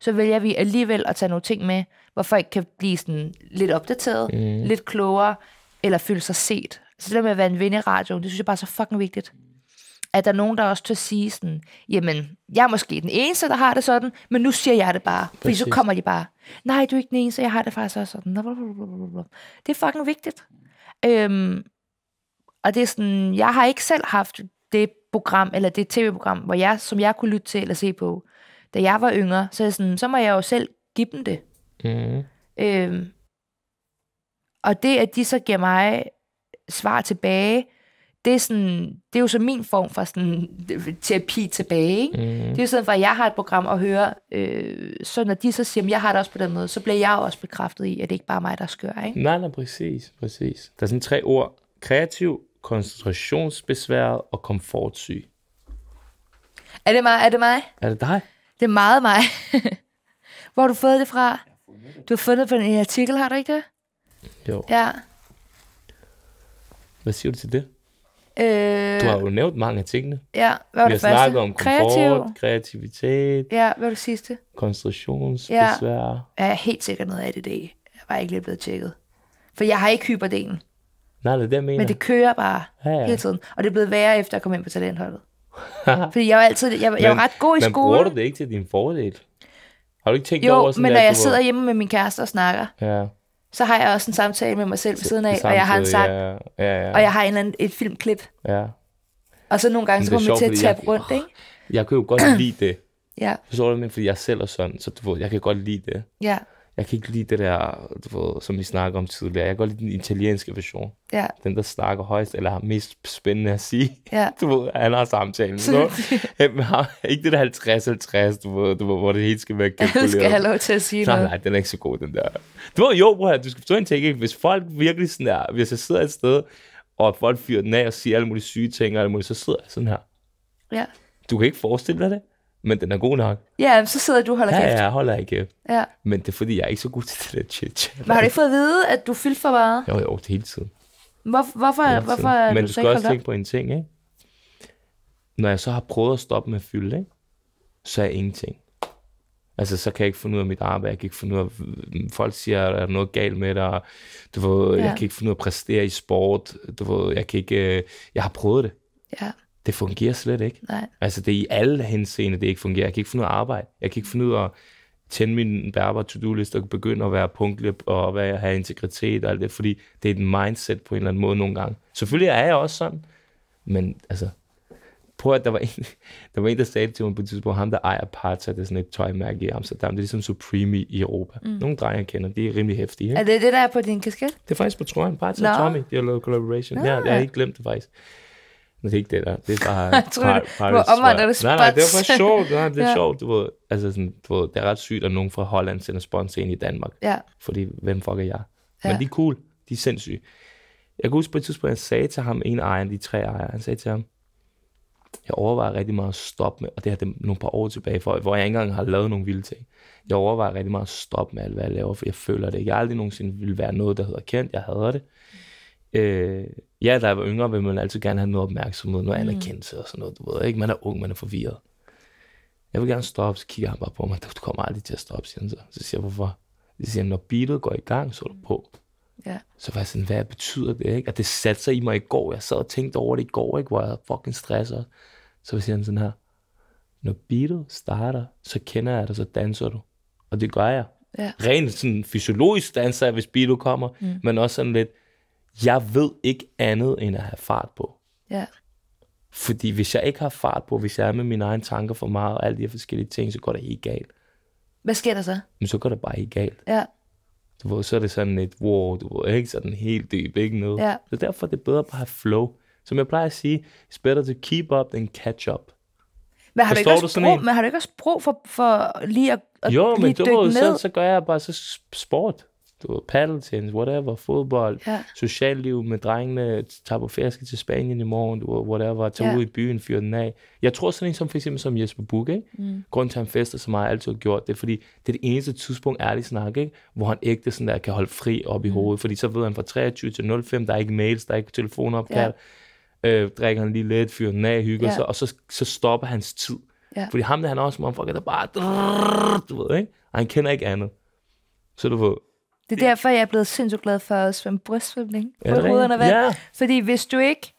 så vælger vi alligevel at tage nogle ting med, hvor folk kan blive sådan lidt opdateret, mm. lidt klogere, eller føle sig set. Så det der med at være en ven i radioen, det synes jeg bare er så fucking vigtigt at der er nogen, der også tør sige sådan, jamen, jeg er måske den eneste, der har det sådan, men nu siger jeg det bare, fordi Præcis. så kommer de bare. Nej, du er ikke den eneste, jeg har det faktisk også sådan. Det er fucking vigtigt. Øhm, og det er sådan, jeg har ikke selv haft det program, eller det tv-program, hvor jeg, som jeg kunne lytte til eller se på, da jeg var yngre, så, er sådan, så må jeg jo selv give dem det. Mm. Øhm, og det, at de så giver mig svar tilbage, det er, sådan, det er jo så min form for sådan, øh, terapi tilbage. Ikke? Mm. Det er jo sådan, at jeg har et program at høre, øh, så når de så siger, at jeg har det også på den måde, så bliver jeg også bekræftet i, at det ikke bare er mig, der skør. Ikke? Nej, nej, præcis, præcis. Der er sådan tre ord. Kreativ, koncentrationsbesværet og komfortsyg. Er det mig? Er det mig? Er det dig? Det er meget mig. Hvor har du fået det fra? Du har fundet på en artikel, har du ikke det? Jo. Ja. Hvad siger du til det? Øh, du har jo nævnt mange af tingene. Ja, hvad var Vi det har snakket om komfort, Kreativ. kreativitet. Ja, hvad var det sidste? Koncentrationsbesvær. Ja, er helt sikkert noget af det. Jeg var ikke lige blevet tjekket. For jeg har ikke hyperdelen. Nej, det er det, jeg mener. Men det kører bare ja, ja. hele tiden. Og det er blevet værre, efter at komme ind på talentholdet. Fordi jeg var altid, jeg, jeg var ret god i men skolen. Men bruger du det ikke til din fordel? Har du ikke tænkt jo, over sådan, men når at jeg sidder var... hjemme med min kæreste og snakker, ja så har jeg også en samtale med mig selv ved siden af, samtidig, og jeg har en sang, ja, ja, ja. og jeg har en eller anden, et filmklip. Ja. Og så nogle gange, så kommer man til at tabe jeg, rundt, ikke? Jeg kan jo godt lide det. Ja. Forstår du fordi jeg selv er sådan, så du, jeg kan godt lide det. Ja jeg kan ikke lide det der, du ved, som vi snakker om tidligere. Jeg går lidt den italienske version. Ja. Den, der snakker højst, eller har mest spændende at sige. Ja. Du ved, han har samtalen. Så, har, ikke det der 50-50, du ved, du ved, hvor det hele skal være kalkuleret. Alle skal have lov til at sige nej, noget. Nej, den er ikke så god, den der. Du ved, jo, bror, du skal forstå en ting, ikke? Hvis folk virkelig sådan der, hvis jeg sidder et sted, og folk fyrer den af og siger alle mulige syge ting, og alle mulige, så sidder jeg sådan her. Ja. Du kan ikke forestille dig det men den er god nok. Ja, så sidder du og holder ja, kæft. Ja, jeg holder ikke. Ja. Men det er fordi, jeg er ikke så god til det der chit Men har du ikke fået at vide, at du fyldte for meget? Jo, jo, det hele tiden. Hvor, hvorfor, hele tiden. hvorfor er Men du, du skal også tænke op? på en ting, ikke? Når jeg så har prøvet at stoppe med at fylde, ikke? så er jeg ingenting. Altså, så kan jeg ikke finde ud af mit arbejde, jeg kan ikke finde ud af, mm, folk siger, at der er noget galt med dig, du ved, ja. jeg kan ikke finde ud af at præstere i sport, du ved, jeg kan ikke, øh, jeg har prøvet det. Ja det fungerer slet ikke. Nej. Altså det er i alle henseende, det ikke fungerer. Jeg kan ikke finde ud af at arbejde. Jeg kan ikke finde ud af at tænde min bærbare to do list og begynde at være punktlig og have integritet og alt det, fordi det er et mindset på en eller anden måde nogle gange. Selvfølgelig er jeg også sådan, men altså, prøv at der var en, der, var en, der sagde til mig på et tidspunkt, ham der ejer Parta, det er sådan et tøjmærke i Amsterdam, det er ligesom Supreme i Europa. Mm. Nogle drenge, jeg kender, de er rimelig hæftige. Ikke? Er det det, der er på din kasket? Det er faktisk på trøjen, Parta no. Tommy, de har lavet collaboration. No. Ja, jeg har ikke glemt det faktisk det er ikke det der. Det er bare... jeg tror, par, par, det var du det Nej, nej, det var bare sjovt. Nej, det er ja. sjovt. Du altså sådan, du det er ret sygt, at nogen fra Holland sender sponsor ind i Danmark. Ja. Fordi, hvem fuck er jeg? Ja. Men de er cool. De er sindssyge. Jeg kan huske på et tidspunkt, jeg sagde til ham, en ejer, de tre ejer, han sagde til ham, jeg overvejer rigtig meget at stoppe med, og det har det nogle par år tilbage, for, hvor jeg ikke engang har lavet nogle vilde ting. Jeg overvejer rigtig meget at stoppe med alt, hvad jeg laver, for jeg føler det. Jeg aldrig nogensinde ville være noget, der hedder kendt. Jeg hader det. Mm øh, ja, da jeg var yngre, ville man altid gerne have noget opmærksomhed, noget mm. anerkendelse og sådan noget, du ved, ikke? Man er ung, man er forvirret. Jeg vil gerne stoppe, så kigger han bare på mig, du kommer aldrig til at stoppe, siger han så. Så siger jeg, hvorfor? Så siger han, når beatet går i gang, så er du på. Ja. Så var jeg sådan, hvad betyder det, ikke? Og det satte sig i mig i går, jeg sad og tænkte over det i går, ikke? Hvor jeg fucking stresser. Så siger han sådan her, når beatet starter, så kender jeg dig, så danser du. Og det gør jeg. Ja. Rent sådan fysiologisk danser jeg, hvis beatet kommer, mm. men også sådan lidt, jeg ved ikke andet end at have fart på. Ja. Fordi hvis jeg ikke har fart på, hvis jeg er med mine egne tanker for meget og alle de her forskellige ting, så går det helt galt. Hvad sker der så? Men så går det bare helt galt. Ja. Du ved, så er det sådan et, wow, du ved, ikke sådan helt dyb, ikke noget. Ja. Så derfor er det bedre bare at have flow. Som jeg plejer at sige, it's better to keep up than catch up. Men har, du ikke du brug, men har du ikke også brug for, for lige at, at jo, lige men du ved, ned? Så, så gør jeg bare så sport du ved, tennis, whatever, fodbold, ja. socialliv med drengene, tager på ferie, skal til Spanien i morgen, du ved, whatever, tager ja. ud i byen, fyrer den af. Jeg tror sådan en som for eksempel som Jesper Buch, Mm. grunden til, at han fester så meget, altid har gjort det, fordi det er det eneste tidspunkt, ærligt snak, ikke? hvor han ægte sådan der, kan holde fri op i mm. hovedet, fordi så ved han fra 23 til 05, der er ikke mails, der er ikke telefonopkald, ja. øh, drikker han lige lidt, fyrer den af, hygger ja. sig, og så, så stopper hans tid. Ja. Fordi ham der, han er også motherfucker, der bare, du ved, ikke? Og han kender ikke andet. Så du ved, det er det. derfor, jeg er blevet sindssygt glad for at svømme brystsvømning. Ja, på hovedet vand. Ja. Fordi hvis du ikke,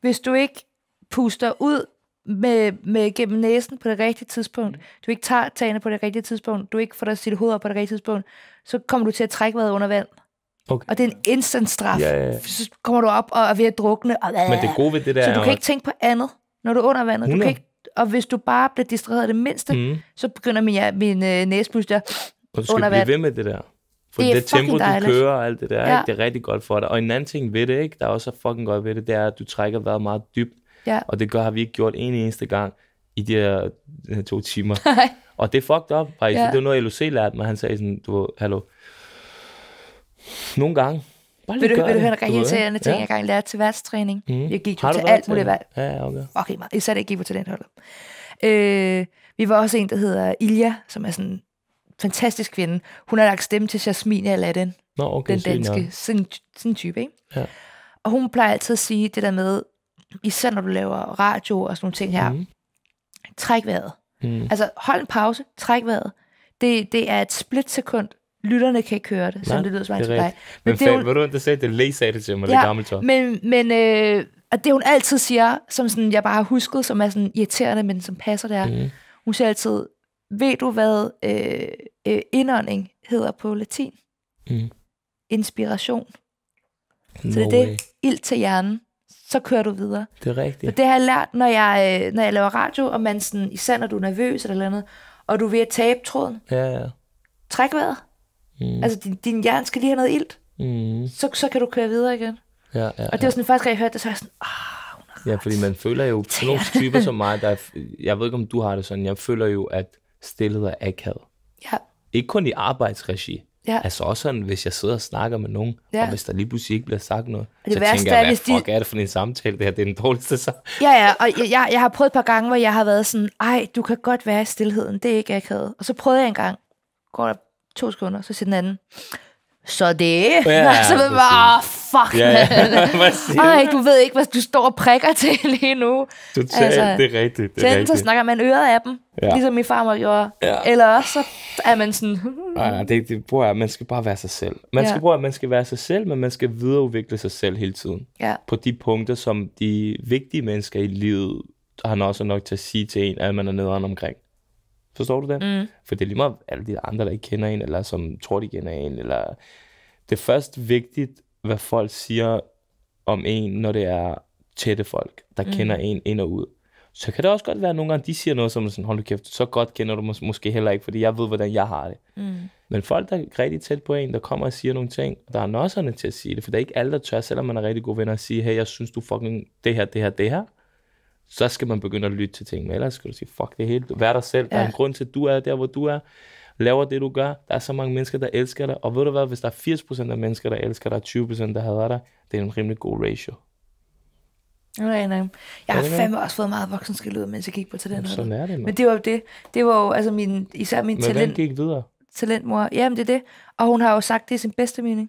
hvis du ikke puster ud med, med gennem næsen på det rigtige tidspunkt, mm. du ikke tager tagene på det rigtige tidspunkt, du ikke får dig sit hoved op på det rigtige tidspunkt, så kommer du til at trække vejret under vand. Okay. Og det er en instant straf. Ja, ja, ja. Så kommer du op og er ved at drukne. Og, Men det gode ved det der Så du kan ikke tænke på andet, når du er under vandet. Du kan ikke, og hvis du bare bliver distraheret af det mindste, mm. så begynder min, ja, min øh, under der og du skal blive ved med det der. For det, det tempo, dejligt. du kører og alt det der, ja. ikke, det er rigtig godt for dig. Og en anden ting ved det, ikke, der er også er fucking godt ved det, det er, at du trækker vejret meget dybt. Ja. Og det gør, har vi ikke gjort en eneste gang i de her, de her to timer. og det er fucked up, faktisk. Ja. Det var noget, LOC lærte mig. Han sagde sådan, du, hallo, nogle gange, Bare vil du, gør vil du høre en rigtig irriterende ting, ja. jeg gang lærte til værtstræning? Mm. Jeg gik jo til alt muligt valg. Ja, okay. Okay, meget. Især det, jeg gik på talentholdet. Øh, vi var også en, der hedder Ilja, som er sådan fantastisk kvinde. Hun har lagt stemme til Jasmine Aladdin, Nå, okay, den danske, ja. sådan, sådan type, ikke? Ja. Og hun plejer altid at sige det der med, især når du laver radio og sådan nogle ting her, mm. træk vejret. Mm. Altså, hold en pause, træk vejret. Det, det er et splitsekund, lytterne kan ikke høre det, Nej, som det lyder som det til Men, men det, hun, ved du, det sagde det, Læ sagde det til mig, ja, det gammelt tøj. Men, men øh, og det hun altid siger, som sådan, jeg bare har husket, som er sådan irriterende, men som passer der. Mm. Hun siger altid, ved du, hvad øh, øh, indånding hedder på latin? Mm. Inspiration. No så det er det, ild til hjernen, så kører du videre. Det er rigtigt. Og det har jeg lært, når jeg, øh, når jeg laver radio, og man sådan, især når du er nervøs eller andet, og du er ved at tabe tråden. Ja, ja. Træk vejret. Mm. Altså, din, din hjerne skal lige have noget ilt. Mm. Så, så kan du køre videre igen. Ja, ja, og det var sådan, ja. første jeg hørte det, så var jeg sådan, ah, oh, Ja, fordi man føler jo, for nogle typer som mig, der, jeg ved ikke, om du har det sådan, jeg føler jo, at stillet og akavet. Ja. Ikke kun i arbejdsregi. Ja. Altså også sådan, hvis jeg sidder og snakker med nogen, ja. og hvis der lige pludselig ikke bliver sagt noget, det så værste tænker jeg, hvad er, fuck de... er det for en samtale, det her, det er den dårligste så. Ja, ja, og jeg, jeg, jeg har prøvet et par gange, hvor jeg har været sådan, ej, du kan godt være i stillheden, det er ikke akavet. Og så prøvede jeg en gang, går der to sekunder, så siger den anden, så det. Ja, så ved man, åh, ah, fuck, Yeah, yeah. Ej, du ved ikke, hvad du står og prikker til lige nu. Total, altså, det er rigtigt. Det er rigtigt. så snakker man øret af dem, ja. ligesom min farmor gjorde. Ja. Eller også, så er man sådan... Nej, det, det bruger jeg. Man skal bare være sig selv. Man ja. skal bruge, at man skal være sig selv, men man skal videreudvikle sig selv hele tiden. Ja. På de punkter, som de vigtige mennesker i livet har også nok til at sige til en, at man er nederen omkring. Forstår du det? Mm. For det er lige meget alle de andre, der ikke kender en, eller som tror, de kender en. Eller... Det er først vigtigt, hvad folk siger om en, når det er tætte folk, der mm. kender en ind og ud. Så kan det også godt være, at nogle gange de siger noget, som er sådan, hold kæft, så godt kender du mås- måske heller ikke, fordi jeg ved, hvordan jeg har det. Mm. Men folk, der er rigtig tæt på en, der kommer og siger nogle ting, der er nødserne til at sige det, for der er ikke alle, der tør, selvom man er rigtig gode venner, at sige, hey, jeg synes, du fucking det her, det her, det her så skal man begynde at lytte til ting. Men Ellers skal du sige, fuck det hele. Vær dig selv. Ja. Der er en grund til, at du er der, hvor du er. Laver det, du gør. Der er så mange mennesker, der elsker dig. Og ved du hvad, hvis der er 80% af mennesker, der elsker dig, og 20% der hader dig, det er en rimelig god ratio. Nej, nej. Jeg har fandme også fået meget voksenskild ud, mens jeg gik på talent. Sådan er det, man. Men det var jo det. Det var jo altså min, især min men talent. Men gik videre? Talentmor. Jamen, det er det. Og hun har jo sagt, det i sin bedste mening.